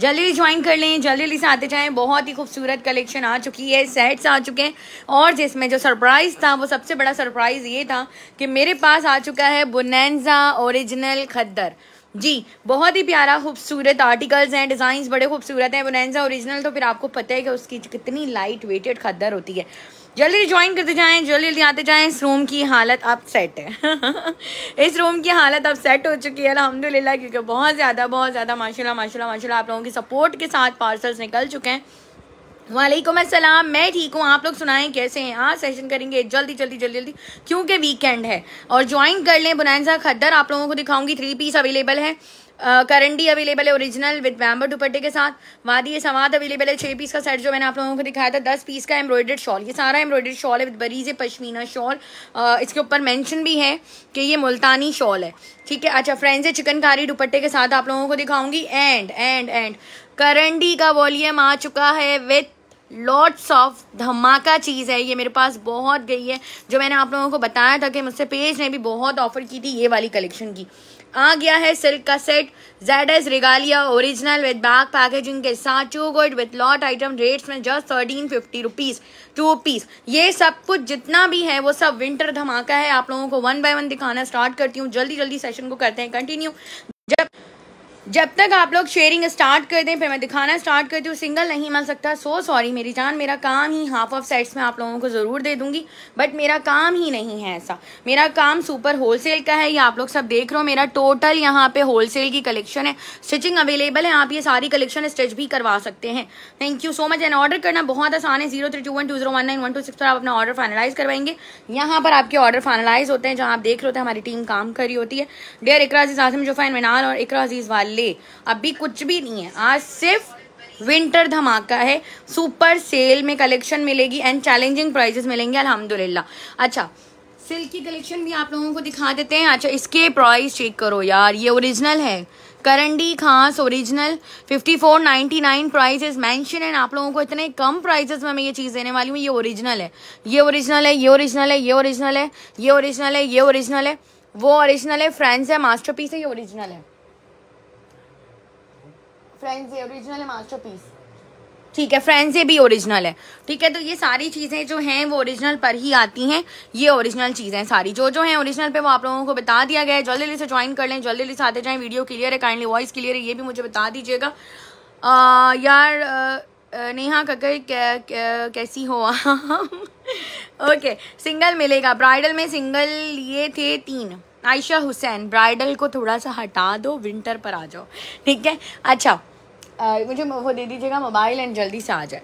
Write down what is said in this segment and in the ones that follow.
जल्दी ज्वाइन कर लें जल्दी जल्दी से आते जाएं बहुत ही खूबसूरत कलेक्शन आ चुकी है सेट्स आ चुके हैं और जिसमें जो सरप्राइज़ था वो सबसे बड़ा सरप्राइज़ ये था कि मेरे पास आ चुका है बुनैनजा ओरिजिनल खद्दर जी बहुत ही प्यारा खूबसूरत आर्टिकल्स हैं डिज़ाइंस बड़े खूबसूरत हैं बुनैनजा ओरिजिनल तो फिर आपको पता है कि उसकी कितनी लाइट वेटेड खद्दर होती है जल्दी ज्वाइन करते जाएं जल्दी जल्दी आते जाएं इस रूम की हालत अब सेट है इस रूम की हालत अब सेट हो चुकी है अलहमदिल्ला क्योंकि बहुत ज़्यादा बहुत ज़्यादा माशाल्लाह माशाल्लाह माशाल्लाह आप लोगों की सपोर्ट के साथ पार्सल्स निकल चुके हैं वालेकुम अस्सलाम मैं ठीक हूँ आप लोग सुनाएं कैसे हैं हाँ सेशन करेंगे जल्दी जल्दी जल्दी जल्दी क्योंकि वीकेंड है और ज्वाइन कर लें बुनैजा खद्दर आप लोगों को दिखाऊंगी थ्री पीस अवेलेबल है करंडी अवेलेबल है ओरिजिनल विद बैम्बर दुपट्टे के साथ वादी समाद अवेलेबल है छः पीस का सेट जो मैंने आप लोगों को दिखाया था दस पीस का एम्ब्रॉयडर्ड शॉल ये सारा एम्ब्रॉयडर्ड शॉल है विद बरीज पश्मीना शॉल इसके ऊपर मैंशन भी है कि ये मुल्तानी शॉल है ठीक है अच्छा फ्रेंड्स है चिकनकारी दुपट्टे के साथ आप लोगों को दिखाऊंगी एंड एंड एंड करंडी का वॉल्यूम आ चुका है विथ लॉट्स ऑफ धमाका चीज़ है ये मेरे पास बहुत गई है जो मैंने आप लोगों को बताया था कि मुझसे पेज ने भी बहुत ऑफर की थी ये वाली कलेक्शन की आ गया है सिल्क का set Z S Regalia original with bag packaging के साथ too good with lot item rates में just thirteen fifty rupees two piece ये सब कुछ जितना भी है वो सब विंटर धमाका है आप लोगों को वन बाय वन दिखाना स्टार्ट करती हूँ जल्दी जल्दी सेशन को करते हैं कंटिन्यू जब जब तक आप लोग शेयरिंग स्टार्ट कर दें फिर मैं दिखाना स्टार्ट करती हूँ सिंगल नहीं मिल सकता सो सॉरी मेरी जान मेरा काम ही हाफ ऑफ सेट्स में आप लोगों को ज़रूर दे दूंगी बट मेरा काम ही नहीं है ऐसा मेरा काम सुपर होलसेल का है ये आप लोग सब देख रहे हो मेरा टोटल यहाँ पे होलसेल की कलेक्शन है स्टिचिंग अवेलेबल है आप ये सारी कलेक्शन स्टिच भी करवा सकते हैं thank you so much and order करना बहुत आसान है zero three two one two zero one nine one two six पर आप अपना ऑर्डर फाइनलाइज करवाएंगे यहाँ पर आपके ऑर्डर फाइनलाइज होते हैं जहाँ आप देख रहे होते हैं हमारी टीम काम कर रही होती है डेयर इकराज आजम जोफा मिनार और और इकराजीज वाली पहले अभी कुछ भी नहीं है आज सिर्फ विंटर धमाका है सुपर सेल में कलेक्शन मिलेगी एंड चैलेंजिंग प्राइजेस मिलेंगे अल्हम्दुलिल्लाह अच्छा सिल्क की कलेक्शन भी आप लोगों को दिखा देते हैं अच्छा इसके प्राइस चेक करो यार ये ओरिजिनल है करंडी खास ओरिजिनल 54.99 प्राइसेस मेंशन एंड आप लोगों को इतने कम प्राइसेस में मैं ये चीज़ देने वाली हूँ ये ओरिजिनल है ये ओरिजिनल है ये ओरिजिनल है ये ओरिजिनल है ये ओरिजिनल है ये ओरिजिनल है वो ओरिजिनल है फ्रेंड्स है मास्टरपीस है ये ओरिजिनल है फ्रेंड्स ये ओरिजिनल है पीस ठीक है फ्रेंड्स ये भी ओरिजिनल है ठीक है तो ये सारी चीज़ें जो हैं वो ओरिजिनल पर ही आती हैं ये ओरिजिनल चीज़ें सारी जो जो हैं ओरिजिनल पे वो आप लोगों को बता दिया गया है जल्दी जल्दी से ज्वाइन कर लें जल्दी जल्दी से आते जाएं वीडियो क्लियर है काइंडली वॉइस क्लियर है ये भी मुझे बता दीजिएगा यार नेहा ककर कै, कै, कैसी हो ओके सिंगल मिलेगा ब्राइडल में सिंगल लिए थे तीन आयशा हुसैन ब्राइडल को थोड़ा सा हटा दो विंटर पर आ जाओ ठीक है अच्छा मुझे वो दे दीजिएगा मोबाइल एंड जल्दी से आ जाए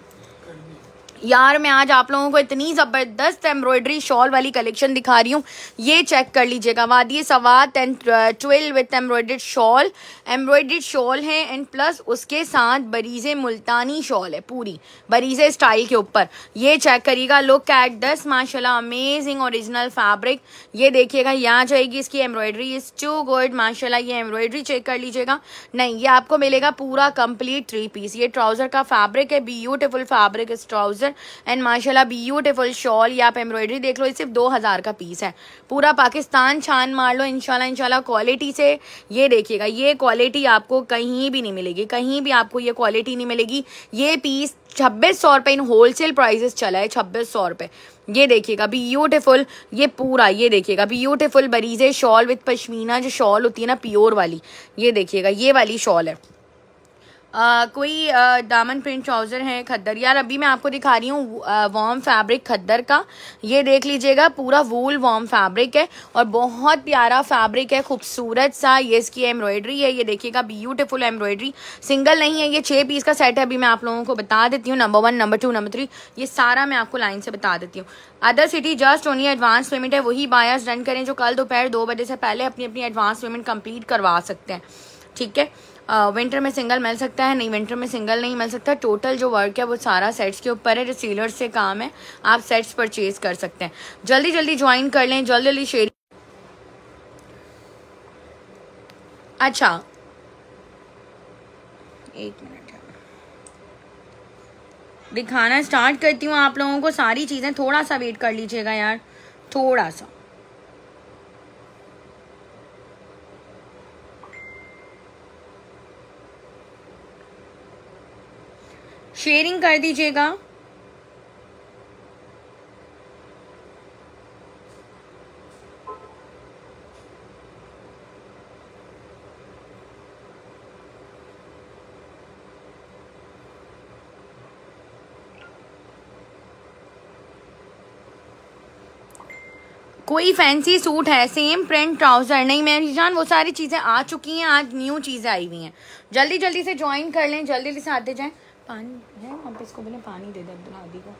यार मैं आज आप लोगों को इतनी ज़बरदस्त एम्ब्रॉयडरी शॉल वाली कलेक्शन दिखा रही हूँ ये चेक कर लीजिएगा वादी सवा and twelve with embroidered shawl embroidered shawl है एंड प्लस उसके साथ बरीज़े मुल्तानी शॉल है पूरी बरीज़े स्टाइल के ऊपर ये चेक करिएगा लुक एट दस माशाल्लाह अमेजिंग ओरिजिनल फैब्रिक ये देखिएगा यहाँ जाएगी इसकी एम्ब्रॉयडरी इज़ टू गुड माशाला ये एम्ब्रॉयडरी चेक कर लीजिएगा नहीं ये आपको मिलेगा पूरा कम्प्लीट थ्री पीस ये ट्राउज़र का फैब्रिक है ब्यूटिफुल फैब्रिक इस ट्राउज़र कॉटन एंड माशाल्लाह ब्यूटीफुल शॉल या आप एम्ब्रॉयडरी देख लो ये सिर्फ दो हज़ार का पीस है पूरा पाकिस्तान छान मार लो इनशाला इनशाला क्वालिटी से ये देखिएगा ये क्वालिटी आपको कहीं भी नहीं मिलेगी कहीं भी आपको ये क्वालिटी नहीं मिलेगी ये पीस छब्बीस सौ रुपये इन होलसेल प्राइजेस चला है छब्बीस सौ रुपये ये देखिएगा ब्यूटीफुल ये पूरा ये देखिएगा beautiful Bareeze shawl with pashmina जो शॉल होती है ना प्योर वाली ये देखिएगा ये वाली शॉल है आ, कोई आ, दामन प्रिंट ट्राउज़र है खद्दर यार अभी मैं आपको दिखा रही हूँ वॉम फैब्रिक खद्दर का ये देख लीजिएगा पूरा वूल वॉम फैब्रिक है और बहुत प्यारा फैब्रिक है खूबसूरत सा ये इसकी एम्ब्रॉयडरी है ये देखिएगा ब्यूटीफुल एम्ब्रॉयडरी सिंगल नहीं है ये छः पीस का सेट है अभी मैं आप लोगों को बता देती हूँ number one number two number three ये सारा मैं आपको लाइन से बता देती हूँ other city just only advance payment है वही बायर्स डन करें जो कल दोपहर दो बजे से पहले अपनी अपनी एडवांस पेमेंट कंप्लीट करवा सकते हैं ठीक है विंटर में सिंगल मिल सकता है नहीं विंटर में सिंगल नहीं मिल सकता टोटल जो वर्क है वो सारा सेट्स के ऊपर है जो सीलर से काम है आप सेट्स परचेज कर सकते हैं जल्दी जल्दी ज्वाइन कर लें जल्दी जल्दी शेयर अच्छा एक मिनट दिखाना स्टार्ट करती हूँ आप लोगों को सारी चीज़ें थोड़ा सा वेट कर लीजिएगा यार थोड़ा सा शेयरिंग कर दीजिएगा कोई फैंसी सूट है सेम प्रिंट ट्राउजर नहीं मेरी जान वो सारी चीज़ें आ चुकी हैं आज न्यू चीज़ें आई हुई हैं जल्दी जल्दी से ज्वाइन कर लें जल्दी जल्दी से आते जाएं पानी है हम तो इसको बोले पानी दे दे अब्दुल हादी को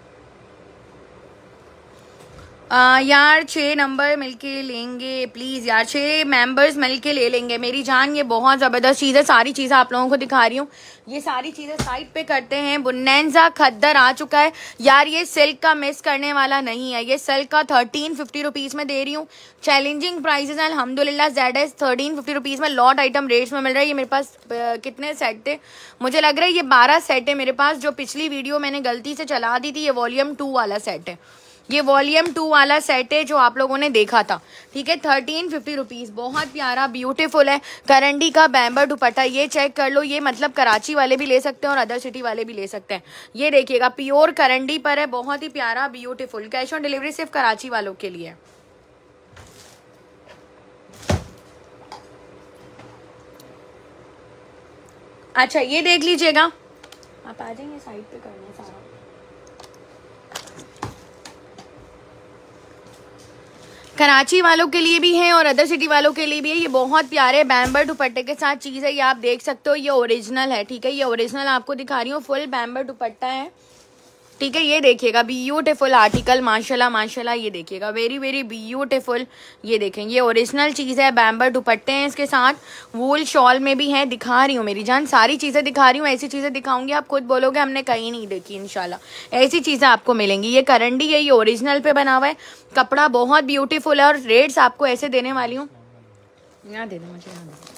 आ, यार छः नंबर मिलके लेंगे प्लीज़ यार छः मेंबर्स मिलके ले लेंगे मेरी जान ये बहुत ज़बरदस्त चीज़ है सारी चीज़ें आप लोगों को दिखा रही हूँ ये सारी चीज़ें साइड पे करते हैं बुनैनजा खद्दर आ चुका है यार ये सिल्क का मिस करने वाला नहीं है ये सिल्क का थर्टीन फिफ्टी रुपीज़ में दे रही हूँ चैलेंजिंग प्राइजेज हैं अलहमदिल्ला Z S thirteen fifty rupees में लॉट आइटम रेट्स में मिल रहा है ये मेरे पास कितने सेट थे मुझे लग रहा है ये बारह सेट है मेरे पास जो पिछली वीडियो मैंने गलती से चला दी थी ये वॉल्यूम टू वाला सेट है ये वॉल्यूम टू वाला सेट है जो आप लोगों ने देखा था ठीक है थर्टीन फिफ्टी रुपीज़ बहुत प्यारा ब्यूटीफुल है करंडी का बैम्बर दुपट्टा ये चेक कर लो ये मतलब कराची वाले भी ले सकते हैं और अदर सिटी वाले भी ले सकते हैं ये देखिएगा प्योर करंडी पर है बहुत ही प्यारा ब्यूटीफुल कैश ऑन डिलीवरी सिर्फ कराची वालों के लिए अच्छा ये देख लीजिएगा आप आ जाएंगे साइड पे करना सारा कराची वालों के लिए भी है और अदर सिटी वालों के लिए भी है ये बहुत प्यारे बैम्बर दुपट्टे के साथ चीज़ है ये आप देख सकते हो ये ओरिजिनल है ठीक है ये ओरिजिनल आपको दिखा रही हूँ फुल बैम्बर दुपट्टा है ठीक है ये देखिएगा ब्यूटिफुल आर्टिकल माशाला माशाला ये देखिएगा वेरी वेरी ब्यूटिफुल ये देखें ये ओरिजिनल चीज़ है बैम्बर दुपट्टे हैं इसके साथ वूल शॉल में भी है दिखा रही हूँ मेरी जान सारी चीज़ें दिखा रही हूँ ऐसी चीज़ें दिखाऊंगी आप खुद बोलोगे हमने कहीं नहीं देखी इनशाला ऐसी चीज़ें आपको मिलेंगी ये करंडी है ये ओरिजिनल पे बना हुआ है कपड़ा बहुत ब्यूटीफुल है और रेट्स आपको ऐसे देने वाली हूँ यहाँ दे मुझे यहाँ दे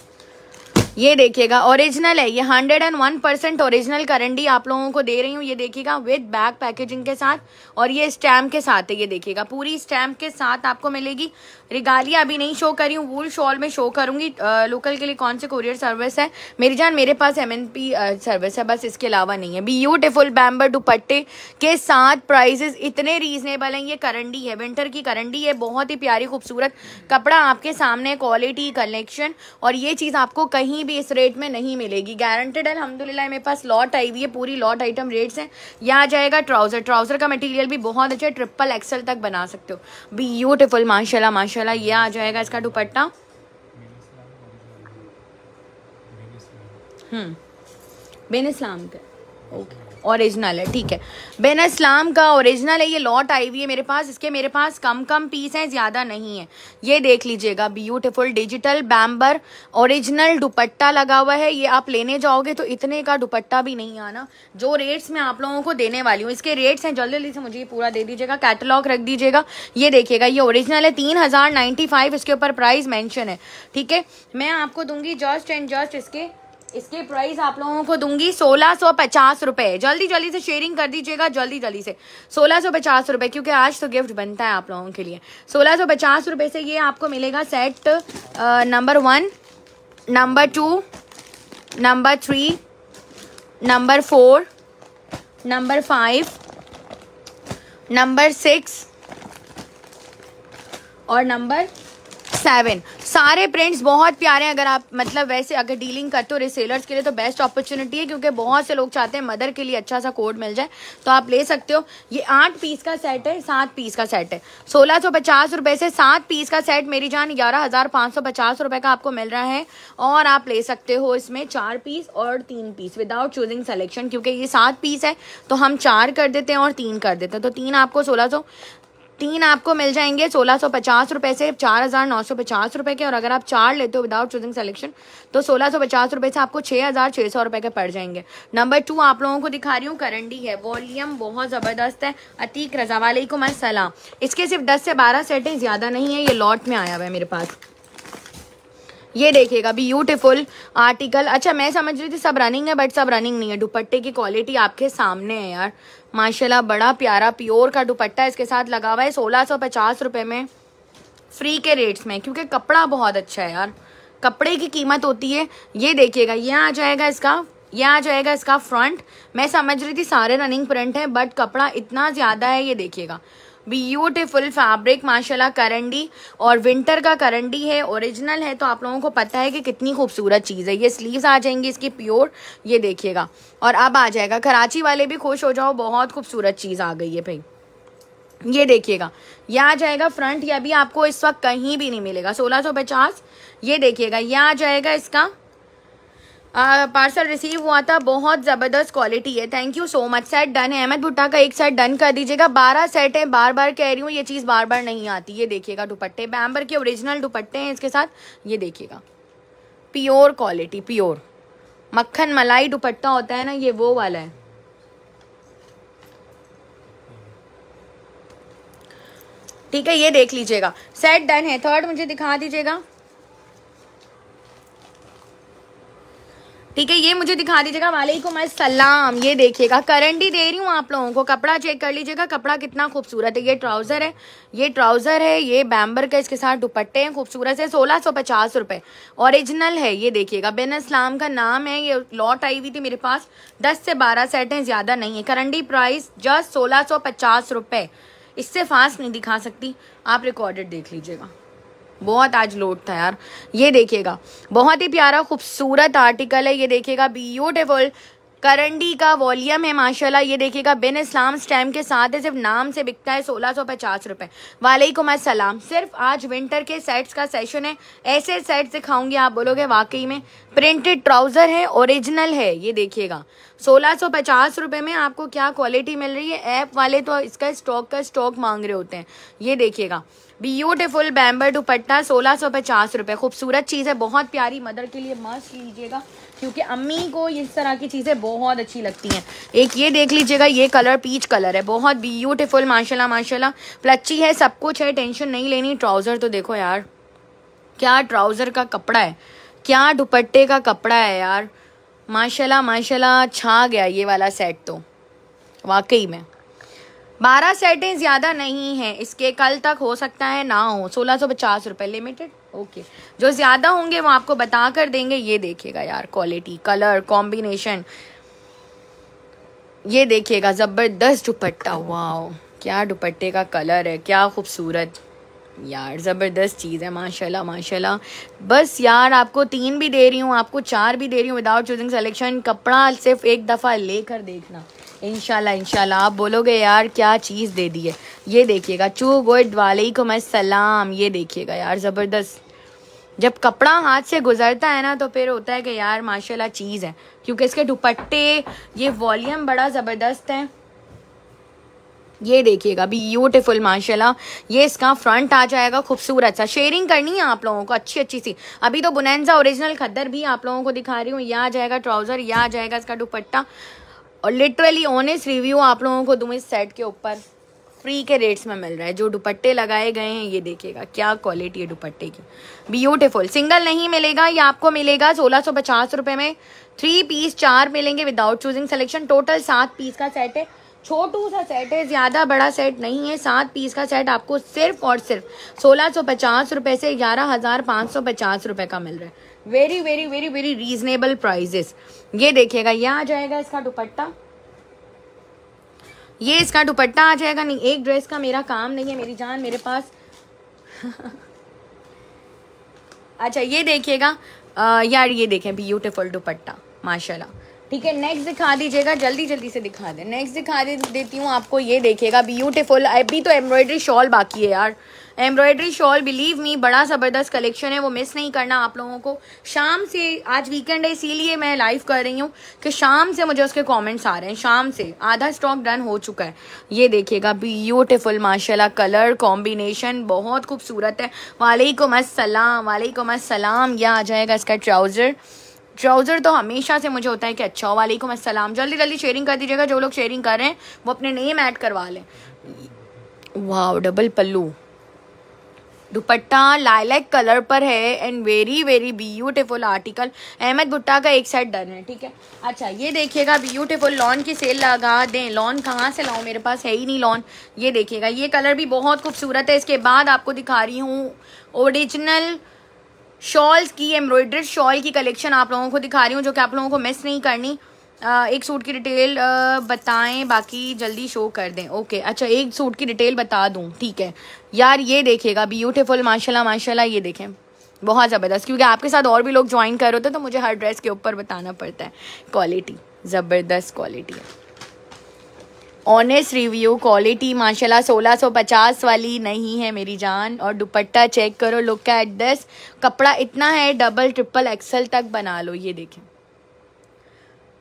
ये देखिएगा ओरिजिनल है ये hundred and one percent original karandi आप लोगों को दे रही हूँ ये देखिएगा विद बैग पैकेजिंग के साथ और ये स्टैम्प के साथ है ये देखिएगा पूरी स्टैम्प के साथ आपको मिलेगी रिगालिया अभी नहीं शो करी हूँ वूल शॉल में शो करूंगी लोकल के लिए कौन से कोरियर सर्विस है मेरी जान मेरे पास एम सर्विस है बस इसके अलावा नहीं है ब्यूटिफुल बैम्बर दुपट्टे के साथ प्राइजेस इतने रीजनेबल हैं ये करंडी है विंटर की करंडी है बहुत ही प्यारी खूबसूरत कपड़ा आपके सामने क्वालिटी कलेक्शन और ये चीज़ आपको कहीं भी इस रेट में नहीं मिलेगी गारंटेड अलहमदिल्ला मेरे पास लॉट आई हुई है पूरी लॉट आइटम रेट्स हैं यह आ जाएगा ट्राउज़र ट्राउज़र का मटेरियल भी बहुत अच्छा ट्रिपल एक्सल तक बना सकते हो ब्यूटिफुल माशाला माशा इंशाल्लाह ये आ जाएगा इसका दुपट्टा हम्म बेन इस्लाम का ओके ओरिजिनल है ठीक है बेन इस्लाम का ओरिजिनल है ये लॉट आई हुई है मेरे पास इसके मेरे पास कम कम पीस हैं ज़्यादा नहीं है ये देख लीजिएगा ब्यूटीफुल डिजिटल बैम्बर ओरिजिनल दुपट्टा लगा हुआ है ये आप लेने जाओगे तो इतने का दुपट्टा भी नहीं आना जो रेट्स मैं आप लोगों को देने वाली हूँ इसके रेट्स हैं जल्दी जल्दी से मुझे ये पूरा दे दीजिएगा कैटलॉग रख दीजिएगा ये देखिएगा ये ओरिजिनल है तीन हज़ार फाइव इसके ऊपर प्राइस मैंशन है ठीक है मैं आपको दूंगी जस्ट एंड जस्ट इसके इसके प्राइस आप लोगों को दूंगी सोलह सौ पचास रुपए जल्दी जल्दी से शेयरिंग कर दीजिएगा जल्दी जल्दी से सोलह सौ पचास रुपए क्योंकि आज तो गिफ्ट बनता है आप लोगों के लिए सोलह सौ पचास रुपए से ये आपको मिलेगा set number one number two number three number four number five number six और नंबर सेवन सारे प्रिंट्स बहुत प्यारे हैं अगर आप मतलब वैसे अगर डीलिंग करते हो रिसेलर्स के लिए तो बेस्ट अपॉर्चुनिटी है क्योंकि बहुत से लोग चाहते हैं मदर के लिए अच्छा सा कोड मिल जाए तो आप ले सकते हो ये आठ पीस का सेट है सात पीस का सेट है सोलह सौ पचास रुपए से सात पीस का सेट मेरी जान ग्यारह हज़ार पांच सौ पचास रुपए का आपको मिल रहा है और आप ले सकते हो इसमें चार पीस और तीन पीस विदाउट चूजिंग सेलेक्शन क्योंकि ये सात पीस है तो हम चार कर देते हैं और तीन कर देते हैं तो तीन आपको सोलह सौ तीन आपको मिल जाएंगे सोलह सौ पचास रुपये से चार हज़ार नौ सौ पचास रुपए के और अगर आप चार लेते हो विदाउट चूजिंग सेलेक्शन तो सोलह सौ पचास रुपए से आपको छह हज़ार छह सौ रुपए के पड़ जाएंगे नंबर टू आप लोगों को दिखा रही हूँ करंडी है वॉल्यूम बहुत ज़बरदस्त है अतीक रजा मैं सलाम इसके सिर्फ दस से बारह है ज़्यादा नहीं है ये लॉट में आया हुआ है मेरे पास ये देखिएगा ब्यूटीफुल आर्टिकल अच्छा मैं समझ रही थी सब रनिंग है बट सब रनिंग नहीं है दुपट्टे की क्वालिटी आपके सामने है यार माशाला बड़ा प्यारा प्योर का दुपट्टा इसके साथ लगा हुआ है सोलह सौ पचास रुपये में फ्री के रेट्स में क्योंकि कपड़ा बहुत अच्छा है यार कपड़े की कीमत होती है ये देखिएगा ये आ जाएगा इसका यह आ जाएगा इसका फ्रंट मैं समझ रही थी सारे रनिंग प्रिंट है बट कपड़ा इतना ज़्यादा है ये देखिएगा ब्यूटिफुल फैब्रिक माशाल्लाह करंडी और विंटर का करंडी है ओरिजिनल है तो आप लोगों को पता है कि कितनी खूबसूरत चीज़ है ये स्लीव्स आ जाएंगी इसकी प्योर ये देखिएगा और अब आ जाएगा कराची वाले भी खुश हो जाओ बहुत खूबसूरत चीज़ आ गई है भाई ये देखिएगा यह आ जाएगा फ्रंट ये अभी आपको इस वक्त कहीं भी नहीं मिलेगा सोलह सौ पचास ये देखिएगा यह आ जाएगा इसका पार्सल रिसीव हुआ था बहुत ज़बरदस्त क्वालिटी है thank you so much set done है अहमद भुट्टा का एक सेट डन कर दीजिएगा बारह सेट है बार बार कह रही हूँ ये चीज़ बार बार नहीं आती ये देखिएगा दुपट्टे बैम्बर के ओरिजिनल दुपट्टे हैं इसके साथ ये देखिएगा प्योर क्वालिटी प्योर मक्खन मलाई दुपट्टा होता है ना ये वो वाला है ठीक है ये देख लीजिएगा सेट डन है थर्ड मुझे दिखा दीजिएगा ठीक है ये मुझे दिखा दीजिएगा वालेकुम असलम ये देखिएगा करंटी दे रही हूँ आप लोगों को कपड़ा चेक कर लीजिएगा कपड़ा कितना खूबसूरत है ये ट्राउजर है ये ट्राउजर है ये बैम्बर का इसके साथ दुपट्टे हैं खूबसूरत है सोलह सौ पचास रुपये औरिजिनल है ये देखिएगा बिन इस्लाम का नाम है ये लॉट आई हुई थी मेरे पास दस से बारह सेट हैं ज़्यादा नहीं है करंडी प्राइस जस्ट सोलह सौ पचास रुपये इससे फास्ट नहीं दिखा सकती आप रिकॉर्डेड देख लीजिएगा बहुत आज लोड था यार ये देखिएगा बहुत ही प्यारा खूबसूरत आर्टिकल है ये देखिएगा ब्यूटिफुल करंडी का वॉल्यूम है माशाल्लाह ये देखिएगा बिन इस्लाम स्टैम के साथ है सिर्फ नाम से बिकता है सोलह सौ पचास रुपये वालेकुम असलम सिर्फ आज विंटर के सेट्स का सेशन है ऐसे सेट्स दिखाऊंगी आप बोलोगे वाकई में प्रिंटेड ट्राउज़र है ओरिजिनल है ये देखिएगा सोलह सौ पचास रुपये में आपको क्या क्वालिटी मिल रही है ऐप वाले तो इसका स्टॉक का स्टॉक मांग रहे होते हैं ये देखिएगा ब्यूटिफुल बैम्बर दुपट्टा सोलह सौ पचास रुपये खूबसूरत चीज़ है बहुत प्यारी मदर के लिए मस्त लीजिएगा क्योंकि अम्मी को इस तरह की चीज़ें बहुत अच्छी लगती हैं एक ये देख लीजिएगा ये कलर पीच कलर है बहुत ब्यूटीफुल माशाल्लाह माशाल्लाह प्लची है सब कुछ है टेंशन नहीं लेनी ट्राउज़र तो देखो यार क्या ट्राउज़र का कपड़ा है क्या दुपट्टे का कपड़ा है यार माशाला माशाला छा गया ये वाला सेट तो वाकई में बारह सेटें ज़्यादा नहीं हैं इसके कल तक हो सकता है ना हो सोलह सौ पचास रुपये लिमिटेड ओके जो ज़्यादा होंगे वो आपको बता कर देंगे ये देखिएगा यार क्वालिटी कलर कॉम्बिनेशन ये देखिएगा ज़बरदस्त दुपट्टा हुआ क्या दुपट्टे का कलर है क्या खूबसूरत यार ज़बरदस्त चीज़ है माशाल्लाह माशाल्लाह बस यार आपको तीन भी दे रही हूँ आपको चार भी दे रही हूँ विदाउट चूजिंग सिलेक्शन कपड़ा सिर्फ एक दफ़ा लेकर देखना इनशाला इनशाला आप बोलोगे यार क्या चीज़ दे दी है ये देखिएगा चू गोड वाले को मैं सलाम ये देखिएगा यार ज़बरदस्त जब कपड़ा हाथ से गुजरता है ना तो फिर होता है कि यार माशाल्लाह चीज़ है क्योंकि इसके दुपट्टे ये वॉल्यूम बड़ा ज़बरदस्त है ये देखिएगा ब्यूटिफुल माशाल्लाह ये इसका फ्रंट आ जाएगा खूबसूरत सा शेयरिंग करनी है आप लोगों को अच्छी अच्छी सी अभी तो बुनैनजा ओरिजिनल खद्दर भी आप लोगों को दिखा रही हूँ यह आ जाएगा ट्राउज़र यह आ जाएगा इसका दुपट्टा और लिटरली ऑनेस्ट रिव्यू आप लोगों को दूँ इस सेट के ऊपर फ्री के रेट्स में मिल रहा है जो दुपट्टे लगाए गए हैं ये देखिएगा क्या क्वालिटी है दुपट्टे की ब्यूटीफुल सिंगल नहीं मिलेगा ये आपको मिलेगा सोलह सौ पचास रुपए में थ्री पीस चार मिलेंगे विदाउट चूजिंग सिलेक्शन टोटल सात पीस का सेट है छोटू सा सेट है ज़्यादा बड़ा सेट नहीं है सात पीस का सेट आपको सिर्फ और सिर्फ सोलह सौ पचास रुपये से ग्यारह हज़ार पाँच सौ पचास रुपये का मिल रहा है very very very very reasonable prices ये देखिएगा ये आ जाएगा इसका दुपट्टा ये इसका दुपट्टा आ जाएगा नहीं एक ड्रेस का मेरा काम नहीं है मेरी जान मेरे पास अच्छा ये देखिएगा यार ये देखें ब्यूटिफुल दुपट्टा माशाल्लाह ठीक है नेक्स्ट दिखा दीजिएगा जल्दी जल्दी से दिखा दें नेक्स्ट दिखा दे, देती हूँ आपको ये देखिएगा ब्यूटिफुल अभी तो एम्ब्रॉयडरी शॉल बाकी है यार एम्ब्रॉयडरी शॉल बिलीव मी बड़ा ज़बरदस्त कलेक्शन है वो मिस नहीं करना आप लोगों को शाम से आज वीकेंड है इसीलिए मैं लाइव कर रही हूँ कि शाम से मुझे उसके कमेंट्स आ रहे हैं शाम से आधा स्टॉक डन हो चुका है ये देखिएगा ब्यूटिफुल माशाल्लाह कलर कॉम्बिनेशन बहुत खूबसूरत है वालेकुम असलम वालेकुम असलम यह आ जाएगा इसका ट्राउज़र ट्राउज़र तो हमेशा से मुझे होता है कि अच्छा वालेकुम असलम जल्दी जल्दी शेयरिंग कर दीजिएगा जो लोग शेयरिंग कर रहे हैं वो अपने नेम ऐड करवा लें वाह डबल पल्लू दुपट्टा लाइलैक कलर पर है and very very beautiful article Ahmad Bhutta का एक साइड डन है ठीक है अच्छा ये देखिएगा ब्यूटीफुल लॉन की सेल लगा दें लॉन कहाँ से लाऊं मेरे पास है ही नहीं लॉन ये देखिएगा ये कलर भी बहुत खूबसूरत है इसके बाद आपको दिखा रही हूँ ओरिजिनल शॉल्स की एम्ब्रॉयड्रेड शॉल की कलेक्शन आप लोगों को दिखा रही हूँ जो कि आप लोगों को मिस नहीं करनी एक सूट की डिटेल बताएं बाकी जल्दी शो कर दें ओके अच्छा एक सूट की डिटेल बता दूं ठीक है यार ये देखिएगा ब्यूटीफुल माशाल्लाह माशाल्लाह ये देखें बहुत ज़बरदस्त क्योंकि आपके साथ और भी लोग ज्वाइन कर रहे होते तो मुझे हर ड्रेस के ऊपर बताना पड़ता है क्वालिटी ज़बरदस्त क्वालिटी है ऑनेस्ट रिव्यू क्वालिटी माशाल्लाह 1650 वाली नहीं है मेरी जान और दुपट्टा चेक करो लुक एट दस कपड़ा इतना है डबल ट्रिपल एक्सल तक बना लो ये देखें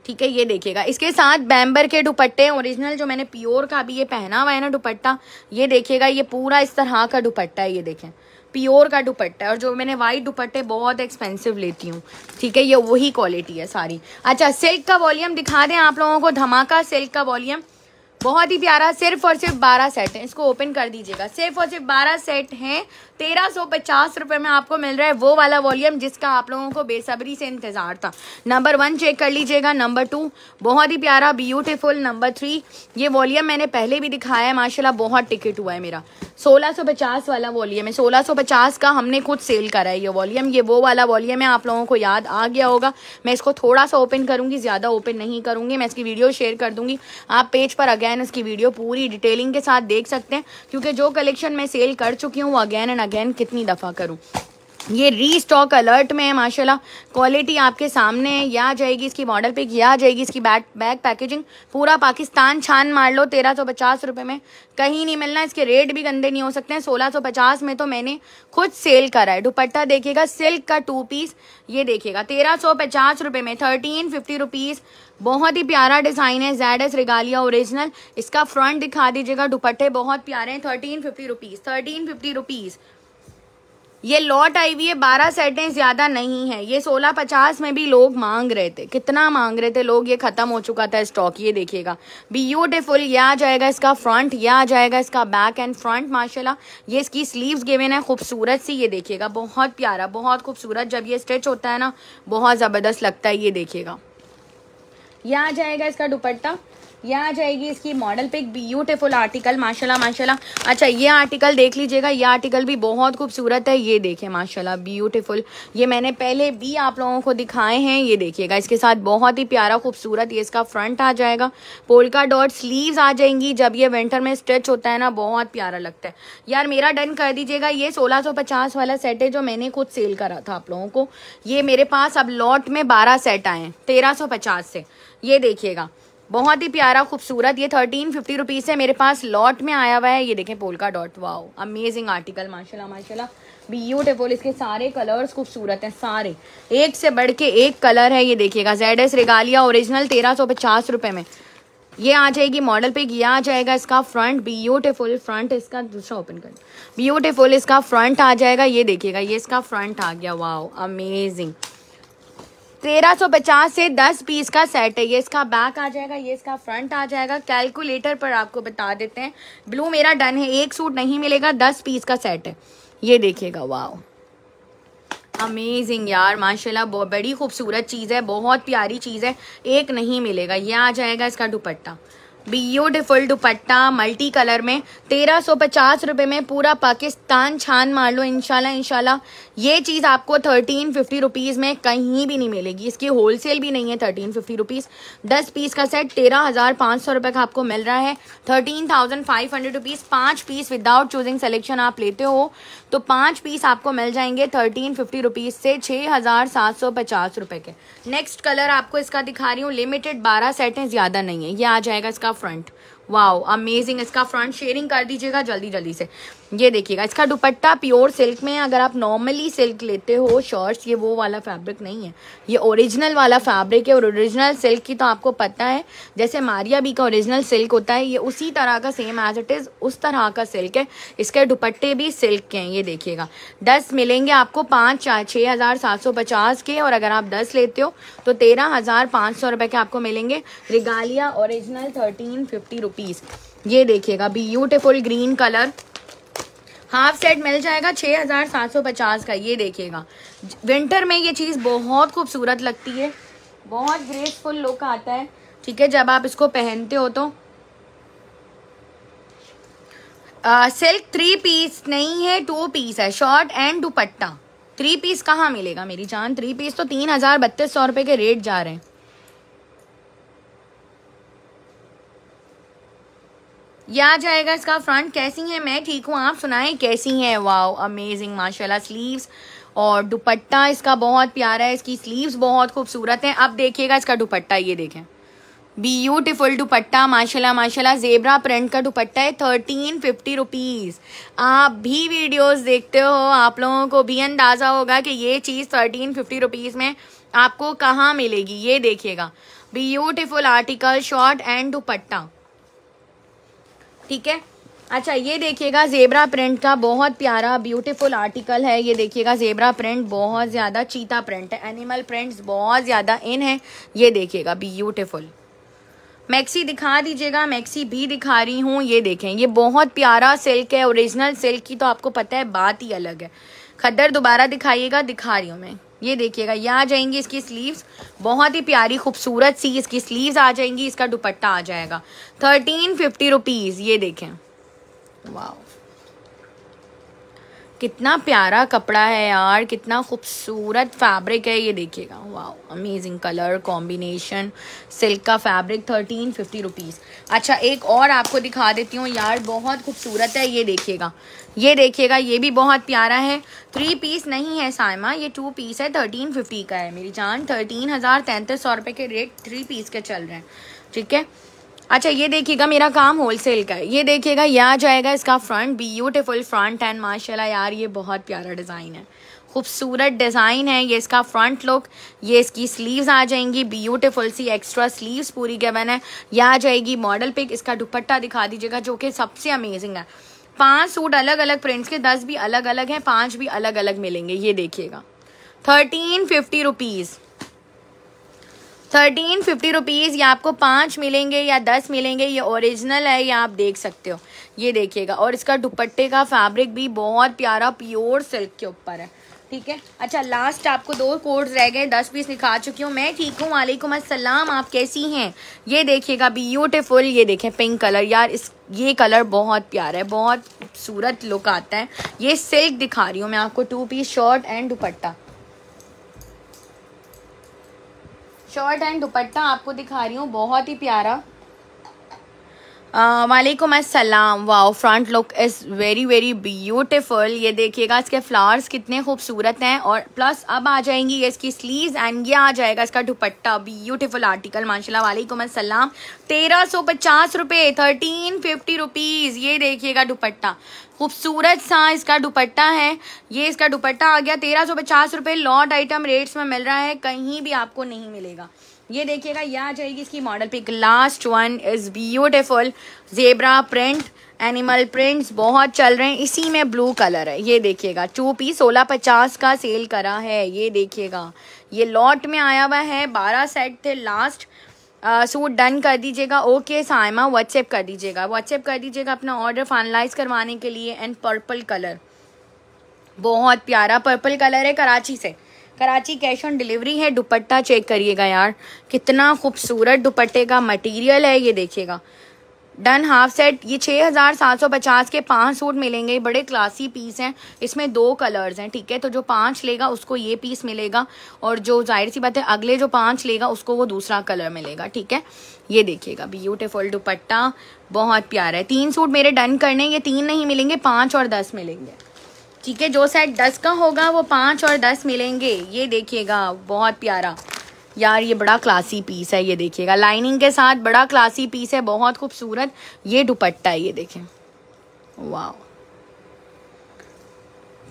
ठीक है ये देखिएगा इसके साथ बैम्बर के दुपट्टे ओरिजिनल जो मैंने प्योर का अभी ये पहना हुआ है ना दुपट्टा ये देखिएगा ये पूरा इस तरह का दुपट्टा है ये देखें प्योर का दुपट्टा है और जो मैंने वाइट दुपट्टे बहुत एक्सपेंसिव लेती हूँ ठीक है ये वही क्वालिटी है सारी अच्छा सिल्क का वॉल्यूम दिखा दें आप लोगों को धमाका सिल्क का वॉल्यूम बहुत ही प्यारा सिर्फ और सिर्फ बारह सेट है इसको ओपन कर दीजिएगा सिर्फ और सिर्फ बारह सेट हैं तेरह सौ पचास रुपये में आपको मिल रहा है वो वाला वॉल्यूम जिसका आप लोगों को बेसब्री से इंतज़ार था नंबर वन चेक कर लीजिएगा नंबर टू बहुत ही प्यारा ब्यूटीफुल नंबर थ्री ये वॉल्यूम मैंने पहले भी दिखाया है माशाल्लाह बहुत टिकट हुआ है मेरा 1650 वाला वॉल्यूम है 1650 का हमने खुद सेल करा है ये वॉल्यूम ये वो वाला वॉल्यूम है आप लोगों को याद आ गया होगा मैं इसको थोड़ा सा ओपन करूंगी ज़्यादा ओपन नहीं करूंगी मैं इसकी वीडियो शेयर कर दूंगी आप पेज पर अगैन इसकी वीडियो पूरी डिटेलिंग के साथ देख सकते हैं क्योंकि जो कलेक्शन मैं सेल कर चुकी हूँ वो अगेन एंड अगेन कितनी दफ़ा करूँ ये री स्टॉक अलर्ट में है माशाल्लाह क्वालिटी आपके सामने है या जाएगी इसकी मॉडल पिक या जाएगी इसकी बैग बैग पैकेजिंग पूरा पाकिस्तान छान मार लो तेरह सौ पचास रुपये में कहीं नहीं मिलना इसके रेट भी गंदे नहीं हो सकते हैं सोलह सौ पचास में तो मैंने खुद सेल करा है दुपट्टा देखिएगा सिल्क का टू पीस ये देखिएगा तेरह सौ पचास रुपये में थर्टीन फिफ्टी रुपीज़ बहुत ही प्यारा डिज़ाइन है जेड एस रिगालिया ओरिजिनल इसका फ्रंट दिखा दीजिएगा दुपट्टे बहुत प्यारे हैं thirteen fifty rupees thirteen fifty rupees ये लॉट आई हुई है बारह सेटें ज्यादा नहीं है ये सोलह पचास में भी लोग मांग रहे थे कितना मांग रहे थे लोग ये खत्म हो चुका था स्टॉक ये देखिएगा ब्यूटिफुल ये आ जाएगा इसका फ्रंट ये आ जाएगा इसका बैक एंड फ्रंट माशाल्लाह ये इसकी स्लीव्स गिवेन है खूबसूरत सी ये देखिएगा बहुत प्यारा बहुत खूबसूरत जब ये स्ट्रेच होता है ना बहुत ज़बरदस्त लगता है ये देखिएगा यह आ जाएगा इसका दुपट्टा ये आ जाएगी इसकी मॉडल पे एक ब्यूटीफुल आर्टिकल माशाल्लाह माशाल्लाह अच्छा ये आर्टिकल देख लीजिएगा ये आर्टिकल भी बहुत खूबसूरत है ये देखें माशाल्लाह ब्यूटीफुल ये मैंने पहले भी आप लोगों को दिखाए हैं ये देखिएगा इसके साथ बहुत ही प्यारा खूबसूरत ये इसका फ्रंट आ जाएगा पोलका डॉट स्लीव आ जाएंगी जब ये विंटर में स्ट्रेच होता है ना बहुत प्यारा लगता है यार मेरा डन कर दीजिएगा ये सोलह वाला सेट है जो मैंने खुद सेल करा था आप लोगों को ये मेरे पास अब लॉट में बारह सेट आए हैं तेरह से ये देखिएगा बहुत ही प्यारा खूबसूरत ये थर्टीन फिफ्टी रुपीज़ है मेरे पास लॉट में आया हुआ है ये देखें polka dot wow amazing article माशाल्लाह माशाल्लाह ब्यूटीफुल इसके सारे कलर्स खूबसूरत हैं सारे एक से बढ़ के एक कलर है ये देखिएगा जेड एस रेगालिया ओरिजिनल तेरह सौ पचास रुपये में ये आ जाएगी मॉडल पे ये आ जाएगा इसका फ्रंट ब्यूटिफुल फ्रंट इसका दूसरा ओपन कर ब्यूटिफुल इसका फ्रंट आ जाएगा ये देखिएगा ये इसका फ्रंट आ गया वाओ अमेजिंग तेरह सौ पचास से दस पीस का सेट है ये इसका बैक आ जाएगा ये इसका फ्रंट आ जाएगा कैलकुलेटर पर आपको बता देते हैं ब्लू मेरा डन है एक सूट नहीं मिलेगा दस पीस का सेट है ये देखिएगा वाओ अमेजिंग यार माशाल्लाह बहुत बड़ी खूबसूरत चीज़ है बहुत प्यारी चीज़ है एक नहीं मिलेगा ये आ जाएगा इसका दुपट्टा ब्यूटिफुल दुपट्टा मल्टी कलर में तेरह सौ पचास रुपये में पूरा पाकिस्तान छान मार लो इनशाला इनशाला ये चीज़ आपको थर्टीन फिफ्टी रुपीज़ में कहीं भी नहीं मिलेगी इसकी होलसेल भी नहीं है थर्टीन फिफ्टी रुपीज़ दस पीस का सेट तेरह हज़ार पाँच सौ रुपये का आपको मिल रहा है thirteen thousand five hundred rupees पाँच पीस विदाउट चूजिंग सेलेक्शन आप लेते हो तो पांच पीस आपको मिल जाएंगे थर्टीन फिफ्टी रुपीज़ से छह हज़ार सात सौ पचास रुपए के नेक्स्ट कलर आपको इसका दिखा रही हूँ लिमिटेड बारह सेट है ज़्यादा नहीं है ये आ जाएगा इसका फ्रंट वाओ अमेजिंग इसका फ्रंट शेयरिंग कर दीजिएगा जल्दी जल्दी से ये देखिएगा इसका दुपट्टा प्योर सिल्क में है अगर आप नॉर्मली सिल्क लेते हो शॉर्ट्स ये वो वाला फैब्रिक नहीं है ये ओरिजिनल वाला फैब्रिक है और ओरिजिनल सिल्क की तो आपको पता है जैसे मारिया बी का ओरिजिनल सिल्क होता है ये उसी तरह का सेम एज इट इज़ उस तरह का सिल्क है इसके दुपट्टे भी सिल्क के हैं ये देखिएगा दस मिलेंगे आपको पाँच चार छः हज़ार सात सौ पचास के और अगर आप दस लेते हो तो तेरह हज़ार पाँच सौ के आपको मिलेंगे Regalia original thirteen fifty rupees ये देखिएगा beautiful green colour half set मिल जाएगा छः हज़ार सात सौ पचास का ये देखिएगा विंटर में ये चीज़ बहुत खूबसूरत लगती है बहुत ग्रेसफुल लुक आता है ठीक है जब आप इसको पहनते हो तो सिल्क थ्री पीस नहीं है टू पीस है short and dupatta three piece कहाँ मिलेगा मेरी जान थ्री पीस तो तीन हज़ार बत्तीस सौ रुपये के रेट जा रहे हैं या आ जाएगा इसका फ्रंट कैसी है मैं ठीक हूँ आप सुनाएं कैसी है वाओ अमेजिंग माशाल्लाह स्लीव्स और दुपट्टा इसका बहुत प्यारा है इसकी स्लीव्स बहुत खूबसूरत हैं अब देखिएगा इसका दुपट्टा ये देखें ब्यूटिफुल दुपट्टा माशाल्लाह माशाल्लाह जेबरा प्रिंट का दुपट्टा है थर्टीन फिफ्टी रुपीज़ आप भी वीडियोस देखते हो आप लोगों को भी अंदाज़ा होगा कि ये चीज़ थर्टीन फिफ्टी रुपीज़ में आपको कहाँ मिलेगी ये देखिएगा beautiful article short and dupatta ठीक है अच्छा ये देखिएगा जेबरा प्रिंट का बहुत प्यारा ब्यूटीफुल आर्टिकल है ये देखिएगा जेबरा प्रिंट बहुत ज़्यादा चीता प्रिंट है एनिमल प्रिंट्स बहुत ज़्यादा इन है ये देखिएगा ब्यूटीफुल मैक्सी दिखा दीजिएगा मैक्सी भी दिखा रही हूँ ये देखें ये बहुत प्यारा सिल्क है ओरिजिनल सिल्क की तो आपको पता है बात ही अलग है खद्दर दोबारा दिखाइएगा दिखा रही हूँ मैं ये देखिएगा ये आ जाएंगी इसकी स्लीव्स बहुत ही प्यारी खूबसूरत सी इसकी स्लीव्स आ जाएंगी इसका दुपट्टा आ जाएगा थर्टीन फिफ्टी रुपीज़ ये देखें वाह कितना प्यारा कपड़ा है यार कितना खूबसूरत फैब्रिक है ये देखिएगा वाह अमेजिंग कलर कॉम्बिनेशन सिल्क का फैब्रिक थर्टीन फिफ्टी रुपीज़ अच्छा एक और आपको दिखा देती हूँ यार बहुत खूबसूरत है ये देखिएगा ये देखिएगा ये भी बहुत प्यारा है थ्री पीस नहीं है सायमा ये टू पीस है थर्टीन फिफ्टी का है मेरी जान थर्टीन हज़ार तैंतीस सौ रुपए के रेट थ्री पीस के चल रहे हैं ठीक है अच्छा ये देखिएगा मेरा काम होलसेल का है ये देखिएगा यह आ जाएगा इसका फ्रंट ब्यूटिफुल फ्रंट एंड माशाला यार ये बहुत प्यारा डिज़ाइन है खूबसूरत डिज़ाइन है ये इसका फ्रंट लुक ये इसकी स्लीव्स आ जाएंगी ब्यूटीफुल सी एक्स्ट्रा स्लीव्स पूरी गेवन है यह आ जाएगी मॉडल पिक इसका दुपट्टा दिखा दीजिएगा जो कि सबसे अमेजिंग है पांच सूट अलग अलग प्रिंट्स के दस भी अलग अलग हैं पांच भी अलग अलग मिलेंगे ये देखिएगा thirteen fifty rupees thirteen fifty rupees या आपको पांच मिलेंगे या दस मिलेंगे ये ओरिजिनल है या आप देख सकते हो ये देखिएगा और इसका दुपट्टे का फैब्रिक भी बहुत प्यारा प्योर सिल्क के ऊपर है ठीक है अच्छा लास्ट आपको दो कोड्स रह गए दस पीस दिखा चुकी हूँ मैं ठीक हूँ वालेकुम असलम आप कैसी हैं ये देखिएगा ब्यूटिफुल ये देखें पिंक कलर यार इस ये कलर बहुत प्यारा है बहुत खूबसूरत लुक आता है ये सिल्क दिखा रही हूँ मैं आपको two piece short and dupatta short and dupatta आपको दिखा रही हूँ बहुत ही प्यारा Uh, वालेकुम अस्सलाम wow front look is very very beautiful ये देखिएगा इसके फ्लावर्स कितने खूबसूरत हैं और प्लस अब आ जाएंगी ये इसकी स्लीव्स एंड ये आ जाएगा इसका दुपट्टा ब्यूटीफुल आर्टिकल माशाल्लाह वालेकुम अस्सलाम तेरह सौ पचास रुपये थर्टीन फिफ्टी रुपीज़ ये देखिएगा दुपट्टा खूबसूरत सा इसका दुपट्टा है ये इसका दुपट्टा आ गया तेरह सौ पचास रुपये लॉट आइटम रेट्स में मिल रहा है कहीं भी आपको नहीं मिलेगा ये देखिएगा ये आ जाएगी इसकी model pic last one is beautiful zebra print animal prints बहुत चल रहे हैं इसी में ब्लू कलर है ये देखिएगा टू पी सोलह पचास का सेल करा है ये देखिएगा ये लॉट में आया हुआ है बारह सेट थे लास्ट सूट डन कर दीजिएगा ओके साइमा व्हाट्सएप कर दीजिएगा व्हाट्सएप कर दीजिएगा अपना ऑर्डर फाइनलाइज करवाने के लिए एंड पर्पल कलर बहुत प्यारा पर्पल कलर है कराची से कराची कैश ऑन डिलीवरी है दुपट्टा चेक करिएगा यार कितना खूबसूरत दुपट्टे का मटेरियल है ये देखिएगा डन हाफ सेट ये छः हज़ार सात सौ पचास के पांच सूट मिलेंगे बड़े क्लासी पीस हैं इसमें दो कलर्स हैं ठीक है तो जो पांच लेगा उसको ये पीस मिलेगा और जो जाहिर सी बात है अगले जो पांच लेगा उसको वो दूसरा कलर मिलेगा ठीक है ये देखिएगा ब्यूटिफुल दुपट्टा बहुत प्यारा है तीन सूट मेरे डन करने ये तीन नहीं मिलेंगे पाँच और दस मिलेंगे ठीक है जो सेट दस का होगा वो पाँच और दस मिलेंगे ये देखिएगा बहुत प्यारा यार ये बड़ा क्लासी पीस है ये देखिएगा लाइनिंग के साथ बड़ा क्लासी पीस है बहुत खूबसूरत ये दुपट्टा है ये देखें वाह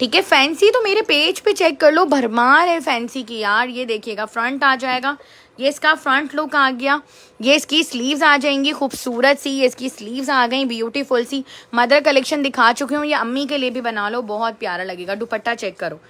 ठीक है फैंसी तो मेरे पेज पे चेक कर लो भरमार है फैंसी की यार ये देखिएगा फ्रंट आ जाएगा ये इसका फ्रंट लुक आ गया ये इसकी स्लीव्स आ जाएंगी खूबसूरत सी ये इसकी स्लीव्स आ गई ब्यूटीफुल सी मदर कलेक्शन दिखा चुकी हूँ ये अम्मी के लिए भी बना लो बहुत प्यारा लगेगा दुपट्टा चेक करो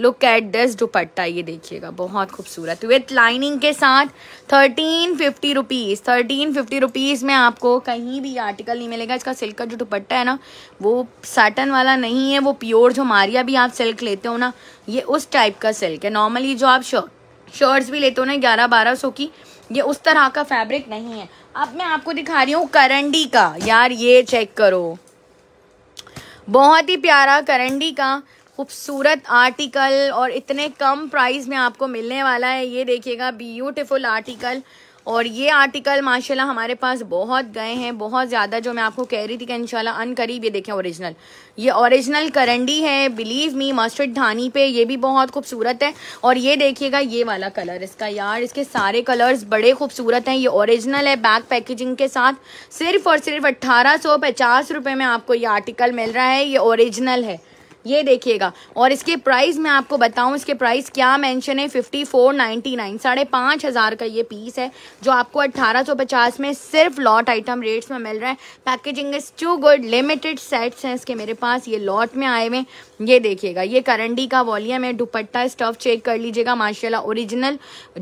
लुक एट दिस दुपट्टा ये देखिएगा बहुत खूबसूरत विथ लाइनिंग के साथ thirteen fifty rupees thirteen fifty rupees में आपको कहीं भी आर्टिकल नहीं मिलेगा इसका सिल्क का जो दुपट्टा है ना वो साटन वाला नहीं है वो प्योर जो मारिया भी आप सिल्क लेते हो ना ये उस टाइप का सिल्क है नॉर्मली जो आप शर्ट शर्ट्स भी लेते हो ना ग्यारह बारह सौ की ये उस तरह का फैब्रिक नहीं है अब मैं आपको दिखा रही हूँ करंडी का यार ये चेक करो बहुत ही प्यारा करंडी का खूबसूरत आर्टिकल और इतने कम प्राइस में आपको मिलने वाला है ये देखिएगा ब्यूटिफुल आर्टिकल और ये आर्टिकल माशाल्लाह हमारे पास बहुत गए हैं बहुत ज़्यादा जो मैं आपको कह रही थी कि इंशाल्लाह करीब ये देखें ओरिजिनल ये ओरिजिनल करंडी है बिलीव मी मस्टर्ड धानी पे ये भी बहुत खूबसूरत है और ये देखिएगा ये वाला कलर इसका यार इसके सारे कलर्स बड़े खूबसूरत हैं ये ओरिजिनल है बैक पैकेजिंग के साथ सिर्फ और सिर्फ अट्ठारह सौ में आपको ये आर्टिकल मिल रहा है ये ओरिजिनल है ये देखिएगा और इसके प्राइस मैं आपको बताऊं इसके प्राइस क्या मेंशन है फिफ्टी फोर नाइन्टी नाइन साढ़े पाँच हज़ार का ये पीस है जो आपको अट्ठारह सौ पचास में सिर्फ लॉट आइटम रेट्स में मिल रहा है packaging is too good limited sets हैं इसके मेरे पास ये लॉट में आए हुए ये देखिएगा ये करंडी का वॉल्यूम है दुपट्टा स्टफ चेक कर लीजिएगा माशाला ओरिजिनल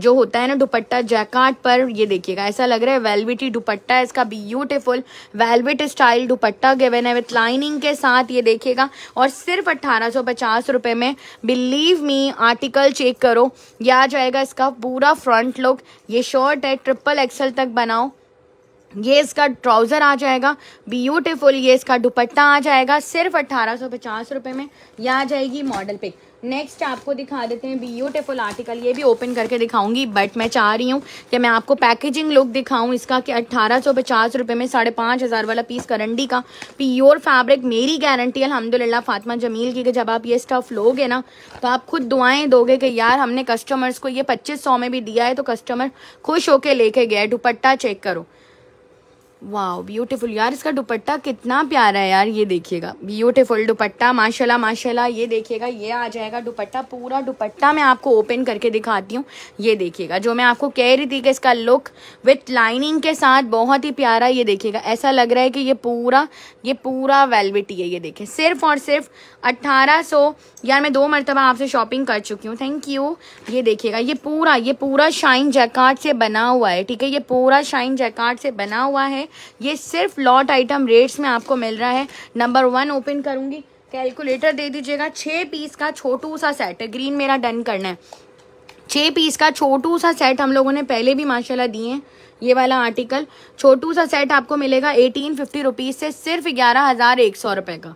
जो होता है ना दुपट्टा जैकार्ड पर ये देखिएगा ऐसा लग रहा है वेलविटी दुपट्टा है इसका beautiful velvet style dupatta given है विथ लाइनिंग के साथ ये देखिएगा और सिर्फ अट्ठारह सौ पचास रुपये में बिलीव मी आर्टिकल चेक करो यह आ जाएगा इसका पूरा फ्रंट लुक ये शॉर्ट है ट्रिपल एक्सल तक बनाओ ये इसका ट्राउज़र आ जाएगा ब्यूटीफुल ये इसका दुपट्टा आ जाएगा सिर्फ अट्ठारह सौ पचास रुपये में यह आ जाएगी मॉडल पिक नेक्स्ट आपको दिखा देते हैं ब्यूटिफुल आर्टिकल ये भी ओपन करके दिखाऊंगी बट मैं चाह रही हूँ कि मैं आपको पैकेजिंग लुक दिखाऊं इसका कि अट्ठारह सौ पचास रुपये में साढ़े पाँच हज़ार वाला पीस करंडी का प्योर फैब्रिक मेरी गारंटी अलहमदिल्ला फातमा जमील की कि जब आप ये स्टफ़ लोगे ना तो आप खुद दुआएं दोगे कि यार हमने कस्टमर्स को ये पच्चीस सौ में भी दिया है तो कस्टमर खुश होकर लेके गया दुपट्टा चेक करो वाह ब्यूटीफुल यार इसका दुपट्टा कितना प्यारा है यार ये देखिएगा ब्यूटीफुल दुपट्टा माशाल्लाह माशाल्लाह ये देखिएगा ये आ जाएगा दुपट्टा पूरा दुपट्टा मैं आपको ओपन करके दिखाती हूँ ये देखिएगा जो मैं आपको कह रही थी कि इसका लुक विथ लाइनिंग के साथ बहुत ही प्यारा ये देखिएगा ऐसा लग रहा है कि ये पूरा ये पूरा वेलविटी है ये देखे सिर्फ और सिर्फ अट्ठारह सौ यार मैं दो मरतबा आपसे शॉपिंग कर चुकी हूँ थैंक यू ये देखिएगा ये पूरा ये पूरा शाइन जैकार्ड से बना हुआ है ठीक है ये पूरा शाइन जैकार्ड से बना हुआ है ये सिर्फ लॉट आइटम रेट्स में आपको मिल रहा है नंबर वन ओपन करूँगी कैलकुलेटर दे दीजिएगा छः पीस का छोटू सा सेट है ग्रीन मेरा डन करना है छः पीस का छोटू सा सेट हम लोगों ने पहले भी माशाल्लाह दिए हैं ये वाला आर्टिकल छोटू सा सेट आपको मिलेगा एटीन फिफ्टी रुपीज़ से सिर्फ ग्यारह हज़ार एक सौ रुपये का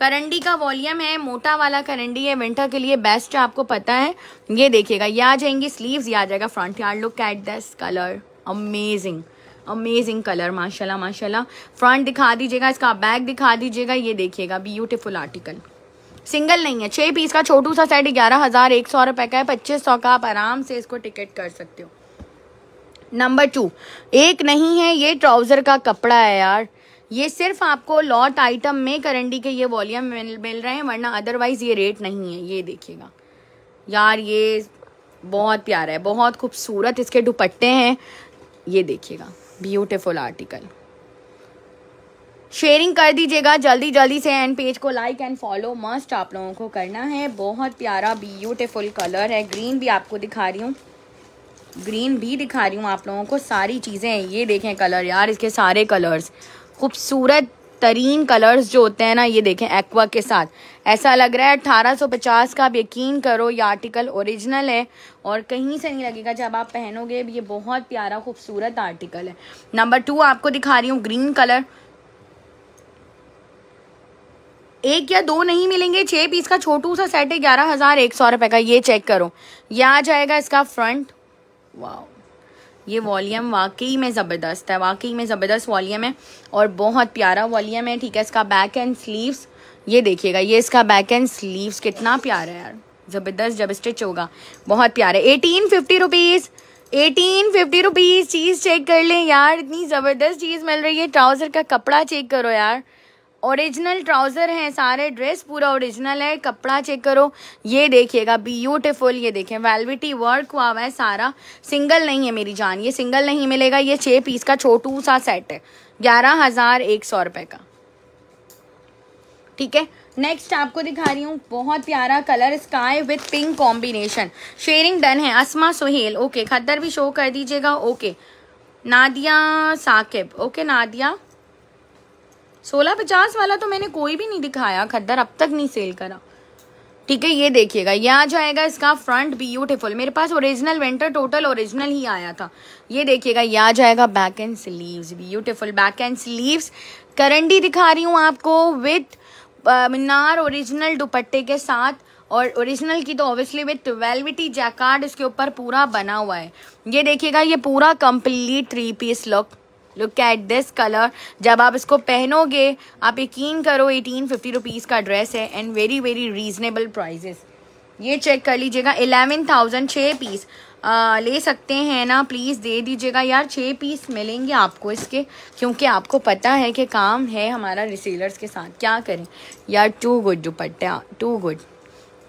करंडी का वॉल्यूम है मोटा वाला करंडी है विंटर के लिए बेस्ट है आपको पता है ये देखिएगा ये आ जाएंगी स्लीव्स ये आ जाएगा फ्रंट यार्ड look at this colour amazing amazing colour माशाल्लाह माशाल्लाह फ्रंट दिखा दीजिएगा इसका बैक दिखा दीजिएगा ये देखिएगा ब्यूटीफुल आर्टिकल सिंगल नहीं है छः पीस का छोटू सा सेट ग्यारह हज़ार एक सौ रुपये का है पच्चीस सौ का आप आराम से इसको टिकट कर सकते हो नंबर टू एक नहीं है ये ट्राउज़र का कपड़ा है यार ये सिर्फ आपको लॉट आइटम में करंडी के ये वॉल्यूम मिल मिल रहे हैं वरना अदरवाइज ये रेट नहीं है ये देखिएगा यार ये बहुत प्यारा है बहुत खूबसूरत इसके दुपट्टे हैं ये देखिएगा ब्यूटिफुल आर्टिकल शेयरिंग कर दीजिएगा जल्दी जल्दी से एंड पेज को लाइक एंड फॉलो मस्ट आप लोगों को करना है बहुत प्यारा ब्यूटीफुल कलर है ग्रीन भी आपको दिखा रही हूँ ग्रीन भी दिखा रही हूँ आप लोगों को सारी चीज़ें ये देखें कलर यार इसके सारे कलर्स खूबसूरत तरीन कलर्स जो होते हैं ना ये देखें एक्वा के साथ ऐसा लग रहा है 1850 का आप यकीन करो ये आर्टिकल ओरिजिनल है और कहीं से नहीं लगेगा जब आप पहनोगे ये बहुत प्यारा खूबसूरत आर्टिकल है नंबर टू आपको दिखा रही हूँ ग्रीन कलर एक या दो नहीं मिलेंगे छह पीस का छोटू सा सेट है ग्यारह हज़ार एक सौ रुपए का ये चेक करो ये आ जाएगा इसका फ्रंट वाह ये वॉल्यूम वाकई में ज़बरदस्त है वाकई में ज़बरदस्त वॉल्यूम है और बहुत प्यारा वॉल्यूम है ठीक है इसका बैक एंड स्लीव्स ये देखिएगा ये इसका बैक एंड स्लीव्स कितना प्यारा है यार ज़बरदस्त जब स्टिच होगा बहुत प्यारा eighteen fifty rupees eighteen fifty rupees चीज़ चेक कर लें यार इतनी ज़बरदस्त चीज़ मिल रही है ट्राउज़र का कपड़ा चेक करो यार ओरिजिनल ट्राउज़र हैं सारे ड्रेस पूरा ओरिजिनल है कपड़ा चेक करो ये देखिएगा ब्यूटिफुल ये देखें वेलविटी वर्क हुआ हुआ है सारा सिंगल नहीं है मेरी जान ये सिंगल नहीं मिलेगा ये छः पीस का छोटू सा सेट है ग्यारह हज़ार एक सौ रुपये का ठीक है नेक्स्ट आपको दिखा रही हूँ बहुत प्यारा colour sky with pink combination sharing done है असमा सुहेल ओके खद्दर भी शो कर दीजिएगा ओके नादिया साकिब ओके नादिया सोलह पचास वाला तो मैंने कोई भी नहीं दिखाया खद्दर अब तक नहीं सेल करा ठीक है ये देखिएगा ये आ जाएगा इसका फ्रंट ब्यूटिफुल मेरे पास ओरिजिनल विंटर टोटल ओरिजिनल ही आया था ये देखिएगा ये आ जाएगा back and sleeves beautiful back and sleeves करंटी दिखा रही हूँ आपको विथ मिनार ओरिजिनल दुपट्टे के साथ और ओरिजिनल की तो ऑब्वियसली विथ ट्वेल्विटी जैकार्ड इसके ऊपर पूरा बना हुआ है ये देखिएगा ये पूरा complete three piece look look at this colour जब आप इसको पहनोगे आप यकीन करो एटीन फिफ्टी रुपीज़ का ड्रेस है and very very reasonable prices ये चेक कर लीजिएगा एलेवन थाउजेंड छः पीस आ, ले सकते हैं ना प्लीज़ दे दीजिएगा यार छः पीस मिलेंगे आपको इसके क्योंकि आपको पता है कि काम है हमारा रिसेलर्स के साथ क्या करें यार too good dupatta too good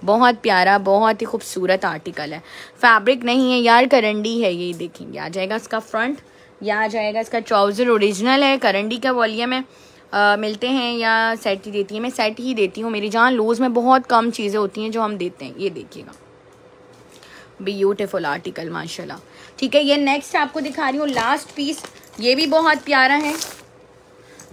बहुत प्यारा बहुत ही खूबसूरत आर्टिकल है फैब्रिक नहीं है यार करंडी है ये देखेंगे आ जाएगा इसका फ्रंट यहाँ आ जाएगा इसका ट्राउज़र ओरिजिनल है करंडी का वॉल्यूम है आ, मिलते हैं या सेट ही देती है मैं सेट ही देती हूँ मेरी जान लूज़ में बहुत कम चीज़ें होती हैं जो हम देते हैं ये देखिएगा ब्यूटिफुल आर्टिकल माशाल्लाह ठीक है ये नेक्स्ट आपको दिखा रही हूँ लास्ट पीस ये भी बहुत प्यारा है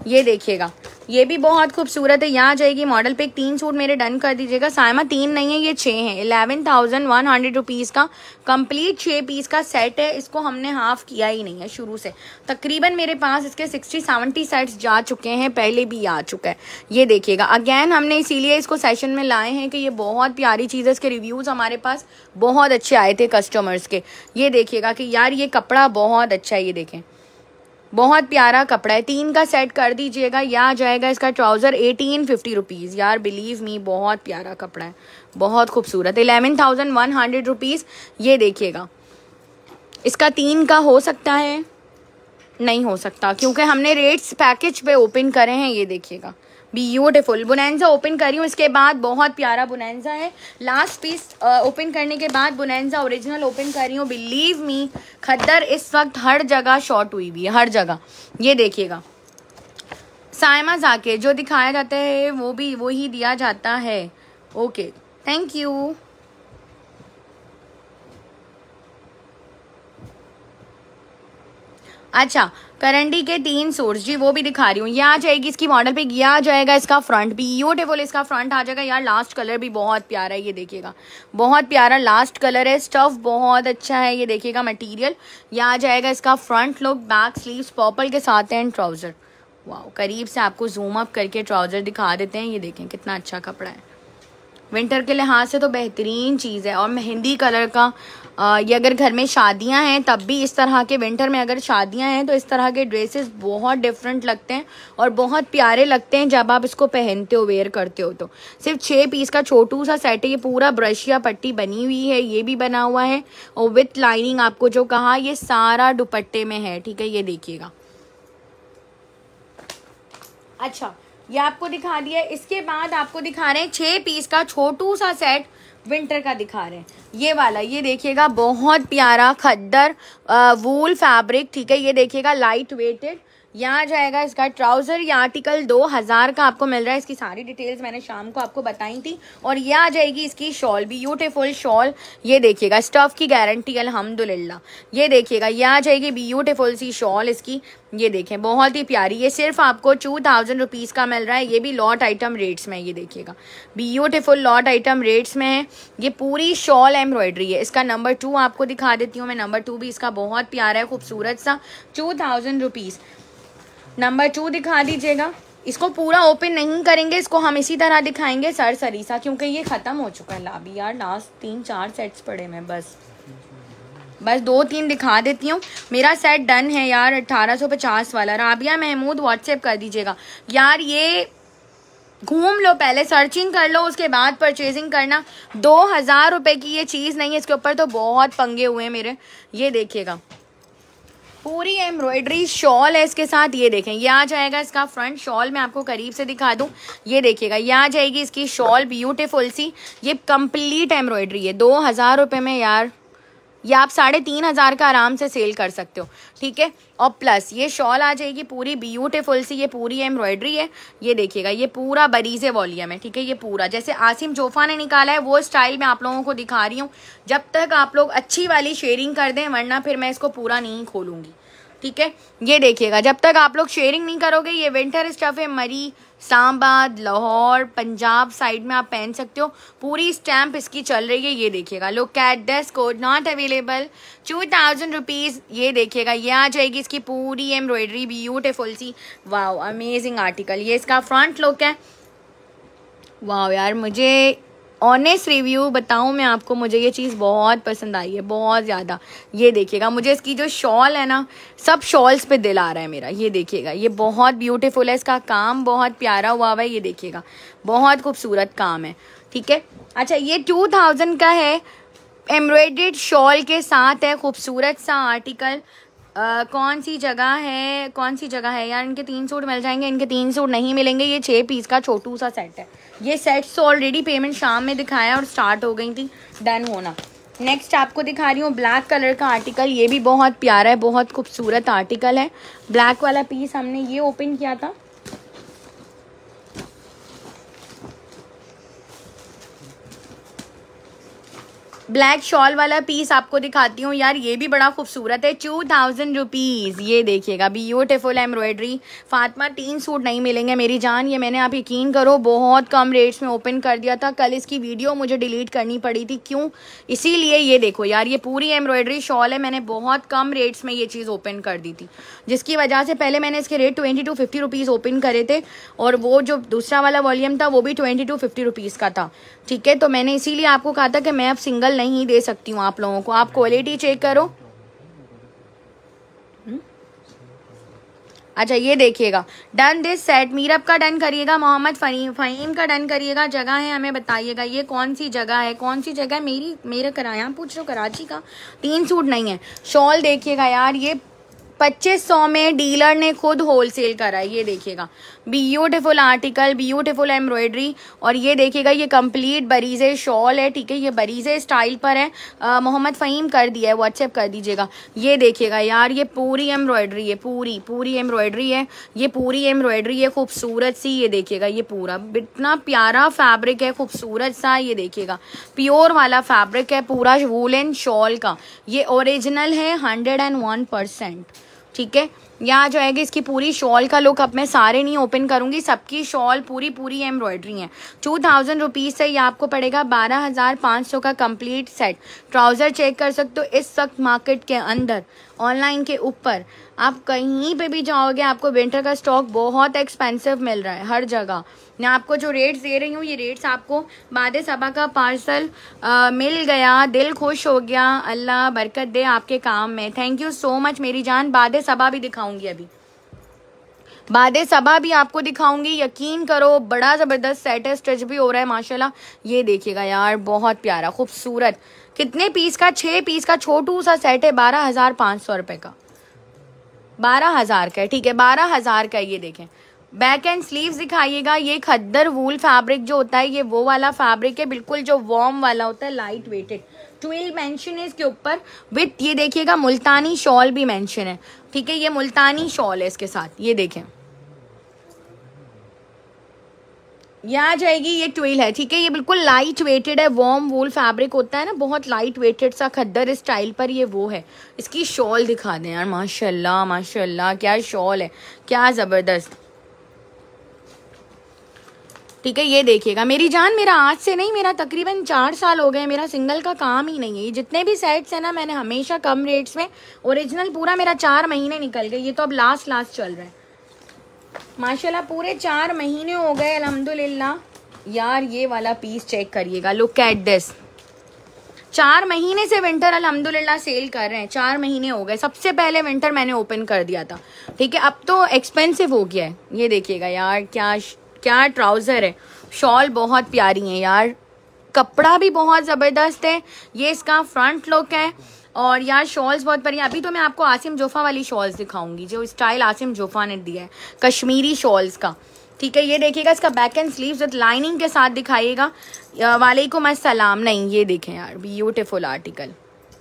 ये देखिएगा ये भी बहुत खूबसूरत है यहाँ जाएगी मॉडल पे तीन सूट मेरे डन कर दीजिएगा सायमा तीन नहीं है ये छः हैं eleven thousand one hundred rupees का कंप्लीट छः पीस का सेट है इसको हमने हाफ किया ही नहीं है शुरू से तकरीबन मेरे पास इसके सिक्सटी सेवेंटी सेट्स जा चुके हैं पहले भी आ चुका है ये देखिएगा अगैन हमने इसीलिए इसको सेशन में लाए हैं कि ये बहुत प्यारी चीज़ है इसके रिव्यूज़ हमारे पास बहुत अच्छे आए थे कस्टमर्स के ये देखिएगा कि यार ये कपड़ा बहुत अच्छा है ये देखें बहुत प्यारा कपड़ा है तीन का सेट कर दीजिएगा यह आ जाएगा इसका ट्राउज़र एटीन फिफ्टी रुपीज़ यार बिलीव मी बहुत प्यारा कपड़ा है बहुत खूबसूरत eleven thousand one hundred rupees ये देखिएगा इसका तीन का हो सकता है नहीं हो सकता क्योंकि हमने रेट्स पैकेज पे ओपन करे हैं ये देखिएगा ब्यूटिफुल बुनैनजा ओपन करी हूँ इसके बाद बहुत प्यारा बुनैनजा है लास्ट पीस ओपन करने के बाद बुनैनजा ओरिजिनल ओपन कर रही हूँ बिलीव मी खद्दर इस वक्त हर जगह शॉर्ट हुई हुई है हर जगह ये देखिएगा सायमा जाके जो दिखाया जाता है वो भी वो ही दिया जाता है ओके थैंक यू अच्छा करंडी के तीन सोर्स जी वो भी दिखा रही हूँ ये आ जाएगी इसकी मॉडल पे ये आ जाएगा इसका फ्रंट भी ब्यूटीफुल इसका फ्रंट आ जाएगा यार लास्ट कलर भी बहुत प्यारा है ये देखिएगा बहुत प्यारा लास्ट कलर है स्टफ बहुत अच्छा है ये देखिएगा मटेरियल ये आ जाएगा इसका front look back sleeve purple के साथ एंड ट्राउज़र वाह करीब से आपको जूम अप करके ट्राउज़र दिखा देते हैं ये देखें कितना अच्छा कपड़ा है विंटर के लिहाज से तो बेहतरीन चीज़ है और मेहंदी कलर का ये अगर घर में शादियां हैं तब भी इस तरह के विंटर में अगर शादियां हैं तो इस तरह के ड्रेसेस बहुत डिफरेंट लगते हैं और बहुत प्यारे लगते हैं जब आप इसको पहनते हो वेयर करते हो तो सिर्फ छः पीस का छोटू सा सेट है ये पूरा ब्रश या पट्टी बनी हुई है ये भी बना हुआ है और विथ लाइनिंग आपको जो कहा ये सारा दुपट्टे में है ठीक है ये देखिएगा अच्छा ये आपको दिखा दिया इसके बाद आपको दिखा रहे हैं छः पीस का छोटू सा सेट विंटर का दिखा रहे हैं ये वाला ये देखिएगा बहुत प्यारा खद्दर वूल फैब्रिक ठीक है ये देखिएगा लाइट वेटेड यहाँ जाएगा इसका ट्राउजर या आर्टिकल 2000 का आपको मिल रहा है इसकी सारी डिटेल्स मैंने शाम को आपको बताई थी और ये आ जाएगी इसकी शॉल ब्यूटिफुल शॉल ये देखिएगा स्टफ की गारंटी अलहमदुल्ला ये देखिएगा ये आ जाएगी ब्यूटिफुल सी शॉल इसकी ये देखें बहुत ही प्यारी ये सिर्फ आपको टू थाउजेंड रुपीज़ का मिल रहा है ये भी लॉट आइटम रेट्स में ये देखिएगा ब्यूटिफुल लॉट आइटम रेट्स में है ये पूरी शॉल एम्ब्रॉयडरी है इसका नंबर टू आपको दिखा देती हूँ मैं नंबर टू भी इसका बहुत प्यारा है खूबसूरत सा two thousand rupees number two दिखा दीजिएगा इसको पूरा ओपन नहीं करेंगे इसको हम इसी तरह दिखाएंगे सर सरीसा क्योंकि ये ख़त्म हो चुका है लाभी यार लास्ट तीन चार सेट्स पड़े मैं बस बस दो तीन दिखा देती हूँ मेरा सेट डन है यार अट्ठारह सौ पचास वाला राबिया महमूद व्हाट्सएप कर दीजिएगा यार ये घूम लो पहले सर्चिंग कर लो उसके बाद परचेजिंग करना दो हज़ार रुपये की ये चीज़ नहीं है इसके ऊपर तो बहुत पंगे हुए हैं मेरे ये देखिएगा पूरी एम्ब्रॉयडरी शॉल है इसके साथ ये देखें ये आ जाएगा इसका फ्रंट शॉल मैं आपको करीब से दिखा दूं ये देखिएगा ये आ जाएगी इसकी शॉल ब्यूटीफुल सी ये कंप्लीट एम्ब्रॉयडरी है दो हज़ार रुपये में यार या आप साढ़े तीन हज़ार का आराम से सेल कर सकते हो ठीक है और प्लस ये शॉल आ जाएगी पूरी ब्यूटीफुल सी ये पूरी एम्ब्रॉयडरी है ये देखिएगा ये पूरा बरीजे वॉल्यूम है ठीक है ये पूरा जैसे आसिम जोफा ने निकाला है वो स्टाइल मैं आप लोगों को दिखा रही हूँ जब तक आप लोग अच्छी वाली शेयरिंग कर दें वरना फिर मैं इसको पूरा नहीं खोलूँगी ठीक है ये देखिएगा जब तक आप लोग शेयरिंग नहीं करोगे ये विंटर स्टफ है मरी इस्लामाबाद लाहौर पंजाब साइड में आप पहन सकते हो पूरी स्टैंप इसकी चल रही है ये देखिएगा लो कैट this code not available two thousand rupees ये देखिएगा ये आ जाएगी इसकी पूरी एम्ब्रॉयडरी ब्यूटिफुल सी वाओ अमेजिंग आर्टिकल ये इसका फ्रंट लुक है वाह यार मुझे ऑनेस्ट रिव्यू बताऊं मैं आपको मुझे ये चीज़ बहुत पसंद आई है बहुत ज़्यादा ये देखिएगा मुझे इसकी जो शॉल है ना सब शॉल्स पे दिल आ रहा है मेरा ये देखिएगा ये बहुत ब्यूटीफुल है इसका काम बहुत प्यारा हुआ हुआ है ये देखिएगा बहुत खूबसूरत काम है ठीक है अच्छा ये टू थाउजेंड का है एम्ब्रॉयड्रेड शॉल के साथ है खूबसूरत सा आर्टिकल कौन सी जगह है कौन सी जगह है यार इनके तीन सूट मिल जाएंगे इनके तीन सूट नहीं मिलेंगे ये छः पीस का छोटू सा सेट है ये सेट्स तो ऑलरेडी पेमेंट शाम में दिखाया और स्टार्ट हो गई थी डन होना नेक्स्ट आपको दिखा रही हूँ ब्लैक कलर का आर्टिकल ये भी बहुत प्यारा है बहुत खूबसूरत आर्टिकल है ब्लैक वाला पीस हमने ये ओपन किया था ब्लैक शॉल वाला पीस आपको दिखाती हूँ यार ये भी बड़ा खूबसूरत है टू थाउजेंड रुपीज़ ये देखिएगा ब्यूटिफुल एम्ब्रॉयडरी फातमा तीन सूट नहीं मिलेंगे मेरी जान ये मैंने आप यकीन करो बहुत कम रेट्स में ओपन कर दिया था कल इसकी वीडियो मुझे डिलीट करनी पड़ी थी क्यों इसीलिए ये देखो यार ये पूरी एम्ब्रॉयडरी शॉल है मैंने बहुत कम रेट्स में ये चीज़ ओपन कर दी थी जिसकी वजह से पहले मैंने इसके rate twenty two fifty rupees open करे थे और वो जो दूसरा वाला वॉल्यूम था वो भी ट्वेंटी टू फिफ्टी रुपीज़ का था ठीक है तो मैंने इसीलिए आपको कहा था कि मैं अब सिंगल एग्जाम्पल नहीं दे सकती हूँ आप लोगों को आप क्वालिटी चेक करो हम्म? अच्छा ये देखिएगा डन दिस सेट मीरप का डन करिएगा मोहम्मद फहीम फ़हीम का डन करिएगा जगह है हमें बताइएगा ये कौन सी जगह है कौन सी जगह मेरी मेरा कराया पूछ रहे हो कराची का तीन सूट नहीं है शॉल देखिएगा यार ये पच्चीस सौ में डीलर ने खुद होलसेल करा है ये देखिएगा ब्यूटिफुल आर्टिकल ब्यूटिफुल एम्ब्रॉयडरी और ये देखिएगा ये कम्प्लीट बरीजे शॉल है ठीक है ये बरीजे स्टाइल पर है मोहम्मद फ़हीम कर दिया है व्हाट्सएप कर दीजिएगा ये देखिएगा यार ये पूरी एम्ब्रॉयडरी है पूरी पूरी एम्ब्रॉयडरी है ये पूरी एम्ब्रॉयडरी है खूबसूरत सी ये देखिएगा ये पूरा इतना प्यारा फैब्रिक है खूबसूरत सा ये देखिएगा प्योर वाला फैब्रिक है पूरा वूलन शॉल का ये ओरिजिनल है हंड्रेड एंड वन परसेंट ठीक है यहाँ जो है इसकी पूरी शॉल का लुक अब मैं सारे नहीं ओपन करूँगी सबकी शॉल पूरी पूरी एम्ब्रॉयडरी है टू थाउजेंड रुपीज़ से ये आपको पड़ेगा बारह हज़ार पाँच सौ का कंप्लीट सेट ट्राउज़र चेक कर सकते हो इस वक्त मार्केट के अंदर ऑनलाइन के ऊपर आप कहीं पे भी जाओगे आपको विंटर का स्टॉक बहुत एक्सपेंसिव मिल रहा है हर जगह मैं आपको जो रेट्स दे रही हूँ ये रेट्स आपको बाद सभा का पार्सल आ, मिल गया दिल खुश हो गया अल्लाह बरकत दे आपके काम में थैंक यू सो मच मेरी जान बाद सबा भी दिखाऊंगी अभी बाद सभा भी आपको दिखाऊंगी यकीन करो बड़ा ज़बरदस्त सेट है स्ट्रेच भी हो रहा है माशाल्लाह ये देखिएगा यार बहुत प्यारा खूबसूरत कितने पीस का छः पीस का छोटू सा सेट है बारह हज़ार पाँच सौ रुपये का बारह हज़ार का है ठीक है बारह हज़ार का ये देखें बैक एंड स्लीव्स दिखाइएगा ये खद्दर वूल फैब्रिक जो होता है ये वो वाला फैब्रिक है बिल्कुल जो वॉर्म वाला होता है लाइट वेटेड ट्वेल्व मेंशन है इसके ऊपर विथ ये देखिएगा मुल्तानी शॉल भी मेंशन है ठीक है ये मुल्तानी शॉल है इसके साथ ये देखें ये आ जाएगी ये ट्वेल है ठीक है ये बिल्कुल लाइट वेटेड है वॉर्म वूल फैब्रिक होता है ना बहुत लाइट वेटेड सा खद्दर स्टाइल पर ये वो है इसकी शॉल दिखा दें यार माशाल्लाह माशाल्लाह क्या शॉल है क्या ज़बरदस्त ठीक है ये देखिएगा मेरी जान मेरा आज से नहीं मेरा तकरीबन चार साल हो गए मेरा सिंगल का काम ही नहीं है जितने भी सेट्स हैं ना मैंने हमेशा कम रेट्स में ओरिजिनल पूरा मेरा चार महीने निकल गए ये तो अब लास्ट लास्ट चल रहा है माशाल्लाह पूरे चार महीने हो गए अलहमदुल्ला यार ये वाला पीस चेक करिएगा लुक एट दिस चार महीने से विंटर अलहमदुल्ला सेल कर रहे हैं चार महीने हो गए सबसे पहले विंटर मैंने ओपन कर दिया था ठीक है अब तो एक्सपेंसिव हो गया है ये देखिएगा यार क्या क्या ट्राउज़र है शॉल बहुत प्यारी है यार कपड़ा भी बहुत ज़बरदस्त है ये इसका फ्रंट लुक है और यार शॉल्स बहुत बढ़िया अभी तो मैं आपको आसिम जोफा वाली शॉल्स दिखाऊंगी जो स्टाइल आसिम जोफा ने दिया है कश्मीरी शॉल्स का ठीक है ये देखिएगा इसका back and sleeve with lining के साथ दिखाइएगा वाले को मैं सलाम नहीं ये देखें यार ब्यूटिफुल आर्टिकल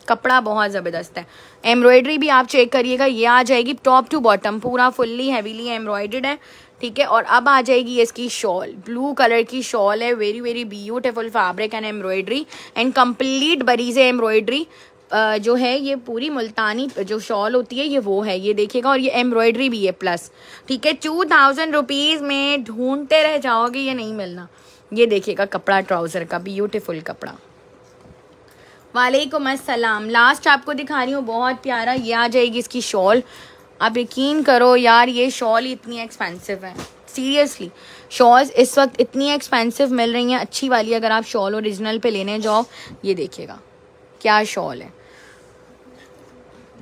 कपड़ा बहुत ज़बरदस्त है एम्ब्रॉयडरी भी आप चेक करिएगा ये आ जाएगी टॉप टू बॉटम पूरा फुल्ली हैवीली एम्ब्रॉयडर्ड है ठीक है और अब आ जाएगी इसकी शॉल ब्लू कलर की शॉल है very very beautiful fabric and embroidery and complete बरीज एम्ब्रॉयडरी जो है ये पूरी मुल्तानी जो शॉल होती है ये वो है ये देखिएगा और ये एम्ब्रॉयडरी भी है प्लस ठीक है टू थाउजेंड रुपीज़ में ढूंढते रह जाओगे ये नहीं मिलना ये देखिएगा कपड़ा ट्राउज़र का ब्यूटिफुल कपड़ा वालेकुम अस्सलाम लास्ट आपको दिखा रही हूँ बहुत प्यारा ये आ जाएगी इसकी शॉल आप यकीन करो यार ये शॉल इतनी एक्सपेंसिव है सीरियसली शॉल्स इस वक्त इतनी एक्सपेंसिव मिल रही हैं अच्छी वाली अगर आप शॉल ओरिजिनल पे लेने जाओ ये देखिएगा क्या शॉल है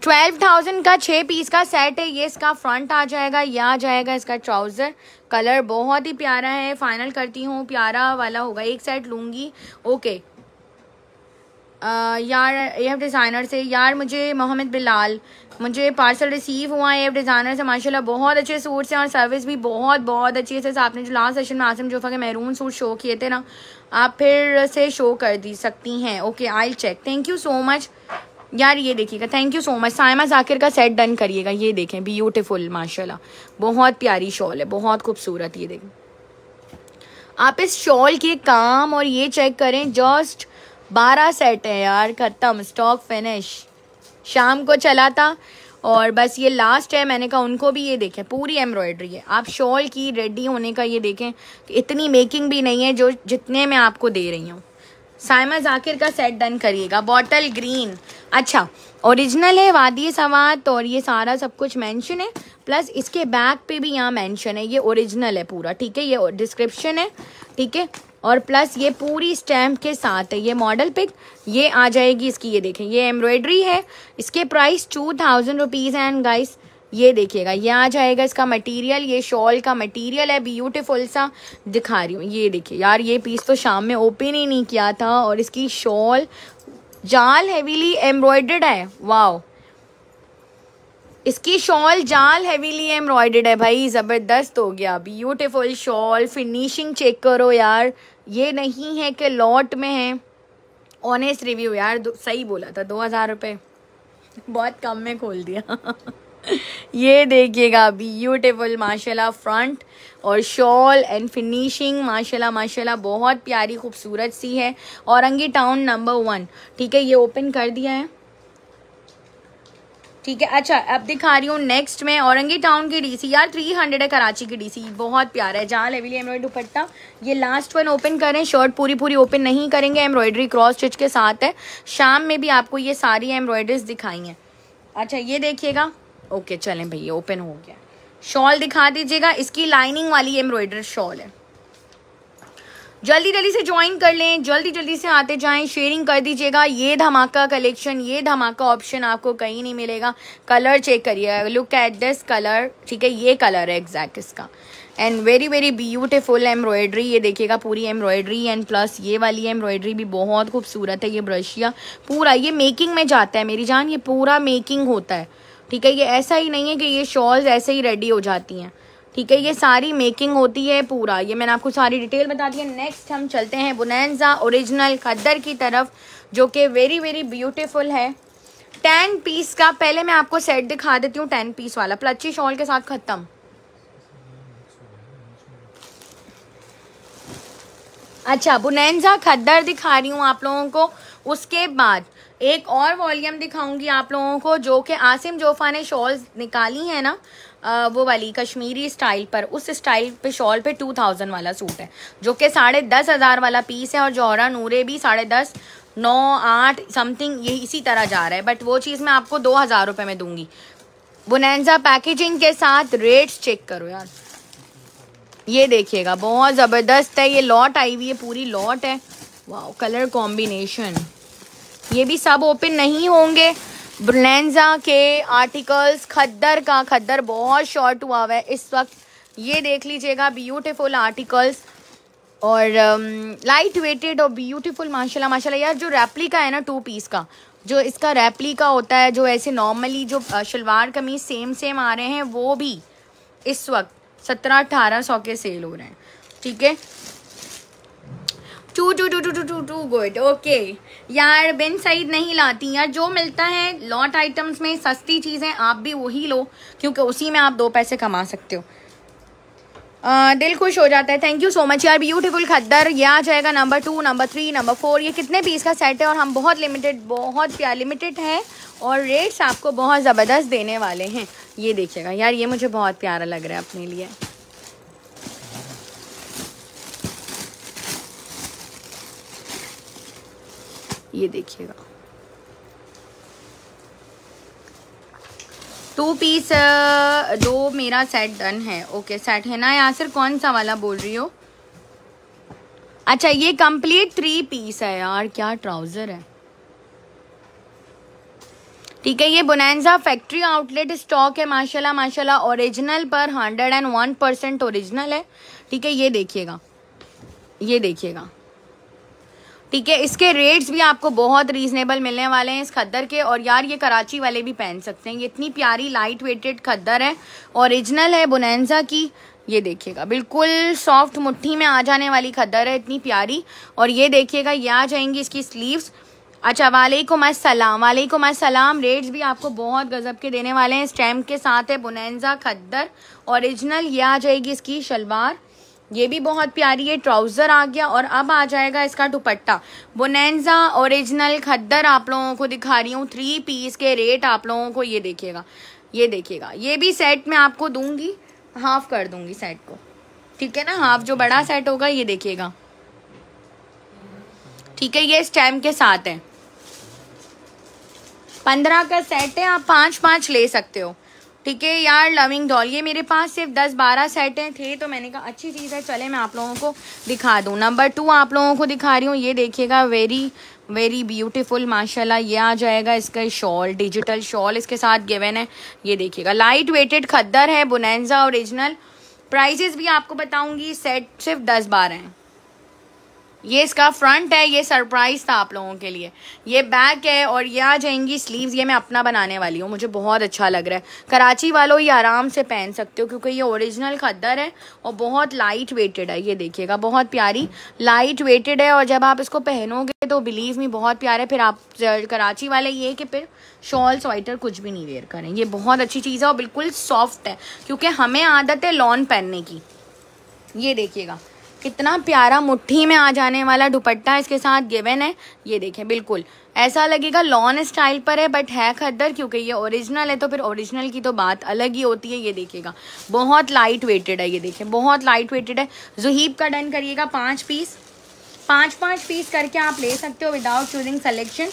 ट्वेल्व थाउजेंड का छः पीस का सेट है ये इसका फ्रंट आ जाएगा यह आ जाएगा इसका ट्राउज़र कलर बहुत ही प्यारा है फाइनल करती हूँ प्यारा वाला होगा एक सेट लूँगी ओके आ, यार एफ डिज़ाइनर से यार मुझे मोहम्मद बिलाल मुझे पार्सल रिसीव हुआ है एफ डिज़ाइनर से माशाल्लाह बहुत अच्छे सूट से और सर्विस भी बहुत बहुत अच्छी है जैसे आपने जो लास्ट सेशन में आसम जोफा के महरून सूट शो किए थे ना आप फिर से शो कर दी सकती हैं okay I check thank you so much यार ये देखिएगा thank you so much Saima Zakir का सेट डन करिएगा ये देखें ब्यूटीफुल माशाल्लाह बहुत प्यारी शॉल है बहुत खूबसूरत ये देखें आप इस शॉल के काम और ये चेक करें जस्ट बारह सेट है यार ख़त्म स्टॉक फिनिश शाम को चला था और बस ये लास्ट है मैंने कहा उनको भी ये देखें पूरी एम्ब्रॉयडरी है आप शॉल की रेडी होने का ये देखें इतनी मेकिंग भी नहीं है जो जितने मैं आपको दे रही हूँ साइमा जाकिर का सेट डन करिएगा बॉटल ग्रीन अच्छा ओरिजिनल है वादी सवाद और ये सारा सब कुछ मेंशन है प्लस इसके बैक पे भी यहाँ मेंशन है ये ओरिजिनल है पूरा ठीक है ये डिस्क्रिप्शन है ठीक है और प्लस ये पूरी स्टैम्प के साथ है ये मॉडल पिक ये आ जाएगी इसकी ये देखें ये एम्ब्रॉयडरी है इसके price two thousand rupees and guys ये देखिएगा ये आ जाएगा इसका मटेरियल ये शॉल का मटेरियल है ब्यूटीफुल सा दिखा रही हूँ ये देखिए यार ये पीस तो शाम में ओपन ही नहीं किया था और इसकी शॉल जाल हैवीली एम्ब्रॉयडर्ड है वाओ इसकी शॉल जाल हैवीली एम्ब्रॉयडर्ड है भाई ज़बरदस्त हो गया ब्यूटीफुल शॉल फिनिशिंग चेक करो यार ये नहीं है कि लॉट में है ऑनेस्ट रिव्यू यार सही बोला था दो हज़ार रुपये बहुत कम में खोल दिया ये देखिएगा ब्यूटिफुल माशाल्लाह फ्रंट और शॉल एंड फिनिशिंग माशाल्लाह माशाल्लाह बहुत प्यारी खूबसूरत सी है औरंगी टाउन नंबर वन ठीक है ये ओपन कर दिया है ठीक है अच्छा अब दिखा रही हूँ नेक्स्ट में औरंगी टाउन की डीसी यार थ्री हंड्रेड है कराची की डीसी बहुत प्यारा है जहाँ लेवली एम्ब्रॉयड दुपट्टा ये लास्ट वन ओपन करें शर्ट पूरी पूरी ओपन नहीं करेंगे एम्ब्रॉयडरी क्रॉस स्टिच के साथ है शाम में भी आपको ये सारी एम्ब्रॉयडरीज दिखाई हैं अच्छा ये देखिएगा ओके चलें भैया ओपन हो गया शॉल दिखा दीजिएगा इसकी लाइनिंग वाली एम्ब्रॉयडर शॉल है जल्दी जल्दी से ज्वाइन कर लें जल्दी जल्दी से आते जाएं शेयरिंग कर दीजिएगा ये धमाका कलेक्शन ये धमाका ऑप्शन आपको कहीं नहीं मिलेगा कलर चेक करिए लुक एट दिस कलर ठीक है ये कलर है एग्जैक्ट इसका and very very beautiful embroidery ये देखिएगा पूरी एम्ब्रॉयडरी एंड प्लस ये वाली एम्ब्रॉयडरी भी बहुत खूबसूरत है ये ब्रशिया पूरा ये मेकिंग में जाता है मेरी जान ये पूरा मेकिंग होता है ठीक है ये ऐसा ही नहीं है कि ये शॉल्स ऐसे ही रेडी हो जाती हैं ठीक है ये सारी मेकिंग होती है पूरा ये मैंने आपको सारी डिटेल बता दी है नेक्स्ट हम चलते हैं बुनैनजा ओरिजिनल खद्दर की तरफ जो कि वेरी वेरी ब्यूटीफुल है टेन पीस का पहले मैं आपको सेट दिखा देती हूँ टेन पीस वाला प्लची शॉल के साथ ख़त्म अच्छा बुनैनजा खद्दर दिखा रही हूँ आप लोगों को उसके बाद एक और वॉल्यूम दिखाऊंगी आप लोगों को जो कि आसिम जोफा ने शॉल निकाली है ना वो वाली कश्मीरी स्टाइल पर उस स्टाइल पे शॉल पे टू थाउजेंड वाला सूट है जो कि साढ़े दस हज़ार वाला पीस है और जौहरा नूरे भी साढ़े दस नौ आठ समथिंग ये इसी तरह जा रहा है बट वो चीज़ मैं आपको दो हज़ार रुपये में दूंगी बुनैजा पैकेजिंग के साथ रेट्स चेक करो यार ये देखिएगा बहुत ज़बरदस्त है ये लॉट आई हुई है पूरी लॉट है वाह कलर कॉम्बिनेशन ये भी सब ओपन नहीं होंगे ब्रलेंजा के आर्टिकल्स खद्दर का खद्दर बहुत शॉर्ट हुआ हुआ है इस वक्त ये देख लीजिएगा ब्यूटीफुल आर्टिकल्स और लाइट um, वेटेड और ब्यूटीफुल माशाल्लाह माशाल्लाह यार जो रेप्लिका है ना टू पीस का जो इसका रेप्लिका होता है जो ऐसे नॉर्मली जो शलवार कमीज सेम सेम आ रहे हैं वो भी इस वक्त सत्रह अठारह सौ के सेल हो रहे हैं ठीक है too too too too too too too good okay यार बिन सईद नहीं लाती यार जो मिलता है लॉट आइटम्स में सस्ती चीज़ें आप भी वही लो क्योंकि उसी में आप दो पैसे कमा सकते हो आ, दिल खुश हो जाता है थैंक यू सो मच यार ब्यूटीफुल खद्दर ये आ जाएगा number two number three number four ये कितने पीस का सेट है और हम बहुत लिमिटेड बहुत प्यार लिमिटेड है और रेट्स आपको बहुत ज़बरदस्त देने वाले हैं ये देखिएगा यार ये मुझे बहुत प्यारा लग रहा है अपने लिए ये देखिएगा टू पीस uh, दो मेरा सेट डन है ओके सेट है ना यासर कौन सा वाला बोल रही हो अच्छा ये कंप्लीट थ्री पीस है यार क्या ट्राउजर है ठीक है ये बोनेंजा फैक्ट्री आउटलेट स्टॉक है माशाल्लाह माशाल्लाह ओरिजिनल पर hundred and one percent original है ठीक है ये देखिएगा ये देखिएगा ठीक है इसके रेट्स भी आपको बहुत रीजनेबल मिलने वाले हैं इस खद्दर के और यार ये कराची वाले भी पहन सकते हैं ये इतनी प्यारी लाइट वेटेड खद्दर है ओरिजिनल है बुनैनजा की ये देखिएगा बिल्कुल सॉफ्ट मुट्ठी में आ जाने वाली खद्दर है इतनी प्यारी और ये देखिएगा ये आ जाएंगी इसकी स्लीव्स अच्छा वालेकुम अस्सलाम वालेकुम अस्सलाम रेट्स भी आपको बहुत गजब के देने वाले हैं स्टैम्प के साथ है बुनैनजा खद्दर ओरिजिनल ये आ जाएगी इसकी शलवार ये भी बहुत प्यारी है ट्राउज़र आ गया और अब आ जाएगा इसका दुपट्टा बोनेंजा ओरिजिनल खद्दर आप लोगों को दिखा रही हूँ थ्री पीस के रेट आप लोगों को ये देखिएगा ये देखिएगा ये भी सेट मैं आपको दूंगी हाफ कर दूंगी सेट को ठीक है ना हाफ जो बड़ा सेट होगा ये देखिएगा ठीक है ये स्टैम के साथ है पंद्रह का सेट है आप पाँच पाँच ले सकते हो ठीक है यार लविंग डॉल ये मेरे पास सिर्फ दस बारह सेटें थे तो मैंने कहा अच्छी चीज़ है चले मैं आप लोगों को दिखा दूँ नंबर टू आप लोगों को दिखा रही हूँ ये देखिएगा वेरी वेरी ब्यूटीफुल माशाल्लाह ये आ जाएगा इसका शॉल डिजिटल शॉल इसके साथ गिवन है ये देखिएगा लाइट वेटेड खद्दर है बुनैजा ओरिजिनल प्राइजेस भी आपको बताऊंगी सेट सिर्फ दस बारह हैं ये इसका फ्रंट है ये सरप्राइज़ था आप लोगों के लिए ये बैक है और ये आ जाएंगी स्लीव्स ये मैं अपना बनाने वाली हूँ मुझे बहुत अच्छा लग रहा है कराची वालों ये आराम से पहन सकते हो क्योंकि ये ओरिजिनल खद्दर है और बहुत लाइट वेटेड है ये देखिएगा बहुत प्यारी लाइट वेटेड है और जब आप इसको पहनोगे तो बिलीव मी बहुत है फिर आप कराची वाले ये कि फिर शॉल स्वेटर कुछ भी नहीं वेयर करें ये बहुत अच्छी चीज़ है और बिल्कुल सॉफ्ट है क्योंकि हमें आदत है लॉन पहनने की ये देखिएगा कितना प्यारा मुट्ठी में आ जाने वाला दुपट्टा इसके साथ गिवन है ये देखें बिल्कुल ऐसा लगेगा लॉन स्टाइल पर है बट है खद्दर क्योंकि ये ओरिजिनल है तो फिर ओरिजिनल की तो बात अलग ही होती है ये देखिएगा बहुत लाइट वेटेड है ये देखें बहुत लाइट वेटेड है जुहीब का डन करिएगा पाँच पीस पाँच पाँच पीस करके आप ले सकते हो विदाउट चूजिंग सलेक्शन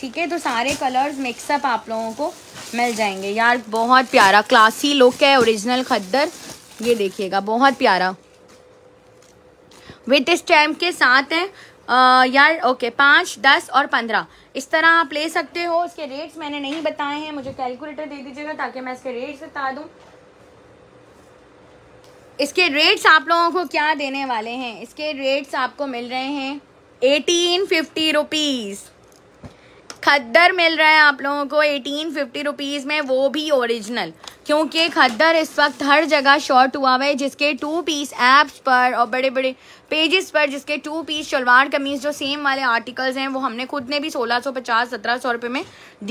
ठीक है तो सारे कलर्स मिक्सअप आप लोगों को मिल जाएंगे यार बहुत प्यारा क्लासी लुक है ओरिजिनल खद्दर ये देखिएगा बहुत प्यारा विथ स्टैम्प के साथ है यार ओके पाँच दस और पंद्रह इस तरह आप ले सकते हो इसके रेट्स मैंने नहीं बताए हैं मुझे कैलकुलेटर दे दीजिएगा ताकि मैं इसके रेट्स बता दूँ इसके रेट्स आप लोगों को क्या देने वाले हैं इसके रेट्स आपको मिल रहे हैं एटीन फिफ्टी रुपीज़ खद्दर मिल रहा है आप लोगों को एटीन फिफ्टी रुपीज़ में वो भी ओरिजिनल क्योंकि खद्दर इस वक्त हर जगह शॉर्ट हुआ हुआ है जिसके टू पीस ऐप्स पर और बड़े बड़े पेजेस पर जिसके टू पीस शलवार कमीज जो सेम वाले आर्टिकल्स हैं वो हमने खुद ने भी 1650 1700 रुपए में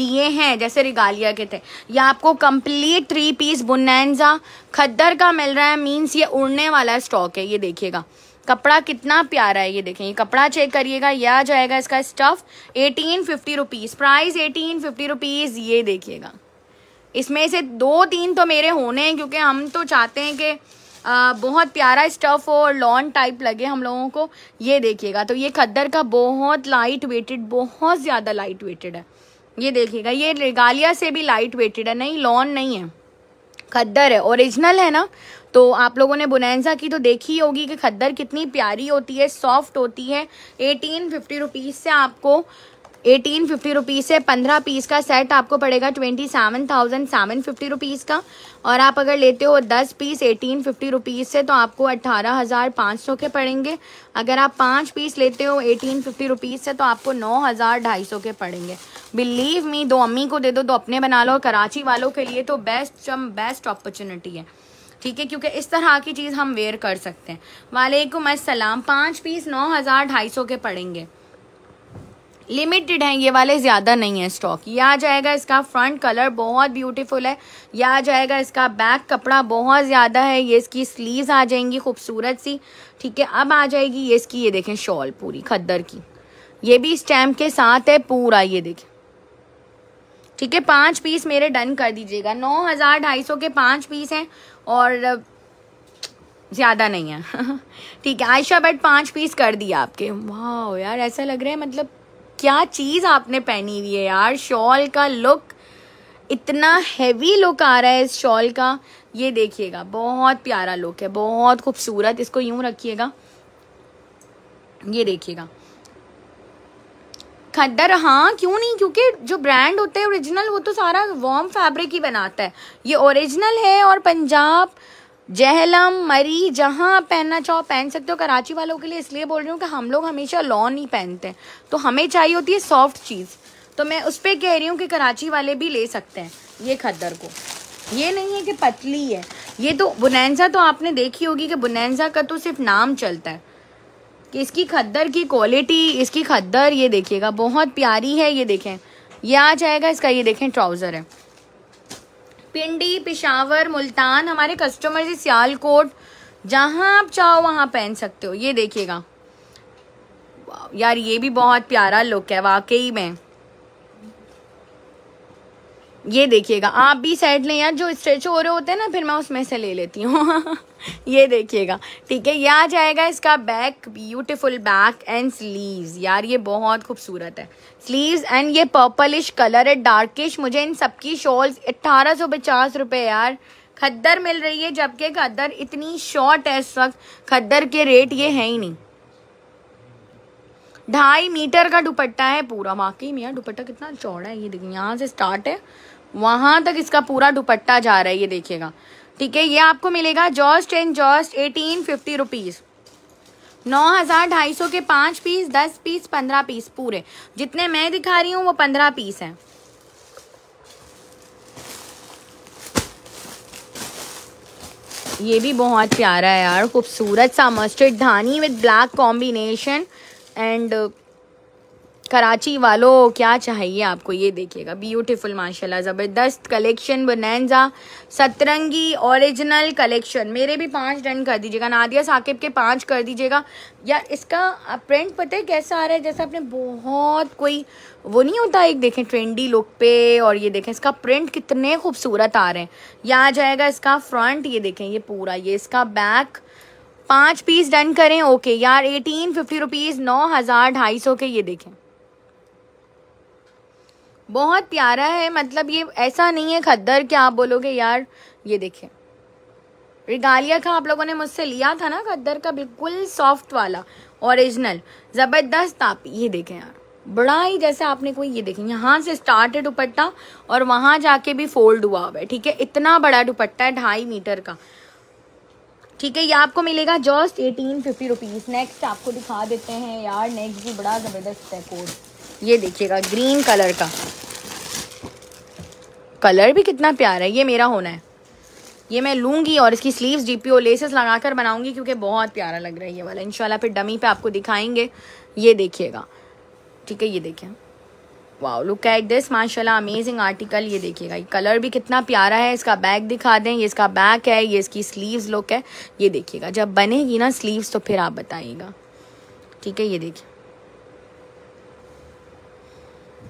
दिए हैं जैसे रिगालिया के थे या आपको complete three piece Bonanza khaddar का मिल रहा है मीन्स ये उड़ने वाला स्टॉक है ये देखिएगा कपड़ा कितना प्यारा है ये देखें ये कपड़ा चेक करिएगा यह आ जाएगा इसका stuff eighteen fifty rupees price eighteen fifty rupees ये देखिएगा इसमें से दो तीन तो मेरे होने हैं क्योंकि हम तो चाहते हैं कि बहुत प्यारा स्टफ़ हो और लॉन टाइप लगे हम लोगों को ये देखिएगा तो ये खद्दर का बहुत लाइट वेटेड बहुत ज़्यादा लाइट वेटेड है ये देखिएगा ये रेगालिया से भी लाइट वेटेड है नहीं लॉन नहीं है खद्दर है ओरिजिनल है ना तो आप लोगों ने बुनैनजा की तो देखी होगी कि खद्दर कितनी प्यारी होती है सॉफ्ट होती है एटीन फिफ्टी रुपीज़ से आपको एटीन फिफ्टी रुपीज़ से पंद्रह पीस का सेट आपको पड़ेगा twenty seven thousand seven fifty rupees का और आप अगर लेते हो दस पीस एटीन फिफ्टी रुपीज़ से तो आपको अट्ठारह हज़ार पाँच सौ के पड़ेंगे अगर आप पाँच पीस लेते हो एटीन फिफ्टी रुपीज़ से तो आपको नौ हज़ार ढाई सौ के पड़ेंगे बिलीव मी दो अम्मी को दे दो तो अपने बना लो कराची वालों के लिए तो बेस्ट चम बेस्ट अपॉर्चुनिटी है ठीक है क्योंकि इस तरह की चीज़ हम वेयर कर सकते हैं वालेकुम असलम पाँच पीस नौ हज़ार ढाई सौ के पड़ेंगे लिमिटेड हैं ये वाले ज़्यादा नहीं है स्टॉक ये आ जाएगा इसका फ्रंट कलर बहुत ब्यूटीफुल है ये आ जाएगा इसका बैक कपड़ा बहुत ज़्यादा है ये इसकी स्लीव्स आ जाएंगी खूबसूरत सी ठीक है अब आ जाएगी ये इसकी ये देखें शॉल पूरी खद्दर की ये भी स्टैम्प के साथ है पूरा ये देखें ठीक है पाँच पीस मेरे डन कर दीजिएगा नौ हज़ार ढाई सौ के पाँच पीस हैं और ज़्यादा नहीं है ठीक है आयशा बट पाँच पीस कर दिया आपके वाह यार ऐसा लग रहा है मतलब क्या चीज़ आपने पहनी हुई है यार शॉल का लुक इतना हैवी लुक आ रहा है इस शॉल का ये देखिएगा बहुत प्यारा लुक है बहुत खूबसूरत इसको यूं रखिएगा ये देखिएगा खद्दर हाँ क्यों नहीं क्योंकि जो ब्रांड होते हैं ओरिजिनल वो तो सारा वॉम फैब्रिक ही बनाता है ये ओरिजिनल है और पंजाब जहलम मरी जहाँ पहनना चाहो पहन सकते हो कराची वालों के लिए इसलिए बोल रही हूँ कि हम लोग हमेशा लॉन ही पहनते हैं तो हमें चाहिए होती है सॉफ्ट चीज़ तो मैं उस पर कह रही हूँ कि कराची वाले भी ले सकते हैं ये खद्दर को ये नहीं है कि पतली है ये तो बुनैनजा तो आपने देखी होगी कि बुनैनजा का तो सिर्फ नाम चलता है कि इसकी खद्दर की क्वालिटी इसकी खद्दर ये देखिएगा बहुत प्यारी है ये देखें ये आ जाएगा इसका ये देखें ट्राउज़र है पिंडी पिशावर मुल्तान हमारे कस्टमर जी सियालकोट जहाँ आप चाहो वहाँ पहन सकते हो ये देखिएगा यार ये भी बहुत प्यारा लुक है वाकई में ये देखिएगा आप भी सेट लें यार जो स्ट्रेच हो रहे होते हैं ना फिर मैं उसमें से ले लेती हूँ ये देखिएगा ठीक है ये आ जाएगा इसका back beautiful back and sleeves यार ये बहुत खूबसूरत है स्लीव्स एंड ये पर्पलिश कलर है डार्किश मुझे इन सबकी शॉल्स अट्ठारह सौ पचास रुपये यार खद्दर मिल रही है जबकि खद्दर इतनी शॉर्ट है इस वक्त खद्दर के रेट ये है ही नहीं ढाई मीटर का दुपट्टा है पूरा वाकई में यार दुपट्टा कितना चौड़ा है ये देखिए यहाँ से स्टार्ट है वहां तक इसका पूरा दुपट्टा जा रहा है ये देखिएगा ठीक है ये आपको मिलेगा just and just eighteen fifty rupees नौ हज़ार ढाई सौ के पांच पीस दस पीस पंद्रह पीस पूरे जितने मैं दिखा रही हूँ वो पंद्रह पीस हैं ये भी बहुत प्यारा है यार खूबसूरत सा मस्टर्ड धानी with black combination and Karachi वालों क्या चाहिए आपको ये देखिएगा ब्यूटीफुल माशाल्लाह ज़बरदस्त कलेक्शन बनैनजा सतरंगी ओरिजिनल कलेक्शन मेरे भी पांच डन कर दीजिएगा नादिया साकिब के पांच कर दीजिएगा या इसका प्रिंट पता है कैसा आ रहा है जैसे आपने बहुत कोई वो नहीं होता एक देखें ट्रेंडी लुक पे और ये देखें इसका प्रिंट कितने खूबसूरत आ रहे हैं यह आ जाएगा इसका फ्रंट ये देखें ये पूरा ये इसका बैक पाँच पीस डन करें ओके यार एटीन फिफ्टी रुपीज़ नौ हज़ार ढाई सौ के ये देखें बहुत प्यारा है मतलब ये ऐसा नहीं है खद्दर क्या आप बोलोगे यार ये देखे रिगालिया का आप लोगों ने मुझसे लिया था ना खद्दर का बिल्कुल सॉफ्ट वाला ओरिजिनल ज़बरदस्त आप ये देखें यार बड़ा ही जैसे आपने कोई ये देखें यहाँ से स्टार्ट है दुपट्टा और वहां जाके भी फोल्ड हुआ हुआ है ठीक है इतना बड़ा दुपट्टा है ढाई मीटर का ठीक है ये आपको मिलेगा just eighteen fifty rupees next आपको दिखा देते हैं यार नेक्स्ट भी बड़ा ज़बरदस्त है कोड ये देखिएगा ग्रीन कलर का कलर भी कितना प्यारा है ये मेरा होना है ये मैं लूँगी और इसकी स्लीव्स डीपीओ लेसेस लगाकर बनाऊंगी क्योंकि बहुत प्यारा लग रहा है ये वाला इंशाल्लाह फिर डमी पे आपको दिखाएंगे ये देखिएगा ठीक है ये देखिए वाओ लुक एट दिस माशाल्लाह अमेजिंग आर्टिकल ये देखिएगा ये कलर भी कितना प्यारा है इसका बैग दिखा दें ये इसका बैक है ये इसकी स्लीव्स लुक है ये देखिएगा जब बनेगी ना स्लीव्स तो फिर आप बताइएगा ठीक है ये देखिए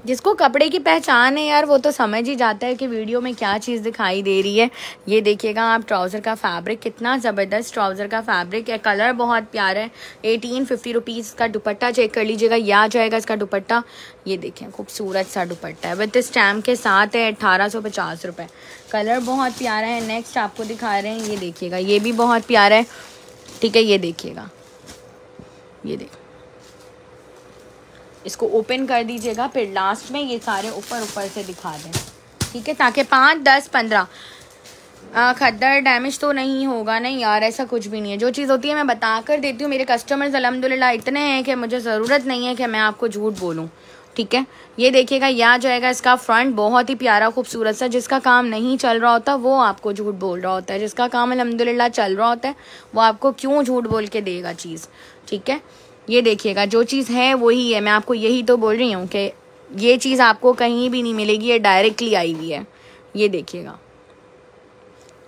जिसको कपड़े की पहचान है यार वो तो समझ ही जाता है कि वीडियो में क्या चीज़ दिखाई दे रही है ये देखिएगा आप ट्राउज़र का फैब्रिक कितना ज़बरदस्त ट्राउज़र का फैब्रिक है कलर बहुत प्यारा है एटीन फिफ्टी रुपीज़ का दुपट्टा चेक कर लीजिएगा यह आ जाएगा इसका दुपट्टा ये देखें खूबसूरत सा दुपट्टा है विथ स्टैम्प के साथ है अट्ठारह सौ पचास रुपये कलर बहुत प्यारा है नेक्स्ट आपको दिखा रहे हैं ये देखिएगा ये भी बहुत प्यारा है ठीक है ये देखिएगा ये देख इसको ओपन कर दीजिएगा फिर लास्ट में ये सारे ऊपर ऊपर से दिखा दें ठीक है ताकि पाँच दस पंद्रह खद्दर डैमेज तो नहीं होगा नहीं यार ऐसा कुछ भी नहीं है जो चीज़ होती है मैं बता कर देती हूँ मेरे कस्टमर्स अलहमदिल्ला इतने हैं कि मुझे ज़रूरत नहीं है कि मैं आपको झूठ बोलूँ ठीक है ये देखिएगा यह जाएगा इसका फ्रंट बहुत ही प्यारा खूबसूरत सा जिसका काम नहीं चल रहा होता वो आपको झूठ बोल रहा होता है जिसका काम अलहमदिल्ला चल रहा होता है वो आपको क्यों झूठ बोल के देगा चीज़ ठीक है ये देखिएगा जो चीज़ है वही है मैं आपको यही तो बोल रही हूँ कि ये चीज़ आपको कहीं भी नहीं मिलेगी ये डायरेक्टली आई हुई है ये देखिएगा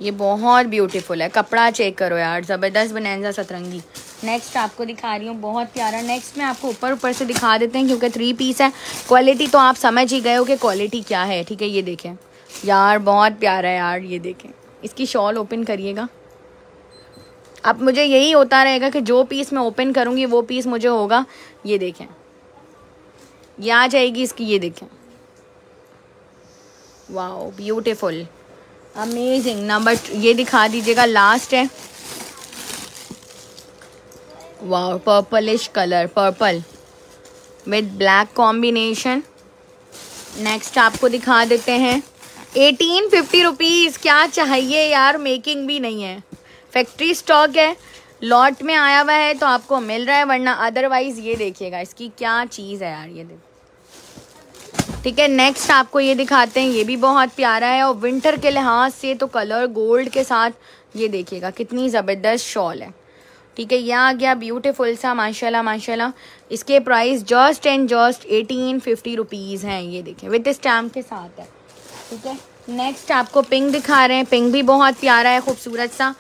ये बहुत ब्यूटीफुल है कपड़ा चेक करो यार ज़बरदस्त बनैजा सतरंगी नेक्स्ट आपको दिखा रही हूँ बहुत प्यारा नेक्स्ट मैं आपको ऊपर ऊपर से दिखा देते हैं क्योंकि थ्री पीस है क्वालिटी तो आप समझ ही गए हो कि क्वालिटी क्या है ठीक है ये देखें यार बहुत प्यारा है यार ये देखें इसकी शॉल ओपन करिएगा अब मुझे यही होता रहेगा कि जो पीस मैं ओपन करूँगी वो पीस मुझे होगा ये देखें ये आ जाएगी इसकी ये देखें वाह ब्यूटिफुल अमेजिंग नंबर ये दिखा दीजिएगा लास्ट है वाह purplish colour purple with black combination next आपको दिखा देते हैं एटीन फिफ्टी रुपीज़ क्या चाहिए यार मेकिंग भी नहीं है फैक्ट्री स्टॉक है लॉट में आया हुआ है तो आपको मिल रहा है वरना अदरवाइज ये देखिएगा इसकी क्या चीज़ है यार ये देखो ठीक है नेक्स्ट आपको ये दिखाते हैं ये भी बहुत प्यारा है और विंटर के लिहाज से तो कलर गोल्ड के साथ ये देखिएगा कितनी ज़बरदस्त शॉल है ठीक है यह आ गया ब्यूटीफुल सा माशाल्लाह माशाल्लाह इसके price just and just eighteen fifty rupees हैं ये देखें विद स्टैम्प के साथ है ठीक है नेक्स्ट आपको पिंक दिखा रहे हैं पिंक भी बहुत प्यारा है खूबसूरत सा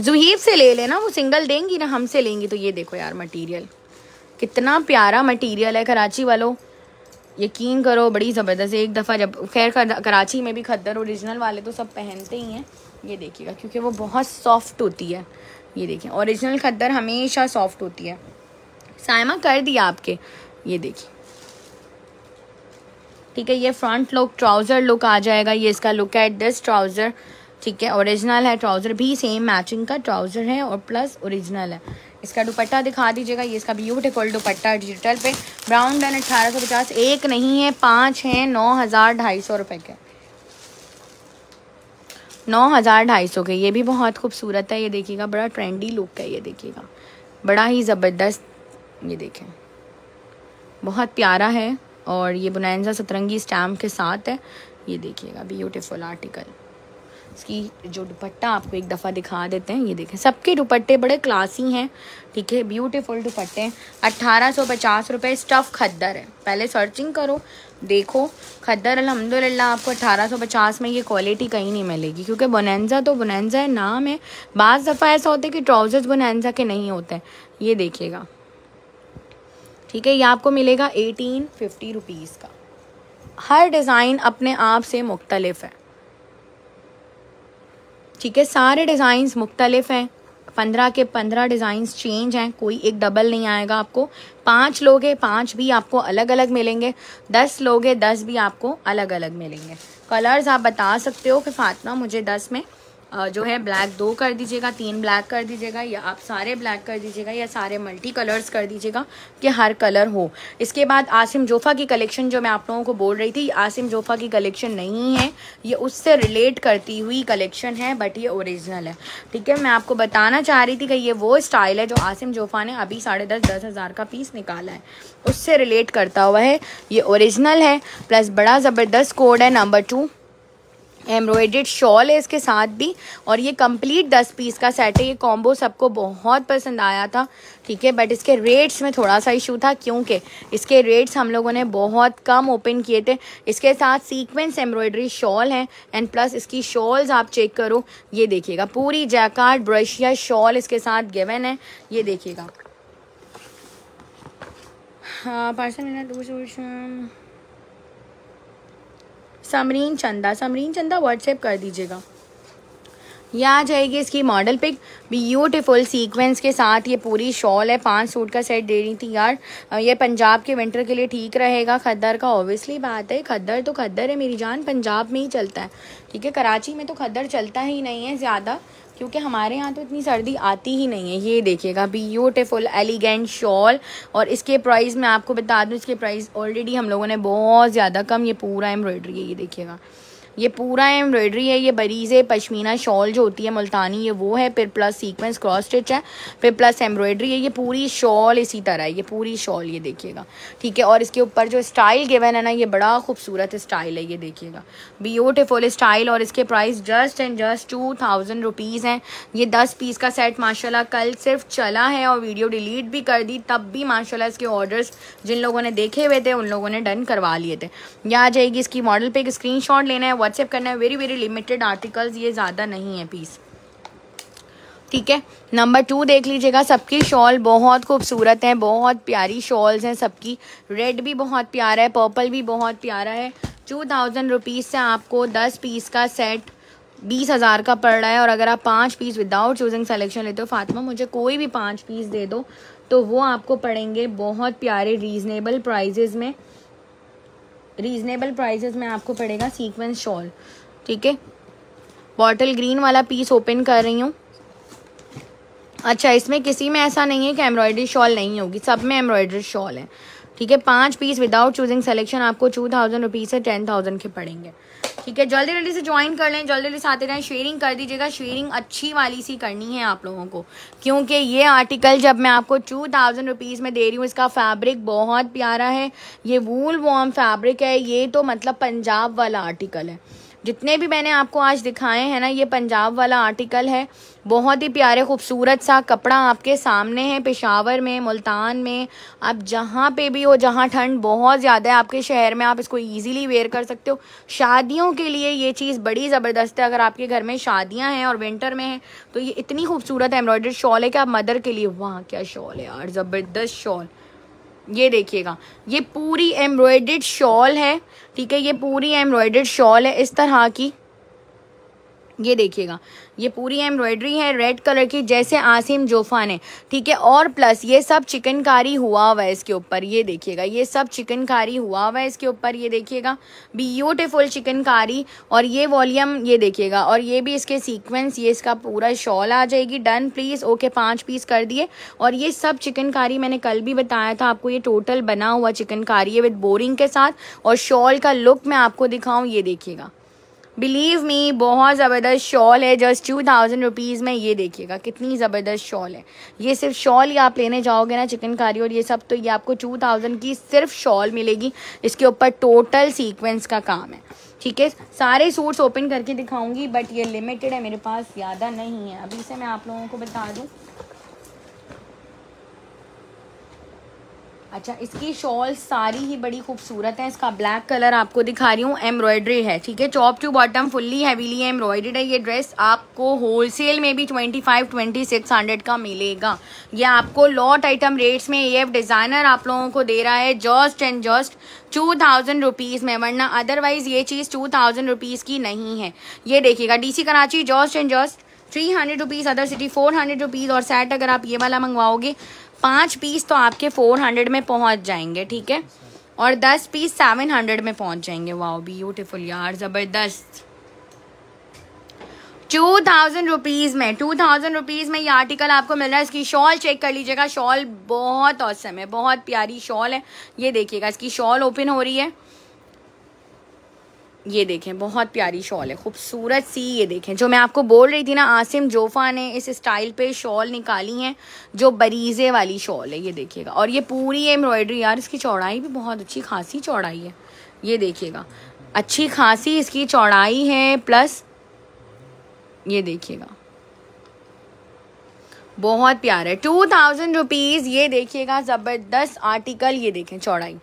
जुहीब से ले लेना वो सिंगल देंगी ना हमसे लेंगी तो ये देखो यार मटेरियल कितना प्यारा मटेरियल है कराची वालों यकीन करो बड़ी ज़बरदस्त एक दफ़ा जब खैर कराची में भी खद्दर ओरिजिनल वाले तो सब पहनते ही हैं ये देखिएगा क्योंकि वो बहुत सॉफ्ट होती है ये देखिए ओरिजिनल खद्दर हमेशा सॉफ्ट होती है साइमा कर दिया आपके ये देखिए ठीक है ये फ्रंट लुक ट्राउज़र लुक आ जाएगा ये इसका लुक एट दिस ट्राउज़र ठीक है ओरिजिनल है ट्राउज़र भी सेम मैचिंग का ट्राउज़र है और प्लस ओरिजिनल है इसका दुपट्टा दिखा दीजिएगा ये इसका ब्यूटीफुल दुपट्टा डिजिटल पे ब्राउन डन अट्ठारह सौ पचास एक नहीं है पाँच है नौ हज़ार ढाई सौ रुपये के नौ हज़ार ढाई सौ के ये भी बहुत खूबसूरत है ये देखिएगा बड़ा ट्रेंडी लुक है ये देखिएगा बड़ा ही ज़बरदस्त ये देखें बहुत प्यारा है और ये बुनैजा सतरंगी स्टैम्प के साथ है ये देखिएगा ब्यूटिफुल आर्टिकल इसकी जो दुपट्टा आपको एक दफ़ा दिखा देते हैं ये देखें सबके दुपट्टे बड़े क्लासी हैं ठीक है ब्यूटीफुल दुपट्टे हैं अट्ठारह सौ पचास रुपये स्टफ़ खद्दर है पहले सर्चिंग करो देखो खद्दर अलहमदिल्ला आपको अट्ठारह सौ पचास में ये क्वालिटी कहीं नहीं मिलेगी क्योंकि बोनेंजा तो बोनेंजा है नाम है बाज़ दफ़ा ऐसा होता है कि ट्राउज़र्स बोनेंजा के नहीं होते ये देखिएगा ठीक है ये आपको मिलेगा एटीन फिफ्टी रुपीज़ का हर डिज़ाइन अपने आप से मुख्तलफ है ठीक है सारे डिज़ाइंस मुख्तलिफ हैं पंद्रह के पंद्रह डिज़ाइंस चेंज हैं कोई एक डबल नहीं आएगा आपको पाँच लोगे पाँच भी आपको अलग अलग मिलेंगे दस लोगे दस भी आपको अलग अलग मिलेंगे कलर्स आप बता सकते हो कि फातमा मुझे दस में जो है ब्लैक दो कर दीजिएगा तीन ब्लैक कर दीजिएगा या आप सारे ब्लैक कर दीजिएगा या सारे मल्टी कलर्स कर दीजिएगा कि हर कलर हो इसके बाद आसिम जोफ़ा की कलेक्शन जो मैं आप लोगों को बोल रही थी आसिम जोफ़ा की कलेक्शन नहीं है ये उससे रिलेट करती हुई कलेक्शन है बट ये ओरिजिनल है ठीक है मैं आपको बताना चाह रही थी कि ये वो स्टाइल है जो आसिम जोफ़ा ने अभी साढ़े दस दस हज़ार का पीस निकाला है उससे रिलेट करता हुआ है ये ओरिजिनल है प्लस बड़ा ज़बरदस्त कोड है नंबर टू एम्ब्रॉयडेड शॉल है इसके साथ भी और ये कंप्लीट दस पीस का सेट है ये कॉम्बो सबको बहुत पसंद आया था ठीक है बट इसके रेट्स में थोड़ा सा इशू था क्योंकि इसके रेट्स हम लोगों ने बहुत कम ओपन किए थे इसके साथ सीक्वेंस एम्ब्रॉयडरी शॉल है एंड प्लस इसकी शॉल्स आप चेक करो ये देखिएगा पूरी जैकार्ड ब्रशिया शॉल इसके साथ गिवन है ये देखिएगा हाँ पार्सल समरीन चंदा समरीन चंदा व्हाट्सएप कर दीजिएगा यह आ जाएगी इसकी मॉडल पिक ब्यूटीफुल सीक्वेंस के साथ ये पूरी शॉल है पांच सूट का सेट दे रही थी यार ये पंजाब के विंटर के लिए ठीक रहेगा खद्दर का ऑब्वियसली बात है खद्दर तो खद्दर है मेरी जान पंजाब में ही चलता है ठीक है कराची में तो खद्दर चलता ही नहीं है ज़्यादा क्योंकि हमारे यहाँ तो इतनी सर्दी आती ही नहीं है ये देखिएगा ब्यूटिफुल एलिगेंट शॉल और इसके प्राइस मैं आपको बता दूँ इसके प्राइस ऑलरेडी हम लोगों ने बहुत ज़्यादा कम ये पूरा एम्ब्रॉयडरी है ये देखिएगा ये पूरा एम्ब्रॉयडरी है ये बरीज़ पश्मीना शॉल जो होती है मुल्तानी ये वो है फिर प्लस सीक्वेंस क्रॉस स्टिच है फिर प्लस एम्ब्रॉयडरी है ये पूरी शॉल इसी तरह है ये पूरी शॉल ये देखिएगा ठीक है और इसके ऊपर जो स्टाइल गिवन है ना ये बड़ा खूबसूरत स्टाइल है ये देखिएगा ब्यूटिफुल स्टाइल और इसके price just and just two thousand rupees हैं ये दस पीस का सेट माशाल्लाह कल सिर्फ चला है और वीडियो डिलीट भी कर दी तब भी माशाल्लाह इसके ऑर्डर्स जिन लोगों ने देखे हुए थे उन लोगों ने डन करवा लिए थे यह आ जाएगी इसकी मॉडल पर एक स्क्रीन लेना है व्हाट्सएप करना है वेरी वेरी लिमिटेड आर्टिकल्स ये ज़्यादा नहीं है पीस ठीक है नंबर टू देख लीजिएगा सबकी शॉल बहुत खूबसूरत हैं बहुत प्यारी शॉल्स हैं सबकी रेड भी बहुत प्यारा है पर्पल भी बहुत प्यारा है टू थाउजेंड रुपीज़ से आपको दस पीस का सेट बीस हज़ार का पड़ रहा है और अगर आप पाँच पीस विदाउट चूजिंग सेलेक्शन लेते हो फातिमा मुझे कोई भी पाँच पीस दे दो तो वो आपको पड़ेंगे बहुत प्यारे रीजनेबल प्राइजेज़ में रीजनेबल प्राइजेज में आपको पड़ेगा सीक्वेंस शॉल ठीक है बॉटल ग्रीन वाला पीस ओपन कर रही हूँ अच्छा इसमें किसी में ऐसा नहीं है कि एम्ब्रॉयडरी शॉल नहीं होगी सब में एम्ब्रॉयडरी शॉल है ठीक है पाँच पीस विदाउट चूजिंग सेलेक्शन आपको टू थाउजेंड रुपीज़ से टेन थाउजेंड के पड़ेंगे ठीक है जल्दी जल्दी से ज्वाइन कर लें जल्दी जल्दी से आते रहें शेयरिंग कर दीजिएगा शेयरिंग अच्छी वाली सी करनी है आप लोगों को क्योंकि ये आर्टिकल जब मैं आपको टू थाउजेंड रुपीज़ में दे रही हूँ इसका फैब्रिक बहुत प्यारा है ये वूल वॉम फैब्रिक है ये तो मतलब पंजाब वाला आर्टिकल है जितने भी मैंने आपको आज दिखाए हैं ना ये पंजाब वाला आर्टिकल है बहुत ही प्यारे खूबसूरत सा कपड़ा आपके सामने है पेशावर में मुल्तान में आप जहाँ पे भी हो जहाँ ठंड बहुत ज़्यादा है आपके शहर में आप इसको इजीली वेयर कर सकते हो शादियों के लिए ये चीज़ बड़ी ज़बरदस्त है अगर आपके घर में शादियाँ हैं और विंटर में हैं तो ये इतनी खूबसूरत एम्ब्रॉयडर शॉल है कि आप मदर के लिए वहाँ क्या शॉल है यार ज़बरदस्त शॉल ये देखिएगा ये पूरी एम्ब्रॉयड शॉल है ठीक है ये पूरी एम्ब्रॉयडर्ड शॉल है इस तरह की ये देखिएगा ये पूरी एम्ब्रॉयडरी है रेड कलर की जैसे आसिम जोफान है ठीक है और प्लस ये सब चिकनकारी हुआ हुआ है इसके ऊपर ये देखिएगा ये सब चिकनकारी हुआ हुआ है इसके ऊपर ये देखिएगा ब्यूटिफुल चिकनकारी और ये वॉल्यूम ये देखिएगा और ये भी इसके सीक्वेंस ये इसका पूरा शॉल आ जाएगी डन प्लीज़ ओके पाँच पीस कर दिए और ये सब चिकनकारी मैंने कल भी बताया था आपको ये टोटल बना हुआ चिकनकारी है विद बोरिंग के साथ और शॉल का लुक मैं आपको दिखाऊँ ये देखिएगा बिलीव मी बहुत ज़बरदस्त शॉल है जस्ट टू थाउजेंड रुपीज़ में ये देखिएगा कितनी ज़बरदस्त शॉल है ये सिर्फ शॉल ही आप लेने जाओगे ना चिकनकारी और ये सब तो ये आपको टू थाउजेंड की सिर्फ शॉल मिलेगी इसके ऊपर टोटल सीक्वेंस का काम है ठीक है सारे सूट्स ओपन करके दिखाऊंगी बट ये लिमिटेड है मेरे पास ज़्यादा नहीं है अभी से मैं आप लोगों को बता दूँ अच्छा इसकी शॉल सारी ही बड़ी खूबसूरत है इसका ब्लैक कलर आपको दिखा रही हूँ एम्ब्रॉयडरी है ठीक है top to bottom fully heavily embroidered है ये ड्रेस आपको होलसेल में भी twenty five twenty six hundred का मिलेगा ये आपको लॉट आइटम रेट्स में ए डिज़ाइनर आप लोगों को दे रहा है just and just two thousand rupees में वरना अदरवाइज़ ये चीज़ टू थाउजेंड रुपीज़ की नहीं है ये देखिएगा DC Karachi just and just three hundred rupees other city four hundred rupees और सेट अगर आप ये वाला मंगवाओगे पाँच पीस तो आपके फोर हंड्रेड में पहुंच जाएंगे ठीक है और दस पीस सेवन हंड्रेड में पहुंच जाएंगे वाओ ब्यूटीफुल यार ज़बरदस्त टू थाउजेंड रुपीज़ में टू थाउजेंड रुपीज़ में ये आर्टिकल आपको मिल रहा है इसकी शॉल चेक कर लीजिएगा शॉल बहुत औसम है बहुत प्यारी शॉल है ये देखिएगा इसकी शॉल ओपन हो रही है ये देखें बहुत प्यारी शॉल है खूबसूरत सी ये देखें जो मैं आपको बोल रही थी ना आसिम जोफा ने इस स्टाइल पे शॉल निकाली है जो बरीज़े वाली शॉल है ये देखिएगा और ये पूरी एम्ब्रॉयडरी यार इसकी चौड़ाई भी बहुत अच्छी खासी चौड़ाई है ये देखिएगा अच्छी खासी इसकी चौड़ाई है प्लस ये देखिएगा बहुत प्यारा है टू थाउजेंड रुपीज़ ये देखिएगा ज़बरदस्त आर्टिकल ये देखें चौड़ाई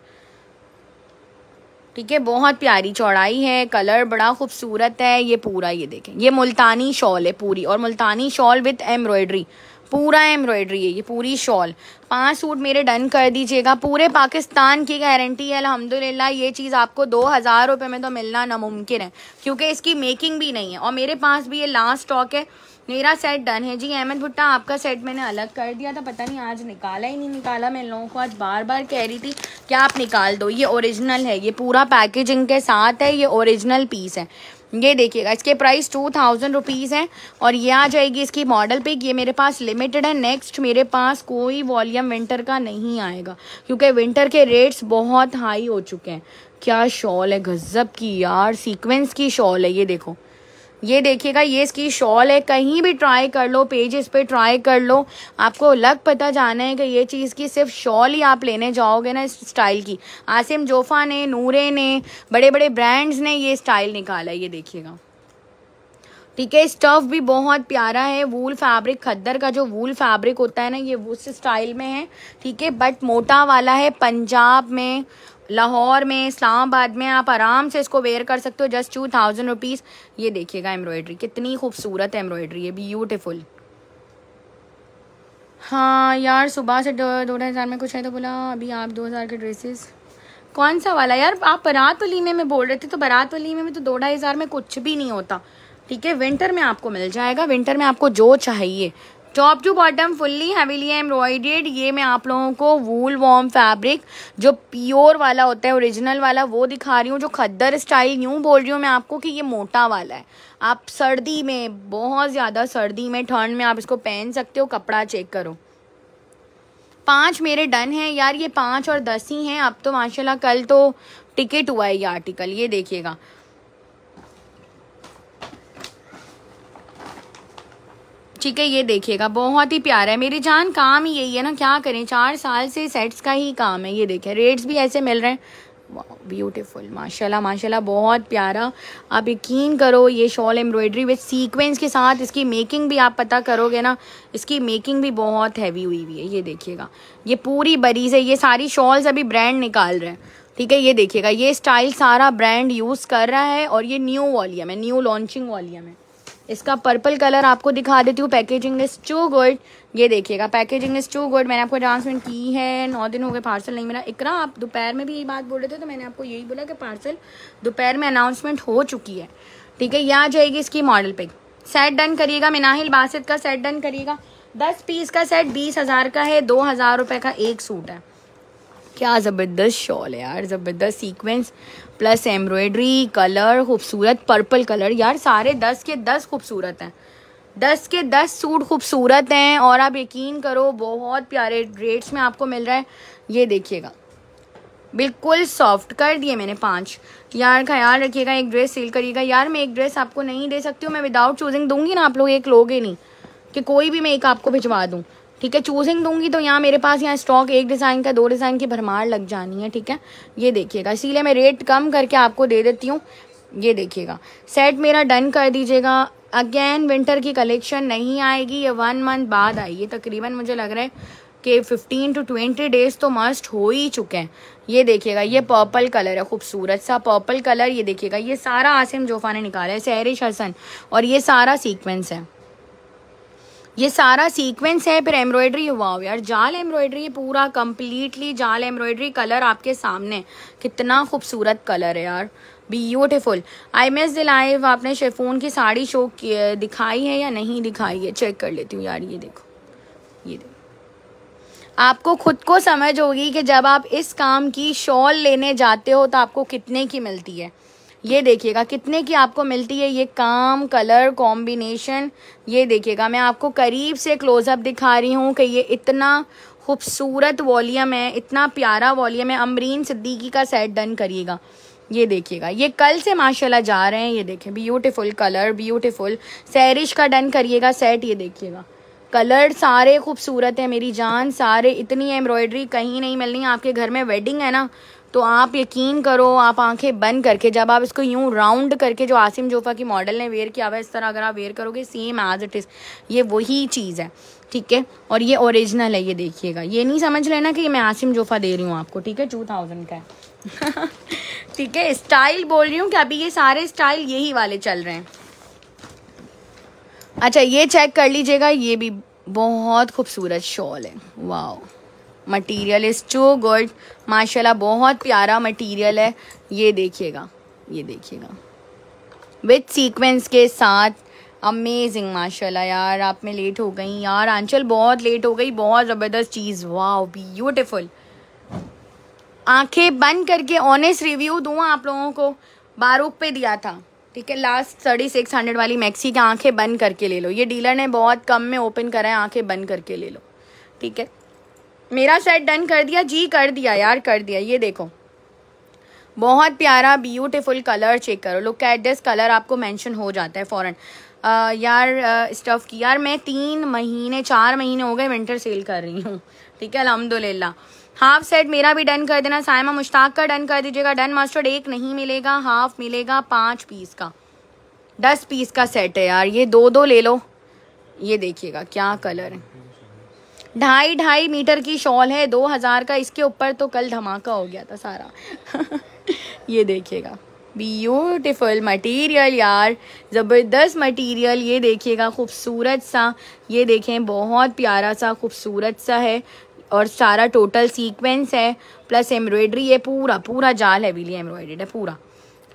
ठीक है बहुत प्यारी चौड़ाई है कलर बड़ा खूबसूरत है ये पूरा ये देखें ये मुल्तानी शॉल है पूरी और मुल्तानी शॉल विथ एम्ब्रॉयडरी पूरा एम्ब्रॉयडरी है ये पूरी शॉल पांच सूट मेरे डन कर दीजिएगा पूरे पाकिस्तान की गारंटी है अलहमदिल्ला ये चीज़ आपको दो हज़ार रुपये में तो मिलना नामुमकिन है क्योंकि इसकी मेकिंग भी नहीं है और मेरे पास भी ये लास्ट स्टॉक है मेरा सेट डन है जी अहमद भुट्टा आपका सेट मैंने अलग कर दिया था पता नहीं आज निकाला ही नहीं निकाला मैं लोगों को आज बार बार कह रही थी कि आप निकाल दो ये ओरिजिनल है ये पूरा पैकेजिंग के साथ है ये ओरिजिनल पीस है ये देखिएगा इसके प्राइस टू थाउजेंड रुपीज़ हैं और ये आ जाएगी इसकी मॉडल पिक ये मेरे पास लिमिटेड है नेक्स्ट मेरे पास कोई वॉल्यूम विंटर का नहीं आएगा क्योंकि विंटर के रेट्स बहुत हाई हो चुके हैं क्या शॉल है गज़ब की यार सीक्वेंस की शॉल है ये देखो ये देखिएगा ये इसकी शॉल है कहीं भी ट्राई कर लो पेजेस पे ट्राई कर लो आपको लग पता जाना है कि ये चीज़ की सिर्फ शॉल ही आप लेने जाओगे ना इस स्टाइल की आसिम जोफा ने नूरे ने बड़े बड़े ब्रांड्स ने ये स्टाइल निकाला है ये देखिएगा ठीक है स्टफ भी बहुत प्यारा है वूल फैब्रिक खद्दर का जो वूल फैब्रिक होता है ना ये उस स्टाइल में है ठीक है बट मोटा वाला है पंजाब में लाहौर में इस्लामाबाद में आप आराम से इसको वेयर कर सकते हो जस्ट टू थाउजेंड रुपीज़ ये देखिएगा एम्ब्रॉयडरी कितनी खूबसूरत एम्ब्रॉयडरी ये ब्यूटीफुल हाँ यार सुबह से दो, दो हज़ार में कुछ है तो बोला अभी आप दो हज़ार के ड्रेसेस कौन सा वाला यार आप बारात वलीमे में बोल रहे थे तो बारात वलीमे में तो दो ढाई हज़ार में कुछ भी नहीं होता ठीक है विंटर में आपको मिल जाएगा विंटर में आपको जो चाहिए top to bottom fully heavily embroidered ये मैं आप लोगों को वूल वॉम फैब्रिक जो प्योर वाला होता है ओरिजिनल वाला वो दिखा रही हूँ जो खद्दर स्टाइल यूँ बोल रही हूँ मैं आपको कि ये मोटा वाला है आप सर्दी में बहुत ज़्यादा सर्दी में ठंड में आप इसको पहन सकते हो कपड़ा चेक करो पाँच मेरे डन हैं यार ये पाँच और दस ही हैं अब तो माशाल्लाह कल तो टिकट हुआ है ये आर्टिकल ये देखिएगा ठीक है ये देखिएगा बहुत ही प्यारा है मेरी जान काम ही यही है ना क्या करें चार साल से सेट्स का ही काम है ये देखें रेट्स भी ऐसे मिल रहे हैं ब्यूटीफुल माशाल्लाह माशाल्लाह बहुत प्यारा आप यकीन करो ये शॉल एम्ब्रॉयडरी विद सीक्वेंस के साथ इसकी मेकिंग भी आप पता करोगे ना इसकी मेकिंग भी बहुत हैवी हुई हुई है ये देखिएगा ये पूरी बरीज है ये सारी शॉल्स अभी ब्रांड निकाल रहे हैं ठीक है ये देखिएगा ये स्टाइल सारा ब्रांड यूज़ कर रहा है और ये न्यू वॉलीम है न्यू लॉन्चिंग वॉलीम है इसका पर्पल कलर आपको दिखा देती हूँ पैकेजिंग इज टू गुड ये देखिएगा पैकेजिंग इज टू गुड मैंने आपको अनाउंसमेंट की है नौ दिन हो गए पार्सल नहीं मिला इकरा आप दोपहर में भी ये बात बोल रहे थे तो मैंने आपको यही बोला कि पार्सल दोपहर में अनाउंसमेंट हो चुकी है ठीक है ये आ जाएगी इसकी मॉडल पे सेट डन करिएगा मिनाहिल बासित का सेट डन करिएगा दस पीस का सेट बीस हज़ार का है दो हज़ार रुपये का एक सूट है क्या ज़बरदस्त शॉल है यार ज़बरदस्त सीक्वेंस प्लस एम्ब्रॉयडरी कलर खूबसूरत पर्पल कलर यार सारे दस के दस खूबसूरत हैं दस के दस सूट खूबसूरत हैं और आप यकीन करो बहुत प्यारे रेट्स में आपको मिल रहा है ये देखिएगा बिल्कुल सॉफ्ट कर दिए मैंने पाँच यार ख्याल रखिएगा एक ड्रेस सेल करिएगा यार मैं एक ड्रेस आपको नहीं दे सकती हूँ मैं विदाउट चूजिंग दूंगी ना आप लोग एक लोगे नहीं कि कोई भी मैं एक आपको भिजवा दूँ ठीक है चूजिंग दूंगी तो यहाँ मेरे पास यहाँ स्टॉक एक डिज़ाइन का दो डिज़ाइन की भरमार लग जानी है ठीक है ये देखिएगा इसीलिए मैं रेट कम करके आपको दे देती हूँ ये देखिएगा सेट मेरा डन कर दीजिएगा अगेन विंटर की कलेक्शन नहीं आएगी ये वन मंथ बाद आई है तकरीबन मुझे लग रहा है कि फिफ्टीन टू ट्वेंटी डेज तो मस्ट हो ही चुके हैं ये देखिएगा ये पर्पल कलर है खूबसूरत सा पर्पल कलर ये देखिएगा ये सारा आसिम जोफा ने निकाला है सहरिश हसन और ये सारा सीक्वेंस है ये सारा सीक्वेंस है फिर एम्ब्रॉयडरी हुआ हो यार जाल एम्ब्रॉयडरी पूरा कम्प्लीटली जाल एम्ब्रॉयडरी कलर आपके सामने कितना खूबसूरत कलर है यार beautiful I miss the live आपने शेफोन की साड़ी शो दिखाई है या नहीं दिखाई है चेक कर लेती हूँ यार ये देखो ये देखो आपको खुद को समझ होगी कि जब आप इस काम की शॉल लेने जाते हो तो आपको कितने की मिलती है ये देखिएगा कितने की आपको मिलती है ये काम कलर कॉम्बिनेशन ये देखिएगा मैं आपको करीब से क्लोजअप दिखा रही हूँ कि ये इतना खूबसूरत वॉल्यूम है इतना प्यारा वॉल्यूम है अमरीन सिद्दीकी का सेट डन करिएगा ये देखिएगा ये कल से माशाल्लाह जा रहे हैं ये देखें ब्यूटीफुल कलर ब्यूटीफुल सैरिश का डन करिएगा सेट ये देखिएगा कलर सारे खूबसूरत हैं मेरी जान सारे इतनी एम्ब्रॉयडरी कहीं नहीं मिलनी आपके घर में वेडिंग है ना तो आप यकीन करो आप आंखें बंद करके जब आप इसको यूं राउंड करके जो आसिम जोफा की मॉडल ने वेयर किया हुआ है इस तरह अगर आप वेयर करोगे सेम एज इट इज़ ये वही चीज़ है ठीक है और ये ओरिजिनल है ये देखिएगा ये नहीं समझ लेना कि मैं आसिम जोफा दे रही हूँ आपको ठीक है टू थाउजेंड का ठीक है स्टाइल बोल रही हूँ कि अभी ये सारे स्टाइल यही वाले चल रहे हैं अच्छा ये चेक कर लीजिएगा ये भी बहुत खूबसूरत शॉल है वाह मटेरियल इज़ चो गुड माशाल्लाह बहुत प्यारा मटेरियल है ये देखिएगा ये देखिएगा विथ सीक्वेंस के साथ अमेजिंग माशाल्लाह यार आप में लेट हो गई यार आंचल बहुत लेट हो गई बहुत ज़बरदस्त चीज़ वाह ब्यूटिफुल आंखें बंद करके ऑनेस्ट रिव्यू दूँ आप लोगों को बारूक पे दिया था ठीक है लास्ट थर्टी सिक्स हंड्रेड वाली मैक्सी की आंखें बंद करके ले लो ये डीलर ने बहुत कम में ओपन करा है आंखें बंद करके ले लो ठीक है मेरा सेट डन कर दिया जी कर दिया यार कर दिया ये देखो बहुत प्यारा ब्यूटीफुल कलर चेक करो लुक एट दिस कलर आपको मेंशन हो जाता है फ़ौरन यार स्टफ़ की यार मैं तीन महीने चार महीने हो गए विंटर सेल कर रही हूँ ठीक है अलहमदिल्ला हाफ सेट मेरा भी डन कर देना सायमा मुश्ताक का डन कर दीजिएगा डन मास्टर्ड एक नहीं मिलेगा हाफ मिलेगा पाँच पीस का दस पीस का सेट है यार ये दो दो ले लो ये देखिएगा क्या कलर है ढाई ढाई मीटर की शॉल है दो हज़ार का इसके ऊपर तो कल धमाका हो गया था सारा ये देखिएगा ब्यूटिफुल मटीरियल यार ज़बरदस्त मटीरियल ये देखिएगा खूबसूरत सा ये देखें बहुत प्यारा सा खूबसूरत सा है और सारा टोटल सीक्वेंस है प्लस एम्ब्रॉयडरी है पूरा पूरा जाल बिली एम्ब्रॉयडेड है पूरा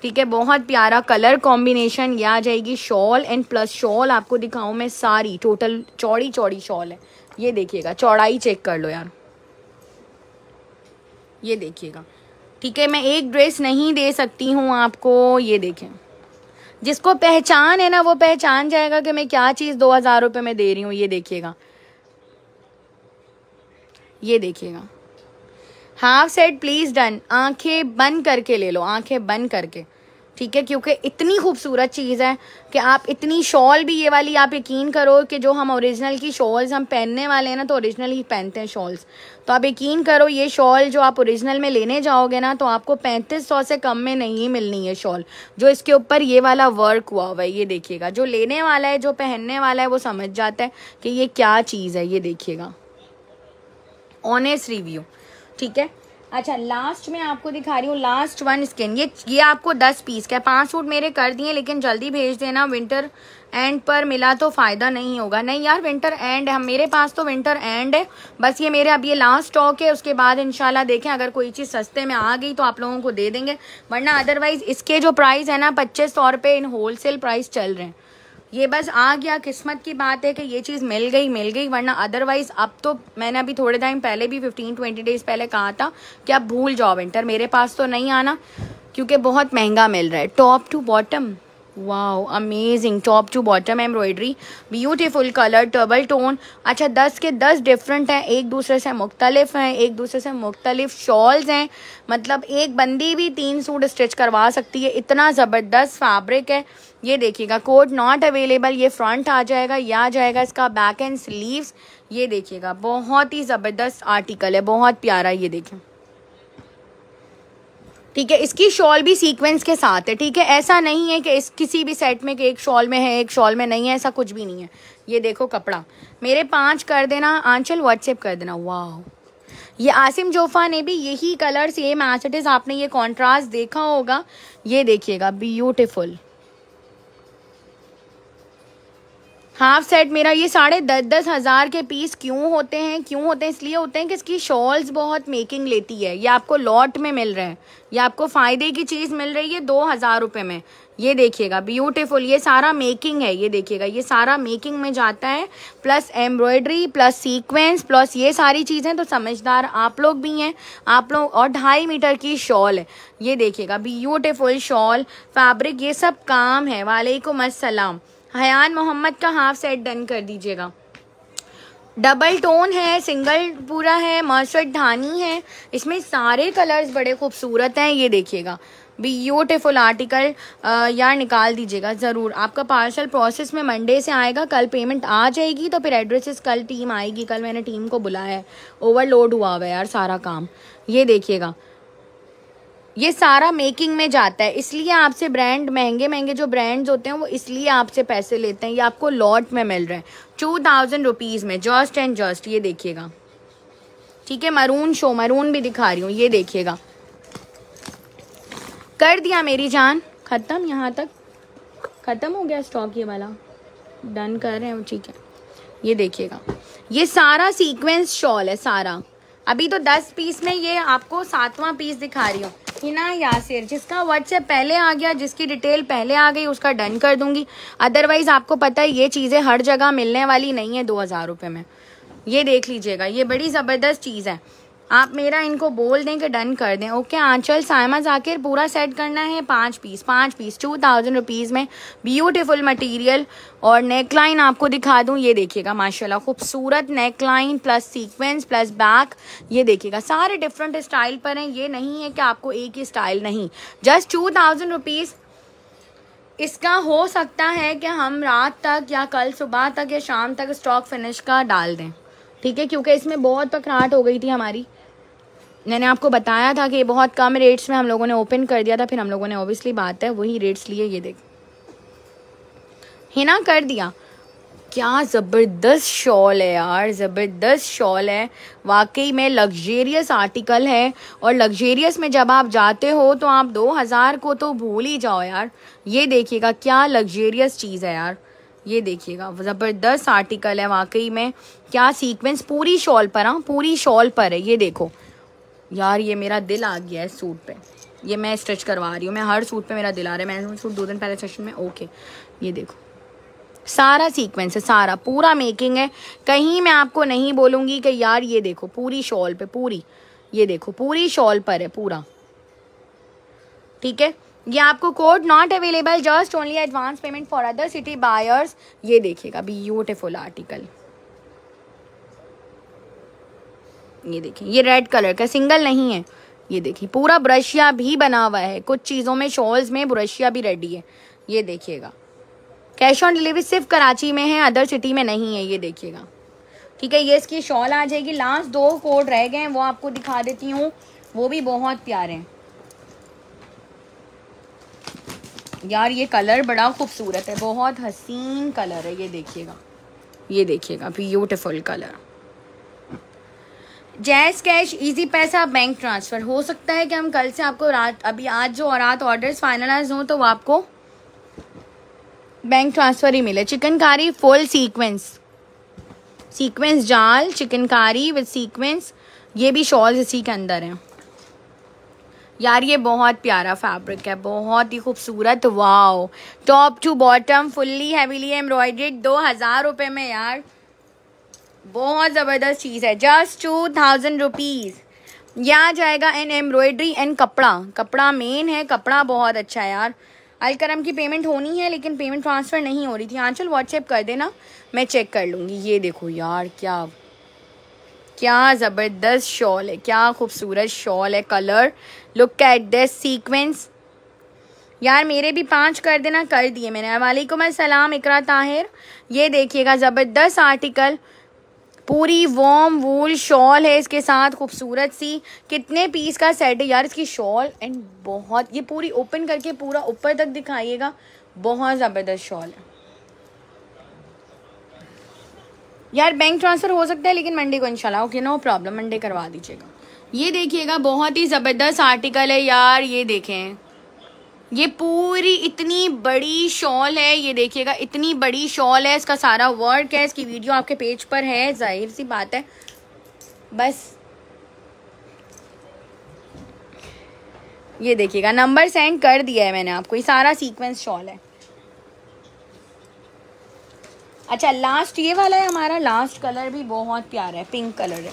ठीक है बहुत प्यारा कलर कॉम्बिनेशन ये आ जाएगी शॉल एंड प्लस शॉल आपको दिखाऊं मैं सारी टोटल चौड़ी चौड़ी शॉल है ये देखिएगा चौड़ाई चेक कर लो यार ये देखिएगा ठीक है मैं एक ड्रेस नहीं दे सकती हूँ आपको ये देखें जिसको पहचान है ना वो पहचान जाएगा कि मैं क्या चीज़ दो हज़ार रुपये में दे रही हूँ ये देखिएगा ये देखिएगा हाफ सेट प्लीज़ डन आंखें बंद करके ले लो आंखें बंद करके ठीक है क्योंकि इतनी खूबसूरत चीज़ है कि आप इतनी शॉल भी ये वाली आप यकीन करो कि जो हम ओरिजिनल की शॉल्स हम पहनने वाले हैं ना तो ओरिजिनल ही पहनते हैं शॉल्स तो आप यकीन करो ये शॉल जो आप ओरिजिनल में लेने जाओगे ना तो आपको पैंतीस सौ से कम में नहीं मिलनी है शॉल जो इसके ऊपर ये वाला वर्क हुआ हुआ है ये देखिएगा जो लेने वाला है जो पहनने वाला है वो समझ जाता है कि ये क्या चीज़ है ये देखिएगा ऑनेस्ट रिव्यू ठीक है अच्छा लास्ट में आपको दिखा रही हूँ लास्ट वन स्किन ये ये आपको दस पीस का पांच सूट मेरे कर दिए लेकिन जल्दी भेज देना विंटर एंड पर मिला तो फ़ायदा नहीं होगा नहीं यार विंटर एंड है मेरे पास तो विंटर एंड है बस ये मेरे अब ये लास्ट स्टॉक है उसके बाद इंशाल्लाह देखें अगर कोई चीज़ सस्ते में आ गई तो आप लोगों को दे देंगे वरना अदरवाइज़ इसके जो प्राइस है ना पच्चीस सौ रुपये इन होल सेल प्राइस चल रहे हैं ये बस आ गया किस्मत की बात है कि ये चीज़ मिल गई मिल गई वरना अदरवाइज अब तो मैंने अभी थोड़े टाइम पहले भी फिफ्टीन ट्वेंटी डेज पहले कहा था कि आप भूल जाओ विंटर मेरे पास तो नहीं आना क्योंकि बहुत महंगा मिल रहा है टॉप टू बॉटम वाह amazing top to bottom embroidery beautiful colour double tone अच्छा दस के दस डिफरेंट हैं एक दूसरे से मुख्तलिफ हैं एक दूसरे से मुख्तलिफ शॉल्स हैं मतलब एक बंदी भी तीन सूट स्टिच करवा सकती है इतना ज़बरदस्त फैब्रिक है ये देखिएगा कोट नॉट अवेलेबल ये फ्रंट आ जाएगा या आ जाएगा इसका बैक एंड स्लीव्स ये देखिएगा बहुत ही ज़बरदस्त आर्टिकल है बहुत प्यारा ये देखें ठीक है इसकी शॉल भी सीक्वेंस के साथ है ठीक है ऐसा नहीं है कि इस किसी भी सेट में कि एक शॉल में है एक शॉल में नहीं है ऐसा कुछ भी नहीं है ये देखो कपड़ा मेरे पाँच कर देना आंचल व्हाट्सएप कर देना वाह ये आसिम जोफा ने भी यही कलर सेम एसिड आपने ये कॉन्ट्रास्ट देखा होगा ये देखिएगा ब्यूटिफुल हाफ सेट मेरा ये साढ़े दस दस हज़ार के पीस क्यों होते हैं क्यों होते हैं इसलिए होते हैं कि इसकी शॉल्स बहुत मेकिंग लेती है ये आपको लॉट में मिल रहे हैं ये आपको फ़ायदे की चीज़ मिल रही है दो हज़ार रुपये में ये देखिएगा ब्यूटीफुल ये सारा मेकिंग है ये देखिएगा ये सारा मेकिंग में जाता है plus embroidery plus sequence plus ये सारी चीज़ें तो समझदार आप लोग भी हैं आप लोग और ढाई मीटर की शॉल है ये देखिएगा ब्यूटिफुल शॉल फैब्रिक ये सब काम है वालेकुम असलम हयान मोहम्मद का हाफ सेट डन कर दीजिएगा डबल टोन है सिंगल पूरा है मर्सड धानी है इसमें सारे कलर्स बड़े खूबसूरत हैं ये देखिएगा ब्यूटिफुल आर्टिकल यार निकाल दीजिएगा ज़रूर आपका पार्सल प्रोसेस में मंडे से आएगा कल पेमेंट आ जाएगी तो फिर एड्रेसेस कल टीम आएगी कल मैंने टीम को बुलाया है ओवरलोड हुआ हुआ है यार सारा काम ये देखिएगा ये सारा मेकिंग में जाता है इसलिए आपसे ब्रांड महंगे महंगे जो ब्रांड्स होते हैं वो इसलिए आपसे पैसे लेते हैं ये आपको लॉट में मिल रहे हैं टू थाउजेंड रुपीज़ में जस्ट एंड जस्ट ये देखिएगा ठीक है मरून शो मरून भी दिखा रही हूँ ये देखिएगा कर दिया मेरी जान ख़त्म यहाँ तक ख़त्म हो गया स्टॉक ये वाला डन कर रहे हैं ठीक है ये देखिएगा ये सारा सीक्वेंस शॉल है सारा अभी तो दस पीस में ये आपको सातवां पीस दिखा रही हूँ हिना यासिर जिसका व्हाट्सएप पहले आ गया जिसकी डिटेल पहले आ गई उसका डन कर दूंगी अदरवाइज आपको पता है ये चीज़ें हर जगह मिलने वाली नहीं है दो हज़ार रुपये में ये देख लीजिएगा ये बड़ी ज़बरदस्त चीज़ है आप मेरा इनको बोल दें कि डन कर दें ओके आंचल हाँ, सायमा जाकिर पूरा सेट करना है पाँच पीस पाँच पीस टू थाउजेंड रुपीज़ में ब्यूटीफुल मटेरियल और नेक लाइन आपको दिखा दूँ ये देखिएगा माशाल्लाह खूबसूरत neck line plus sequence plus back ये देखिएगा सारे डिफरेंट स्टाइल पर हैं ये नहीं है कि आपको एक ही स्टाइल नहीं जस्ट टू थाउजेंड रुपीज़ इसका हो सकता है कि हम रात तक या कल सुबह तक या शाम तक स्टॉक फिनिश का डाल दें ठीक है क्योंकि इसमें बहुत पकड़ाहट हो गई थी हमारी मैंने आपको बताया था कि बहुत कम रेट्स में हम लोगों ने ओपन कर दिया था फिर हम लोगों ने ऑब्वियसली बात है वही रेट्स लिए ये देख है ना कर दिया क्या ज़बरदस्त शॉल है यार ज़बरदस्त शॉल है वाकई में लग्जेरियस आर्टिकल है और लग्जेरियस में जब आप जाते हो तो आप दो हज़ार को तो भूल ही जाओ यार ये देखिएगा क्या लग्जेरियस चीज़ है यार ये देखिएगा ज़बरदस्त आर्टिकल है वाकई में क्या सीक्वेंस पूरी शॉल पर हाँ पूरी शॉल पर है ये देखो यार ये मेरा दिल आ गया है सूट पे ये मैं स्ट्रेच करवा रही हूँ मैं हर सूट पे मेरा दिल आ रहा है मैंने सूट दो दिन पहले सेशन में ओके ये देखो सारा सीक्वेंस है सारा पूरा मेकिंग है कहीं मैं आपको नहीं बोलूँगी कि यार ये देखो पूरी शॉल पे पूरी ये देखो पूरी शॉल पर है पूरा ठीक है ये आपको COD not available just only advance payment for other city buyers ये देखिएगा ब्यूटिफुल आर्टिकल ये देखिए ये रेड कलर का सिंगल नहीं है ये देखिए पूरा ब्रशिया भी बना हुआ है कुछ चीज़ों में शॉल्स में ब्रशिया भी रेडी है ये देखिएगा कैश ऑन डिलीवरी सिर्फ कराची में है अदर सिटी में नहीं है ये देखिएगा ठीक है ये इसकी शॉल आ जाएगी लास्ट दो कोड रह गए हैं वो आपको दिखा देती हूँ वो भी बहुत प्यारे हैं यार ये कलर बड़ा खूबसूरत है बहुत हसीन कलर है ये देखिएगा ये देखिएगा beautiful colour JazzCash Easypaisa bank transfer हो सकता है कि हम कल से आपको रात अभी आज जो और रात ऑर्डर्स फाइनलाइज हों तो वो आपको बैंक ट्रांसफ़र ही मिले चिकनकारी फुल सीक्वेंस सीक्वेंस जाल चिकनकारी विद सीक्वेंस ये भी शॉल्स इसी के अंदर हैं यार ये बहुत प्यारा फैब्रिक है बहुत ही खूबसूरत वाओ top to bottom fully heavily embroidered दो हज़ार रुपये में यार बहुत ज़बरदस्त चीज़ है जस्ट टू थाउजेंड रुपीज़ यह आ जाएगा एन एम्ब्रॉयड्री एंड कपड़ा कपड़ा मेन है कपड़ा बहुत अच्छा है यार अलकरम की पेमेंट होनी है लेकिन पेमेंट ट्रांसफ़र नहीं हो रही थी आंचल हाँ, व्हाट्सएप कर देना मैं चेक कर लूँगी ये देखो यार क्या क्या ज़बरदस्त शॉल है क्या खूबसूरत शॉल है colour look at this sequence यार मेरे भी पांच कर देना कर दिए मैंने वालेकुम अस्सलाम इकरा ताहिर ये देखिएगा ज़बरदस्त आर्टिकल पूरी वॉम वूल शॉल है इसके साथ खूबसूरत सी कितने पीस का सेट है यार इसकी शॉल एंड बहुत ये पूरी ओपन करके पूरा ऊपर तक दिखाइएगा बहुत ज़बरदस्त शॉल है यार बैंक ट्रांसफ़र हो सकता है लेकिन मंडे को इंशाल्लाह ओके नो प्रॉब्लम मंडे करवा दीजिएगा ये देखिएगा बहुत ही ज़बरदस्त आर्टिकल है यार ये देखें ये पूरी इतनी बड़ी शॉल है ये देखिएगा इतनी बड़ी शॉल है इसका सारा वर्क है इसकी वीडियो आपके पेज पर है जाहिर सी बात है बस ये देखिएगा नंबर सेंड कर दिया है मैंने आपको ये सारा सीक्वेंस शॉल है अच्छा लास्ट ये वाला है हमारा लास्ट कलर भी बहुत प्यारा है पिंक कलर है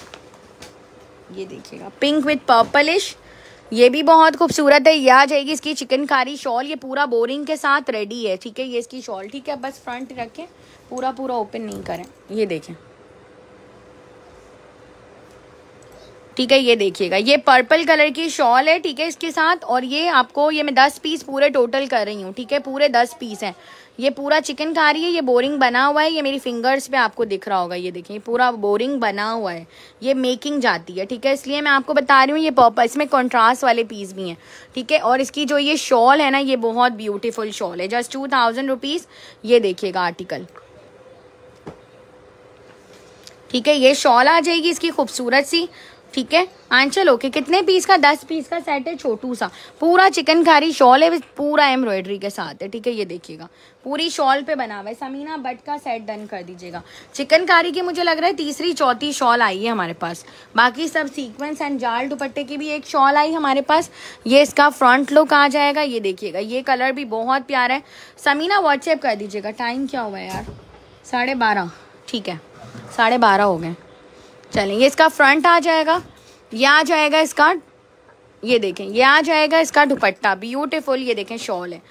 ये देखिएगा पिंक विथ पर्पलिश ये भी बहुत खूबसूरत है यह आ जाएगी इसकी चिकनकारी शॉल ये पूरा बोरिंग के साथ रेडी है ठीक है ये इसकी शॉल ठीक है बस फ्रंट रखें पूरा पूरा ओपन नहीं करें ये देखें ठीक है ये देखिएगा ये पर्पल कलर की शॉल है ठीक है इसके साथ और ये आपको ये मैं दस पीस पूरे टोटल कर रही हूँ ठीक है पूरे दस पीस हैं ये पूरा चिकन खा रही है ये बोरिंग बना हुआ है ये मेरी फिंगर्स पे आपको दिख रहा होगा ये देखें पूरा बोरिंग बना हुआ है ये मेकिंग जाती है ठीक है इसलिए मैं आपको बता रही हूँ ये पर्पल इसमें कॉन्ट्रास्ट वाले पीस भी हैं ठीक है और इसकी जो ये शॉल है ना ये बहुत ब्यूटीफुल शॉल है जस्ट टू थाउजेंड रुपीज़ ये देखिएगा आर्टिकल ठीक है ये शॉल आ जाएगी इसकी खूबसूरत सी ठीक है आंचल ओके कितने पीस का दस पीस का सेट है छोटू सा पूरा चिकनकारी शॉल है पूरा एम्ब्रॉयडरी के साथ है ठीक है ये देखिएगा पूरी शॉल पे बना हुआ है समीना बट का सेट डन कर दीजिएगा चिकनकारी की मुझे लग रहा है तीसरी चौथी शॉल आई है हमारे पास बाकी सब सीक्वेंस एंड जाल दुपट्टे की भी एक शॉल आई हमारे पास ये इसका फ्रंट लुक आ जाएगा ये देखिएगा ये कलर भी बहुत प्यारा है समीना व्हाट्सएप कर दीजिएगा टाइम क्या हुआ है यार साढ़े बारह ठीक है साढ़े बारह हो गए चलें ये इसका फ्रंट आ जाएगा ये आ जाएगा इसका ये देखें ये आ जाएगा इसका दुपट्टा ब्यूटीफुल ये देखें शॉल है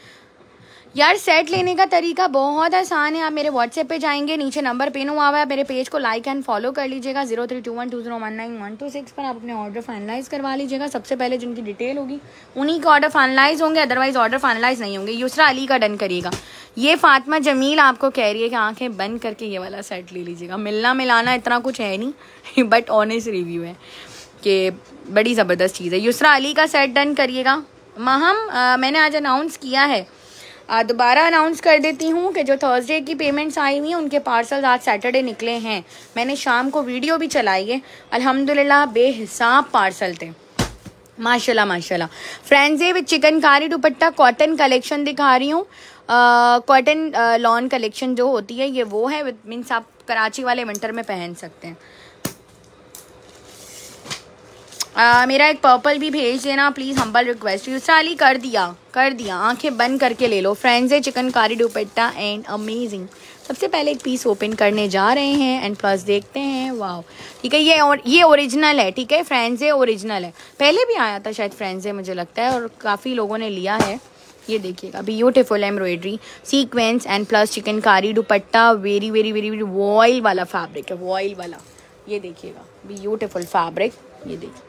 यार सेट लेने का तरीका बहुत आसान है आप मेरे व्हाट्सएप पे जाएंगे नीचे नंबर पिन हुआ हुआ है मेरे पेज को लाइक एंड फॉलो कर लीजिएगा zero three two one two zero one nine one two six पर आप अपने ऑर्डर फाइनलाइज करवा लीजिएगा सबसे पहले जिनकी डिटेल होगी उन्हीं के ऑर्डर फाइनलाइज होंगे अदरवाइज ऑर्डर फाइनलाइज नहीं होंगे यूसरा अली का डन करिएगा ये फातमा जमील आपको कह रही है कि आंखें बंद करके ये वाला सेट ले लीजिएगा मिलना मिलाना इतना कुछ है नहीं बट ऑनेस्ट रिव्यू है कि बड़ी ज़बरदस्त चीज़ है यूसरा अली का सेट डन करिएगा महम मैंने आज अनाउंस किया है दोबारा अनाउंस कर देती हूँ कि जो थर्सडे की पेमेंट्स आई हुई हैं उनके पार्सल आज सैटरडे निकले हैं मैंने शाम को वीडियो भी चलाई है अल्हम्दुलिल्लाह बेहिसाब पार्सल थे माशाल्लाह माशाल्लाह फ्रेंड्स ये with chikankari dupatta cotton collection दिखा रही हूँ कॉटन लॉन कलेक्शन जो होती है ये वो है विद मीन्स आप कराची वाले विंटर में पहन सकते हैं आ, मेरा एक पर्पल भी भेज देना प्लीज़ हम्बल रिक्वेस्ट साली कर दिया कर दिया आंखें बंद करके ले लो फ्रेंड्स है chicken chikankari dupatta and amazing सबसे पहले एक पीस ओपन करने जा रहे हैं एंड प्लस देखते हैं वाह ठीक है ये और ये ओरिजिनल है ठीक है फ्रेंड्स है ओरिजिनल है पहले भी आया था शायद फ्रेंड्स है मुझे लगता है और काफ़ी लोगों ने लिया है ये देखिएगा beautiful embroidery sequence and plus chikankari dupatta very very very very voile वाला फैब्रिक है वॉयल वाला ये देखिएगा ब्यूटिफुल फैब्रिक ये देखिए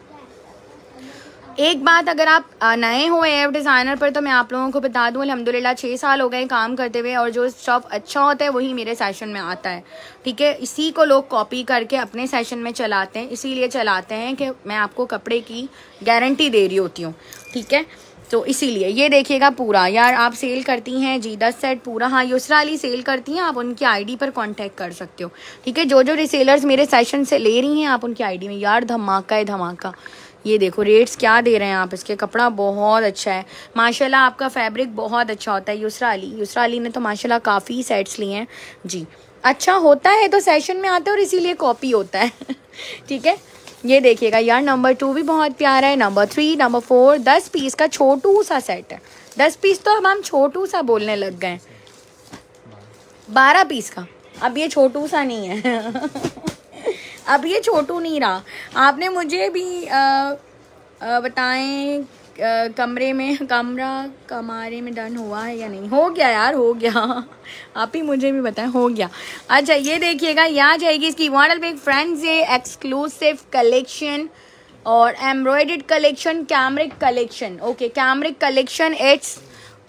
एक बात अगर आप नए हो एयर डिज़ाइनर पर तो मैं आप लोगों को बता दूं अलहमदिल्ला छः साल हो गए काम करते हुए और जो स्टॉफ अच्छा होता है वही मेरे सेशन में आता है ठीक है इसी को लोग कॉपी करके अपने सेशन में चलाते हैं इसीलिए चलाते हैं कि मैं आपको कपड़े की गारंटी दे रही होती हूँ ठीक है तो इसीलिए ये देखिएगा पूरा यार आप सेल करती हैं जी दस सेट पूरा हाँ यूसरा सेल करती हैं आप उनकी आईडी पर कांटेक्ट कर सकते हो ठीक है जो जो रिसेलर्स मेरे सेशन से ले रही हैं आप उनकी आईडी में यार धमाका है धमाका ये देखो रेट्स क्या दे रहे हैं आप इसके कपड़ा बहुत अच्छा है माशाल्लाह आपका फैब्रिक बहुत अच्छा होता है यूसरा अली यूसरा अली ने तो माशाल्लाह काफ़ी सेट्स लिए हैं जी अच्छा होता है तो सेशन में आते हैं और इसीलिए कॉपी होता है ठीक है ये देखिएगा यार नंबर टू भी बहुत प्यारा है नंबर थ्री नंबर फोर दस पीस का छोटू सा सेट है दस पीस तो अब हम छोटू सा बोलने लग गए बारह पीस का अब ये छोटू सा नहीं है अब ये छोटू नहीं रहा आपने मुझे भी आ, आ, बताएं आ, कमरे में कमरा कमारे में डन हुआ है या नहीं हो गया यार हो गया आप ही मुझे भी बताएं हो गया अच्छा ये देखिएगा यहाँ जाएगी इसकी मॉडल पे फ्रेंड्स ये एक्सक्लूसिव कलेक्शन और embroidered collection cambric collection okay cambric collection it's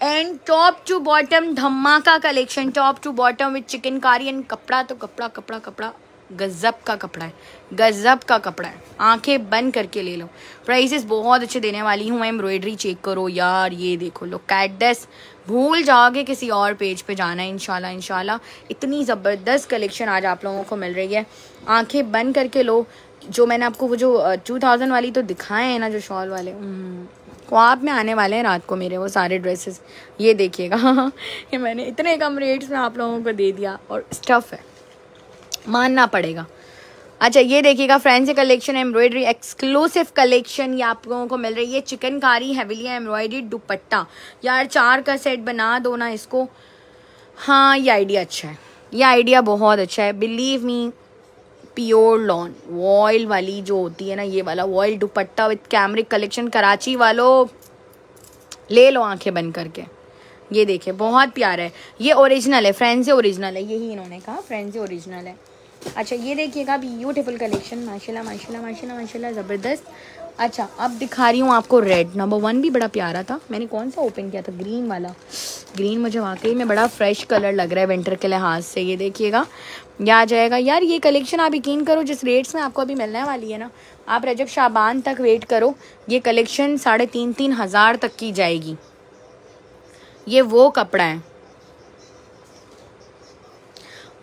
and top to bottom धमाका collection top to bottom with chikankari and कपड़ा तो कपड़ा कपड़ा कपड़ा गज़ब का कपड़ा है गज़ब का कपड़ा है आंखें बंद करके ले लो प्राइसेस बहुत अच्छे देने वाली हूँ एम्ब्रॉयडरी चेक करो यार ये देखो लो कैडस भूल जाओगे किसी और पेज पे जाना है इनशाला इनशाला इतनी ज़बरदस्त कलेक्शन आज आप लोगों को मिल रही है आंखें बंद करके लो जो मैंने आपको वो जो टू थाउजेंड वाली तो दिखाए हैं ना जो शॉल वाले ख्वाब में आने वाले हैं रात को मेरे वो सारे ड्रेसेस ये देखिएगा ये मैंने इतने कम रेट्स में आप लोगों को दे दिया और स्टफ़ है मानना पड़ेगा अच्छा ये देखिएगा ये कलेक्शन एम्ब्रॉयडरी एक्सक्लूसिव कलेक्शन ये आप लोगों को मिल रही है चिकनकारी हैविली एम्ब्रॉयडरी दुपट्टा यार चार का सेट बना दो ना इसको हाँ ये आइडिया अच्छा है ये आइडिया बहुत अच्छा है believe me pure lawn voile वाली जो होती है ना ये वाला voile dupatta with cambric collection Karachi वालों ले लो आंखें बंद करके ये देखें बहुत प्यारा है ये ओरिजिनल है फ्रेंड से ओरिजिनल है यही इन्होंने कहा फ्रेंड से ओरिजिनल है अच्छा ये देखिएगा ब्यूटीफुल कलेक्शन माशाल्लाह माशाल्लाह माशाल्लाह माशाल्लाह ज़बरदस्त अच्छा अब दिखा रही हूँ आपको रेड नंबर वन भी बड़ा प्यारा था मैंने कौन सा ओपन किया था ग्रीन वाला ग्रीन मुझे वाकई में बड़ा फ्रेश कलर लग रहा है विंटर के लिहाज से ये देखिएगा यह आ जाएगा यार ये कलेक्शन आप यकीन करो जिस रेट्स में आपको अभी मिलने वाली है ना आप रजब शाबान तक वेट करो ये कलेक्शन साढ़े तीन तीन हज़ार तक की जाएगी ये वो कपड़ा है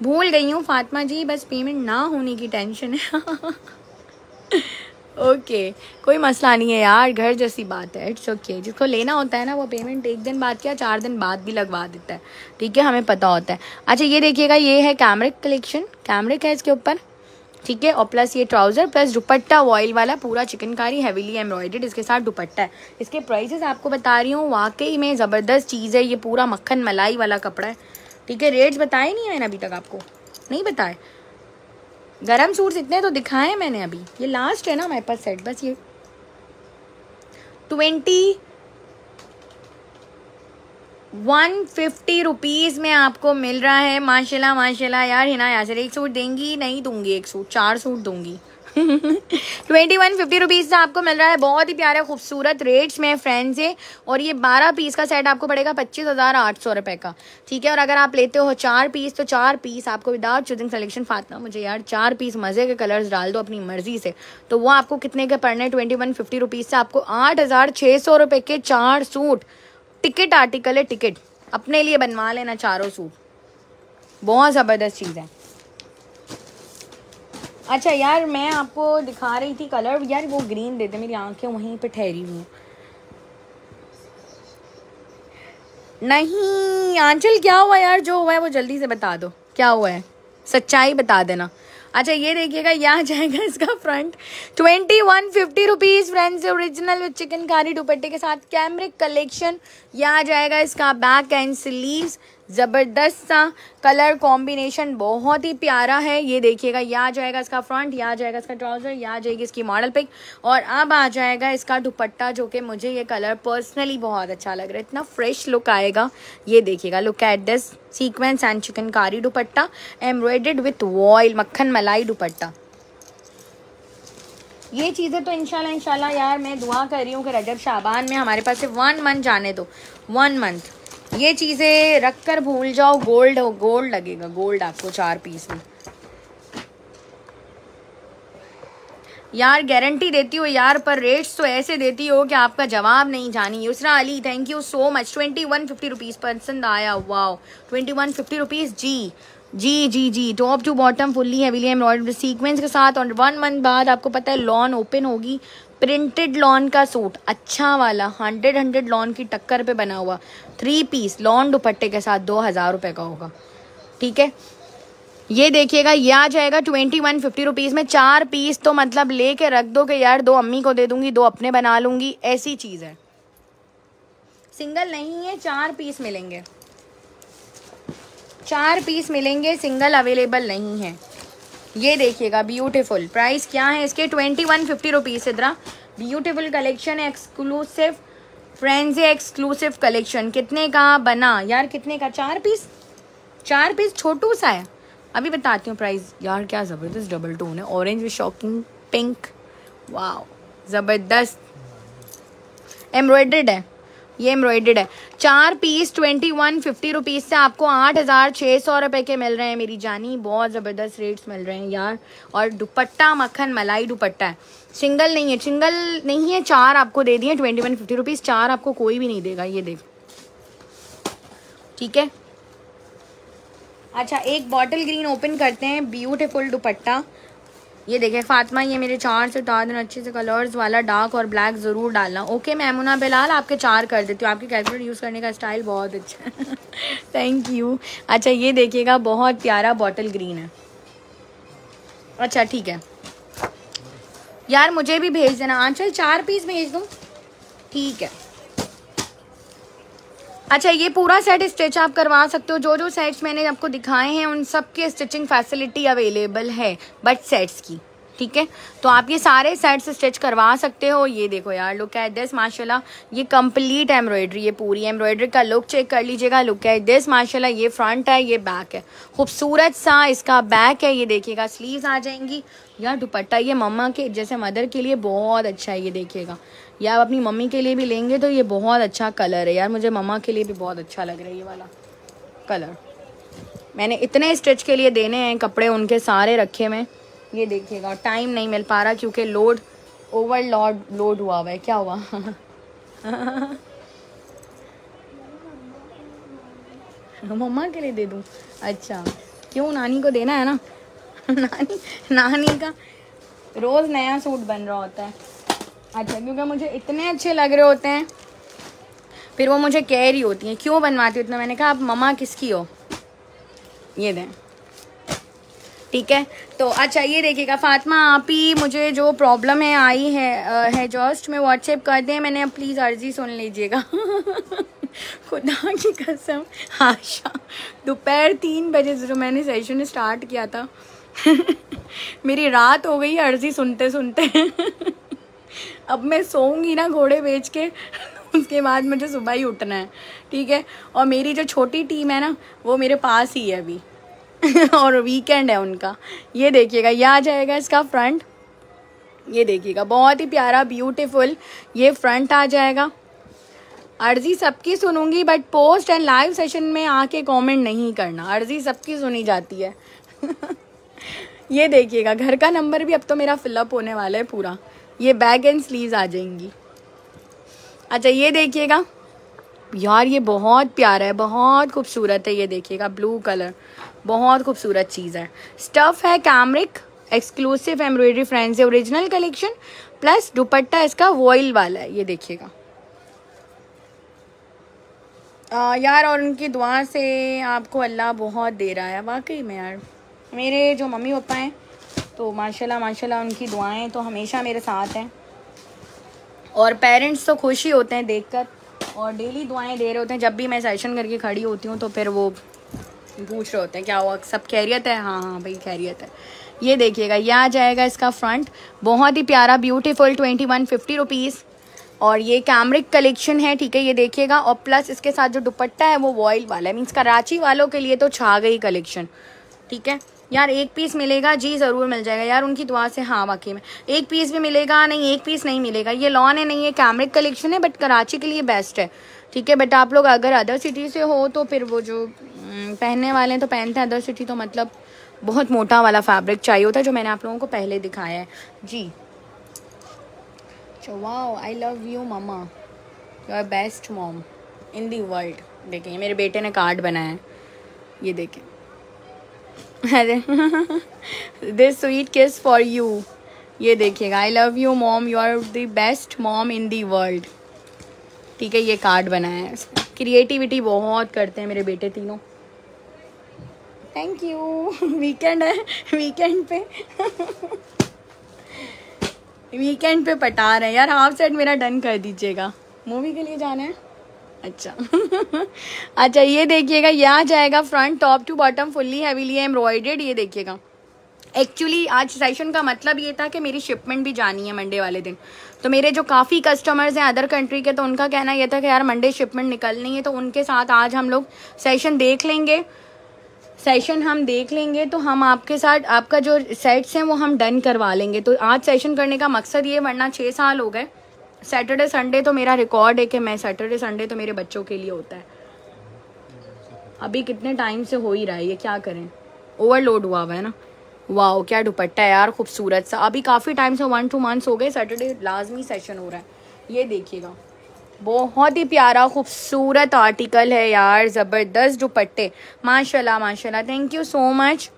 भूल गई हूँ फातिमा जी बस पेमेंट ना होने की टेंशन है ओके okay. कोई मसला नहीं है यार घर जैसी बात है इट्स ओके okay. जिसको लेना होता है ना वो पेमेंट एक दिन बाद क्या चार दिन बाद भी लगवा देता है ठीक है हमें पता होता है अच्छा ये देखिएगा ये है कैमरिक कलेक्शन कैमरिक है इसके ऊपर ठीक है और प्लस ये ट्राउज़र प्लस दुपट्टा ऑयल वाला पूरा चिकनकारी हैवीली एम्ब्रॉयडेड इसके साथ दुपट्टा है इसके प्राइसेस आपको बता रही हूँ वाकई में ज़बरदस्त चीज़ है ये पूरा मक्खन मलाई वाला कपड़ा है ठीक है रेट्स बताए नहीं मैंने अभी तक आपको नहीं बताए गरम सूट्स इतने तो दिखाए मैंने अभी ये लास्ट है ना हमारे पास सेट बस ये ट्वेंटी वन फिफ्टी रुपीज़ में आपको मिल रहा है माशाल्लाह माशाल्लाह यार हिना यासर एक सूट देंगी नहीं दूंगी एक सूट चार सूट दूंगी ट्वेंटी वन फिफ्टी रुपीज़ आपको मिल रहा है बहुत ही प्यारा खूबसूरत रेट्स में फ्रेंड्स है और ये बारह पीस का सेट आपको पड़ेगा पच्चीस हज़ार आठ सौ रुपये का ठीक है और अगर आप लेते हो चार पीस तो चार पीस आपको विदाउट चूजिंग सेलेक्शन फातना मुझे यार चार पीस मज़े के कलर्स डाल दो अपनी मर्जी से तो वो आपको कितने के पड़ने ट्वेंटी वन फिफ्टी रुपीज़ से आपको आठ हज़ार छः सौ रुपये के चार सूट टिकट आर्टिकल है टिकट अपने लिए बनवा लेना चारों सूट बहुत ज़बरदस्त चीज़ है अच्छा यार मैं आपको दिखा रही थी कलर यार वो ग्रीन दे दे मेरी आंखें वहीं पे ठहरी हुई नहीं आंचल क्या हुआ यार जो हुआ है वो जल्दी से बता दो क्या हुआ है सच्चाई बता देना अच्छा ये देखिएगा यह आ जाएगा इसका front twenty one fifty rupees friends original with chikankari दुपट्टे के साथ कैमरिक कलेक्शन यह आ जाएगा इसका बैक एंड स्लीव्स ज़बरदस्त सा कलर कॉम्बिनेशन बहुत ही प्यारा है ये देखिएगा यह आ जाएगा इसका फ्रंट या आ जाएगा इसका ट्राउज़र यह आ जाएगी इसकी मॉडल पिक और अब आ जाएगा इसका दुपट्टा जो कि मुझे ये कलर पर्सनली बहुत अच्छा लग रहा है इतना फ्रेश लुक आएगा ये देखिएगा look at this sequence and chikankari dupatta embroidered with voile मक्खन मलाई दुपट्टा ये चीज़ें तो इनशाला इनशाला यार मैं दुआ कर रही हूँ कि रजब शाबान में हमारे पास से वन मंथ जाने दो वन मंथ ये चीज़ें रख कर भूल जाओ गोल्ड हो गोल्ड लगेगा गोल्ड आपको चार पीस में यार गारंटी देती हो यार पर रेट्स तो ऐसे देती हो कि आपका जवाब नहीं जानी Usra Ali thank you so much twenty one fifty rupees पसंद आया हुआ ट्वेंटी वन फिफ्टी रुपीज़ जी जी जी जी टॉप टू बॉटम फुल्ली है विलियम सीक्वेंस के साथ और वन मंथ बाद आपको पता है लॉन ओपन होगी प्रिंटेड लॉन का सूट अच्छा वाला हंड्रेड हंड्रेड लॉन की टक्कर पे बना हुआ थ्री पीस लॉन दुपट्टे के साथ दो हज़ार रुपये का होगा ठीक है ये देखिएगा ये आ जाएगा ट्वेंटी वन फिफ्टी रुपीज़ में चार पीस तो मतलब लेके रख दो के यार दो अम्मी को दे दूंगी दो अपने बना लूँगी ऐसी चीज़ है सिंगल नहीं है चार पीस मिलेंगे चार पीस मिलेंगे सिंगल अवेलेबल नहीं है ये देखिएगा ब्यूटीफुल प्राइस क्या है इसके ट्वेंटी वन फिफ्टी रुपीज़ इधरा ब्यूटीफुल कलेक्शन है एक्सक्लूसिव है एक्सक्लूसिव कलेक्शन कितने का बना यार कितने का चार पीस चार पीस छोटू सा है अभी बताती हूँ प्राइस यार क्या ज़बरदस्त डबल टोन है ऑरेंज विद शॉकिंग पिंक वाह ज़बरदस्त एम्ब्रॉयड्रेड है ये एम्ब्रॉयडेड है चार piece twenty one fifty rupees से आपको आठ हज़ार छः सौ रुपये के मिल रहे हैं मेरी जानी बहुत ज़बरदस्त रेट्स मिल रहे हैं यार और दुपट्टा मक्खन मलाई दुपट्टा है सिंगल नहीं है सिंगल नहीं है चार आपको दे दिए ट्वेंटी वन फिफ्टी रुपीज़ चार आपको कोई भी नहीं देगा ये देख ठीक है अच्छा एक बॉटल ग्रीन ओपन करते हैं ब्यूटिफुल दुपट्टा ये देखें फातिमा ये मेरे चार से चार दिन अच्छे से कलर्स वाला डार्क और ब्लैक ज़रूर डालना ओके मैमुना बिलाल आपके चार कर देती हूँ आपके कैलकुलेटर यूज़ करने का स्टाइल बहुत अच्छा है थैंक यू अच्छा ये देखिएगा बहुत प्यारा बॉटल ग्रीन है अच्छा ठीक है यार मुझे भी भेज देना आंचल चार पीस भेज दूँ ठीक है अच्छा ये पूरा सेट स्टिच आप करवा सकते हो जो जो सेट्स मैंने आपको दिखाए हैं उन सब के स्टिचिंग फैसिलिटी अवेलेबल है बट सेट्स की ठीक है तो आप ये सारे सेट्स स्टिच करवा सकते हो ये देखो यार लुक एट दिस माशाल्लाह ये कंप्लीट एम्ब्रॉयडरी है पूरी एम्ब्रॉयडरी का लुक चेक कर लीजिएगा लुक एट दिस माशाल्लाह ये फ्रंट है ये बैक है खूबसूरत सा इसका बैक है ये देखिएगा स्लीव्स आ जाएंगी यार दुपट्टा ये मम्मा के जैसे मदर के लिए बहुत अच्छा है ये देखिएगा या आप अपनी मम्मी के लिए भी लेंगे तो ये बहुत अच्छा कलर है यार मुझे मम्मा के लिए भी बहुत अच्छा लग रहा है ये वाला कलर मैंने इतने स्ट्रेच के लिए देने हैं कपड़े उनके सारे रखे में ये देखिएगा टाइम नहीं मिल पा रहा क्योंकि लोड ओवर लोड लोड हुआ हुआ है क्या हुआ मम्मा के लिए दे दूँ अच्छा क्यों नानी को देना है ना नानी नानी का रोज़ नया सूट बन रहा होता है अच्छा क्योंकि मुझे इतने अच्छे लग रहे होते हैं फिर वो मुझे कह रही होती हैं क्यों बनवाती हो इतना मैंने कहा आप ममा किसकी हो ये दें ठीक है तो अच्छा ये देखिएगा फातिमा आप ही मुझे जो प्रॉब्लम है आई है आ, है जस्ट मैं व्हाट्सएप कर दें मैंने प्लीज़ अर्जी सुन लीजिएगा खुदा की कसम आशा दोपहर तीन बजे जो मैंने सेशन स्टार्ट किया था मेरी रात हो गई अर्जी सुनते सुनते अब मैं सोऊंगी ना घोड़े बेच के उसके बाद मुझे सुबह ही उठना है ठीक है और मेरी जो छोटी टीम है ना वो मेरे पास ही है अभी और वीकेंड है उनका ये देखिएगा ये आ जाएगा इसका फ्रंट ये देखिएगा बहुत ही प्यारा ब्यूटीफुल ये फ्रंट आ जाएगा अर्जी सबकी सुनूंगी but post and live session में आके कमेंट नहीं करना अर्जी सबकी सुनी जाती है ये देखिएगा घर का नंबर भी अब तो मेरा फिलअप होने वाला है पूरा ये बैग एंड स्लीव्स आ जाएंगी अच्छा ये देखिएगा यार ये बहुत प्यारा है बहुत खूबसूरत है ये देखिएगा ब्लू कलर बहुत खूबसूरत चीज़ है स्टफ़ है कैमरिक एक्सक्लूसिव एम्ब्रॉयडरी फ्रेंड से ओरिजिनल कलेक्शन प्लस दुपट्टा इसका वॉयल वाला है ये देखिएगा यार और उनकी दुआ से आपको अल्लाह बहुत दे रहा है वाकई में यार मेरे जो मम्मी पापा हैं तो माशाल्लाह माशाल्लाह उनकी दुआएं तो हमेशा मेरे साथ हैं और पेरेंट्स तो खुश ही होते हैं देखकर और डेली दुआएं दे रहे होते हैं जब भी मैं सेशन करके खड़ी होती हूँ तो फिर वो पूछ रहे होते हैं क्या हुआ सब खैरियत है हाँ हाँ भाई खैरियत है ये देखिएगा यह आ जाएगा इसका फ्रंट बहुत ही प्यारा beautiful twenty one fifty rupees और ये कैमरिक कलेक्शन है ठीक है ये देखिएगा और प्लस इसके साथ जो दुपट्टा है वो वॉयल वाला है मीन्स कराची वालों के लिए तो छा गई कलेक्शन ठीक है यार एक पीस मिलेगा जी ज़रूर मिल जाएगा यार उनकी दुआ से हाँ वाकई में एक पीस भी मिलेगा नहीं एक पीस नहीं मिलेगा ये लॉन है नहीं ये कैमरिक कलेक्शन है बट कराची के लिए बेस्ट है ठीक है बट आप लोग अगर अदर सिटी से हो तो फिर वो जो हम्म, पहनने वाले हैं तो पहनते हैं अदर सिटी तो मतलब बहुत मोटा वाला फैब्रिक चाहिए होता है जो मैंने आप लोगों को पहले दिखाया है जी wow I love you mama you are best mom in the world देखिए मेरे बेटे ने कार्ड बनाया है ये देखें अरे this sweet kiss for you ये देखिएगा I love you mom you are the best mom in the world ठीक है ये कार्ड बनाया है क्रिएटिविटी बहुत करते हैं मेरे बेटे तीनों थैंक यू वीकेंड है वीकेंड पे वीकेंड पे पटा रहे हैं यार हाफ सेट मेरा डन कर दीजिएगा मूवी के लिए जाना है अच्छा अच्छा ये देखिएगा यह आ जाएगा front top to bottom fully heavily embroidered ये देखिएगा एक्चुअली आज सेशन का मतलब ये था कि मेरी शिपमेंट भी जानी है मंडे वाले दिन तो मेरे जो काफ़ी कस्टमर्स हैं अदर कंट्री के तो उनका कहना यह था कि यार मंडे शिपमेंट निकलनी है तो उनके साथ आज हम लोग सेशन देख लेंगे सेशन हम देख लेंगे तो हम आपके साथ आपका जो सेट्स हैं वो हम डन करवा लेंगे तो आज सेशन करने का मकसद ये वरना छः साल हो गए सैटरडे संडे तो मेरा रिकॉर्ड है कि मैं सैटरडे संडे तो मेरे बच्चों के लिए होता है अभी कितने टाइम से हो ही रहा है ये क्या करें ओवरलोड हुआ हुआ है ना वाह क्या दुपट्टा है यार खूबसूरत सा अभी काफ़ी टाइम से वन टू मंथ्स हो गए सैटरडे लाजमी सेशन हो रहा है ये देखिएगा बहुत ही प्यारा खूबसूरत आर्टिकल है यार ज़बरदस्त दुपट्टे माशाल्लाह माशाल्लाह thank you so much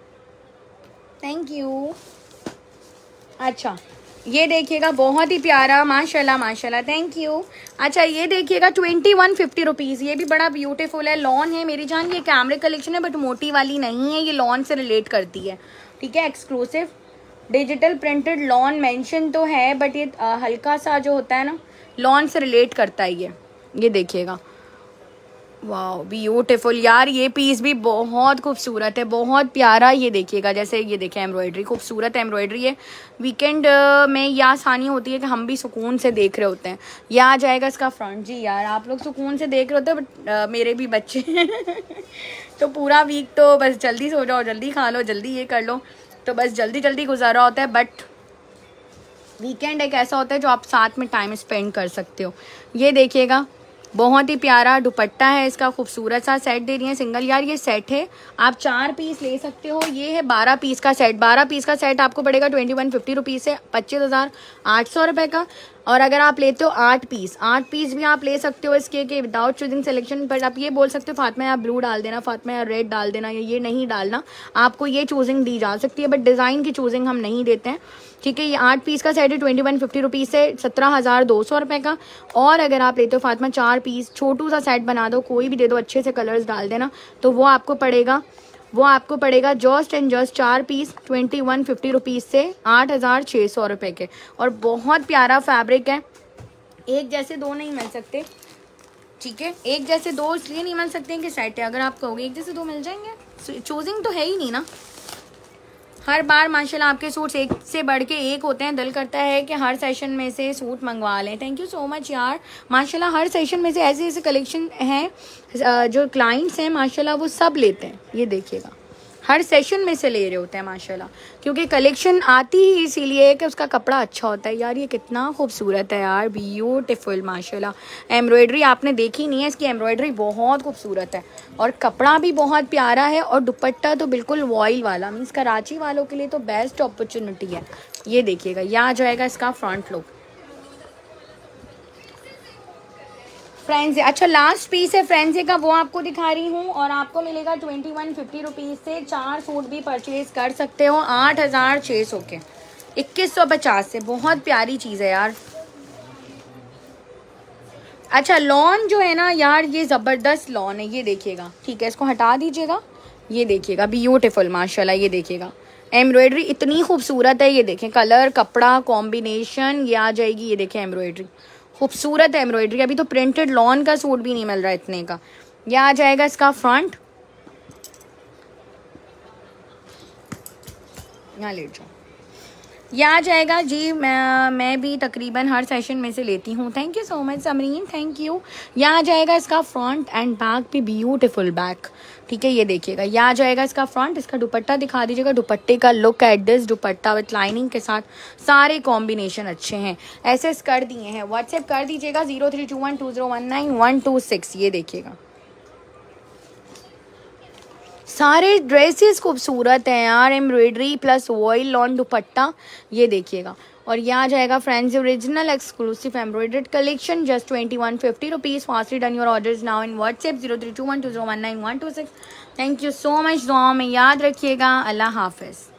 thank you अच्छा ये देखिएगा बहुत ही प्यारा माशाल्लाह माशाल्लाह थैंक यू अच्छा ये देखिएगा ट्वेंटी वन फिफ्टी रुपीज़ ये भी बड़ा ब्यूटीफुल है लॉन है मेरी जान ये कैमरे कलेक्शन है बट मोटी वाली नहीं है ये लॉन से रिलेट करती है ठीक है exclusive digital printed lawn mention तो है बट ये आ, हल्का सा जो होता है ना लॉन से रिलेट करता है ये ये देखिएगा वाह ब्यूटिफुल यार ये पीस भी बहुत खूबसूरत है बहुत प्यारा ये देखिएगा जैसे ये देखें एम्ब्रॉयडरी खूबसूरत एम्ब्रॉयडरी है वीकेंड में यह आसानी होती है कि हम भी सुकून से देख रहे होते हैं यह आ जाएगा इसका फ्रंट जी यार आप लोग सुकून से देख रहे होते हैं बट मेरे भी बच्चे तो पूरा वीक तो बस जल्दी सो जाओ जल्दी खा लो जल्दी ये कर लो तो बस जल्दी जल्दी गुजारा होता है बट वीकेंड एक ऐसा होता है जो आप साथ में टाइम स्पेंड कर सकते हो ये देखिएगा बहुत ही प्यारा दुपट्टा है इसका खूबसूरत सा सेट दे रही है सिंगल यार ये सेट है आप चार पीस ले सकते हो ये है बारह पीस का सेट बारह पीस का सेट आपको पड़ेगा ट्वेंटी वन फिफ्टी रुपीज़ से पच्चीस हज़ार आठ सौ रुपये का और अगर आप लेते हो आठ पीस आठ पीस भी आप ले सकते हो इसके के विदाउट चूजिंग सिलेक्शन बट आप ये बोल सकते हो फातमा या ब्लू डाल देना फातमा या रेड डाल देना या ये नहीं डालना आपको ये चूजिंग दी जा सकती है बट डिज़ाइन की चूजिंग हम नहीं देते हैं ठीक है ये आठ पीस का सेट है ट्वेंटी वन फिफ्टी रुपीज़ से सत्रह हज़ार दो सौ रुपये का और अगर आप लेते हो फातमा चार पीस छोटू सा सेट बना दो कोई भी दे दो अच्छे से कलर्स डाल देना तो वो आपको पड़ेगा वो आपको पड़ेगा जस्ट एंड जस्ट चार piece twenty one fifty rupees से आठ हज़ार छः सौ रुपये के और बहुत प्यारा फैब्रिक है एक जैसे दो नहीं मिल सकते ठीक है एक जैसे दो इसलिए नहीं मिल सकते कि सेट है अगर आप कहोगे एक जैसे दो मिल जाएंगे चूजिंग तो है ही नहीं ना हर बार माशाल्लाह आपके सूट्स एक से बढ़ के एक होते हैं दिल करता है कि हर सेशन में से सूट मंगवा लें थैंक यू सो मच यार माशाल्लाह हर सेशन में से ऐसे ऐसे कलेक्शन हैं जो क्लाइंट्स हैं माशाल्लाह वो सब लेते हैं ये देखिएगा हर सेशन में से ले रहे होते हैं माशाल्लाह क्योंकि कलेक्शन आती ही इसीलिए कि उसका कपड़ा अच्छा होता है यार ये कितना खूबसूरत है यार ब्यूटिफुल माशाल्लाह एम्ब्रॉयडरी आपने देखी नहीं है इसकी एम्ब्रॉयडरी बहुत खूबसूरत है और कपड़ा भी बहुत प्यारा है और दुपट्टा तो बिल्कुल वॉइल वाला मीन्स कराची वालों के लिए तो बेस्ट अपॉर्चुनिटी है ये देखिएगा यह आ जाएगा इसका फ्रंट लुक फ्रेंड्स अच्छा लास्ट पीस है फ्रेंड्स का वो आपको दिखा रही हूँ और आपको मिलेगा ट्वेंटी वन फिफ्टी रुपीज़ से चार सूट भी परचेज कर सकते हो आठ हज़ार छह सौ के इक्कीस सौ पचास से बहुत प्यारी चीज़ है यार अच्छा लॉन जो है ना यार ये ज़बरदस्त लॉन है ये देखिएगा ठीक है इसको हटा दीजिएगा ये देखिएगा ब्यूटिफुल माशाला ये देखिएगा एम्ब्रॉयडरी इतनी खूबसूरत है ये देखें कलर कपड़ा कॉम्बिनेशन ये आ जाएगी ये देखें एम्ब्रॉयडरी खूबसूरत एम्ब्रॉयडरी अभी तो प्रिंटेड लॉन का सूट भी नहीं मिल रहा है इतने का यह आ जाएगा इसका फ्रंट यहाँ लेट जाओ यह आ जाएगा जी मैं मैं भी तकरीबन हर सेशन में से लेती हूँ thank you so much Samreen thank you यह आ जाएगा इसका फ्रंट एंड बैक भी ब्यूटीफुल बैक ठीक है ये देखिएगा यह आ जाएगा इसका फ्रंट इसका दुपट्टा दिखा दीजिएगा दुपट्टे का look at this dupatta with lining के साथ सारे कॉम्बिनेशन अच्छे हैं ऐसे कर दिए हैं व्हाट्सएप कर दीजिएगा zero three two one two zero one nine one two six ये देखिएगा सारे ड्रेसेस खूबसूरत हैं यार embroidery plus voile lawn dupatta ये देखिएगा और आ जाएगा friends original exclusive embroidered collection just twenty one fifty rupees fastly done your orders now in WhatsApp zero three two one two zero one nine one two six thank you so much दुआ में याद रखिएगा अल्लाह हाफिज़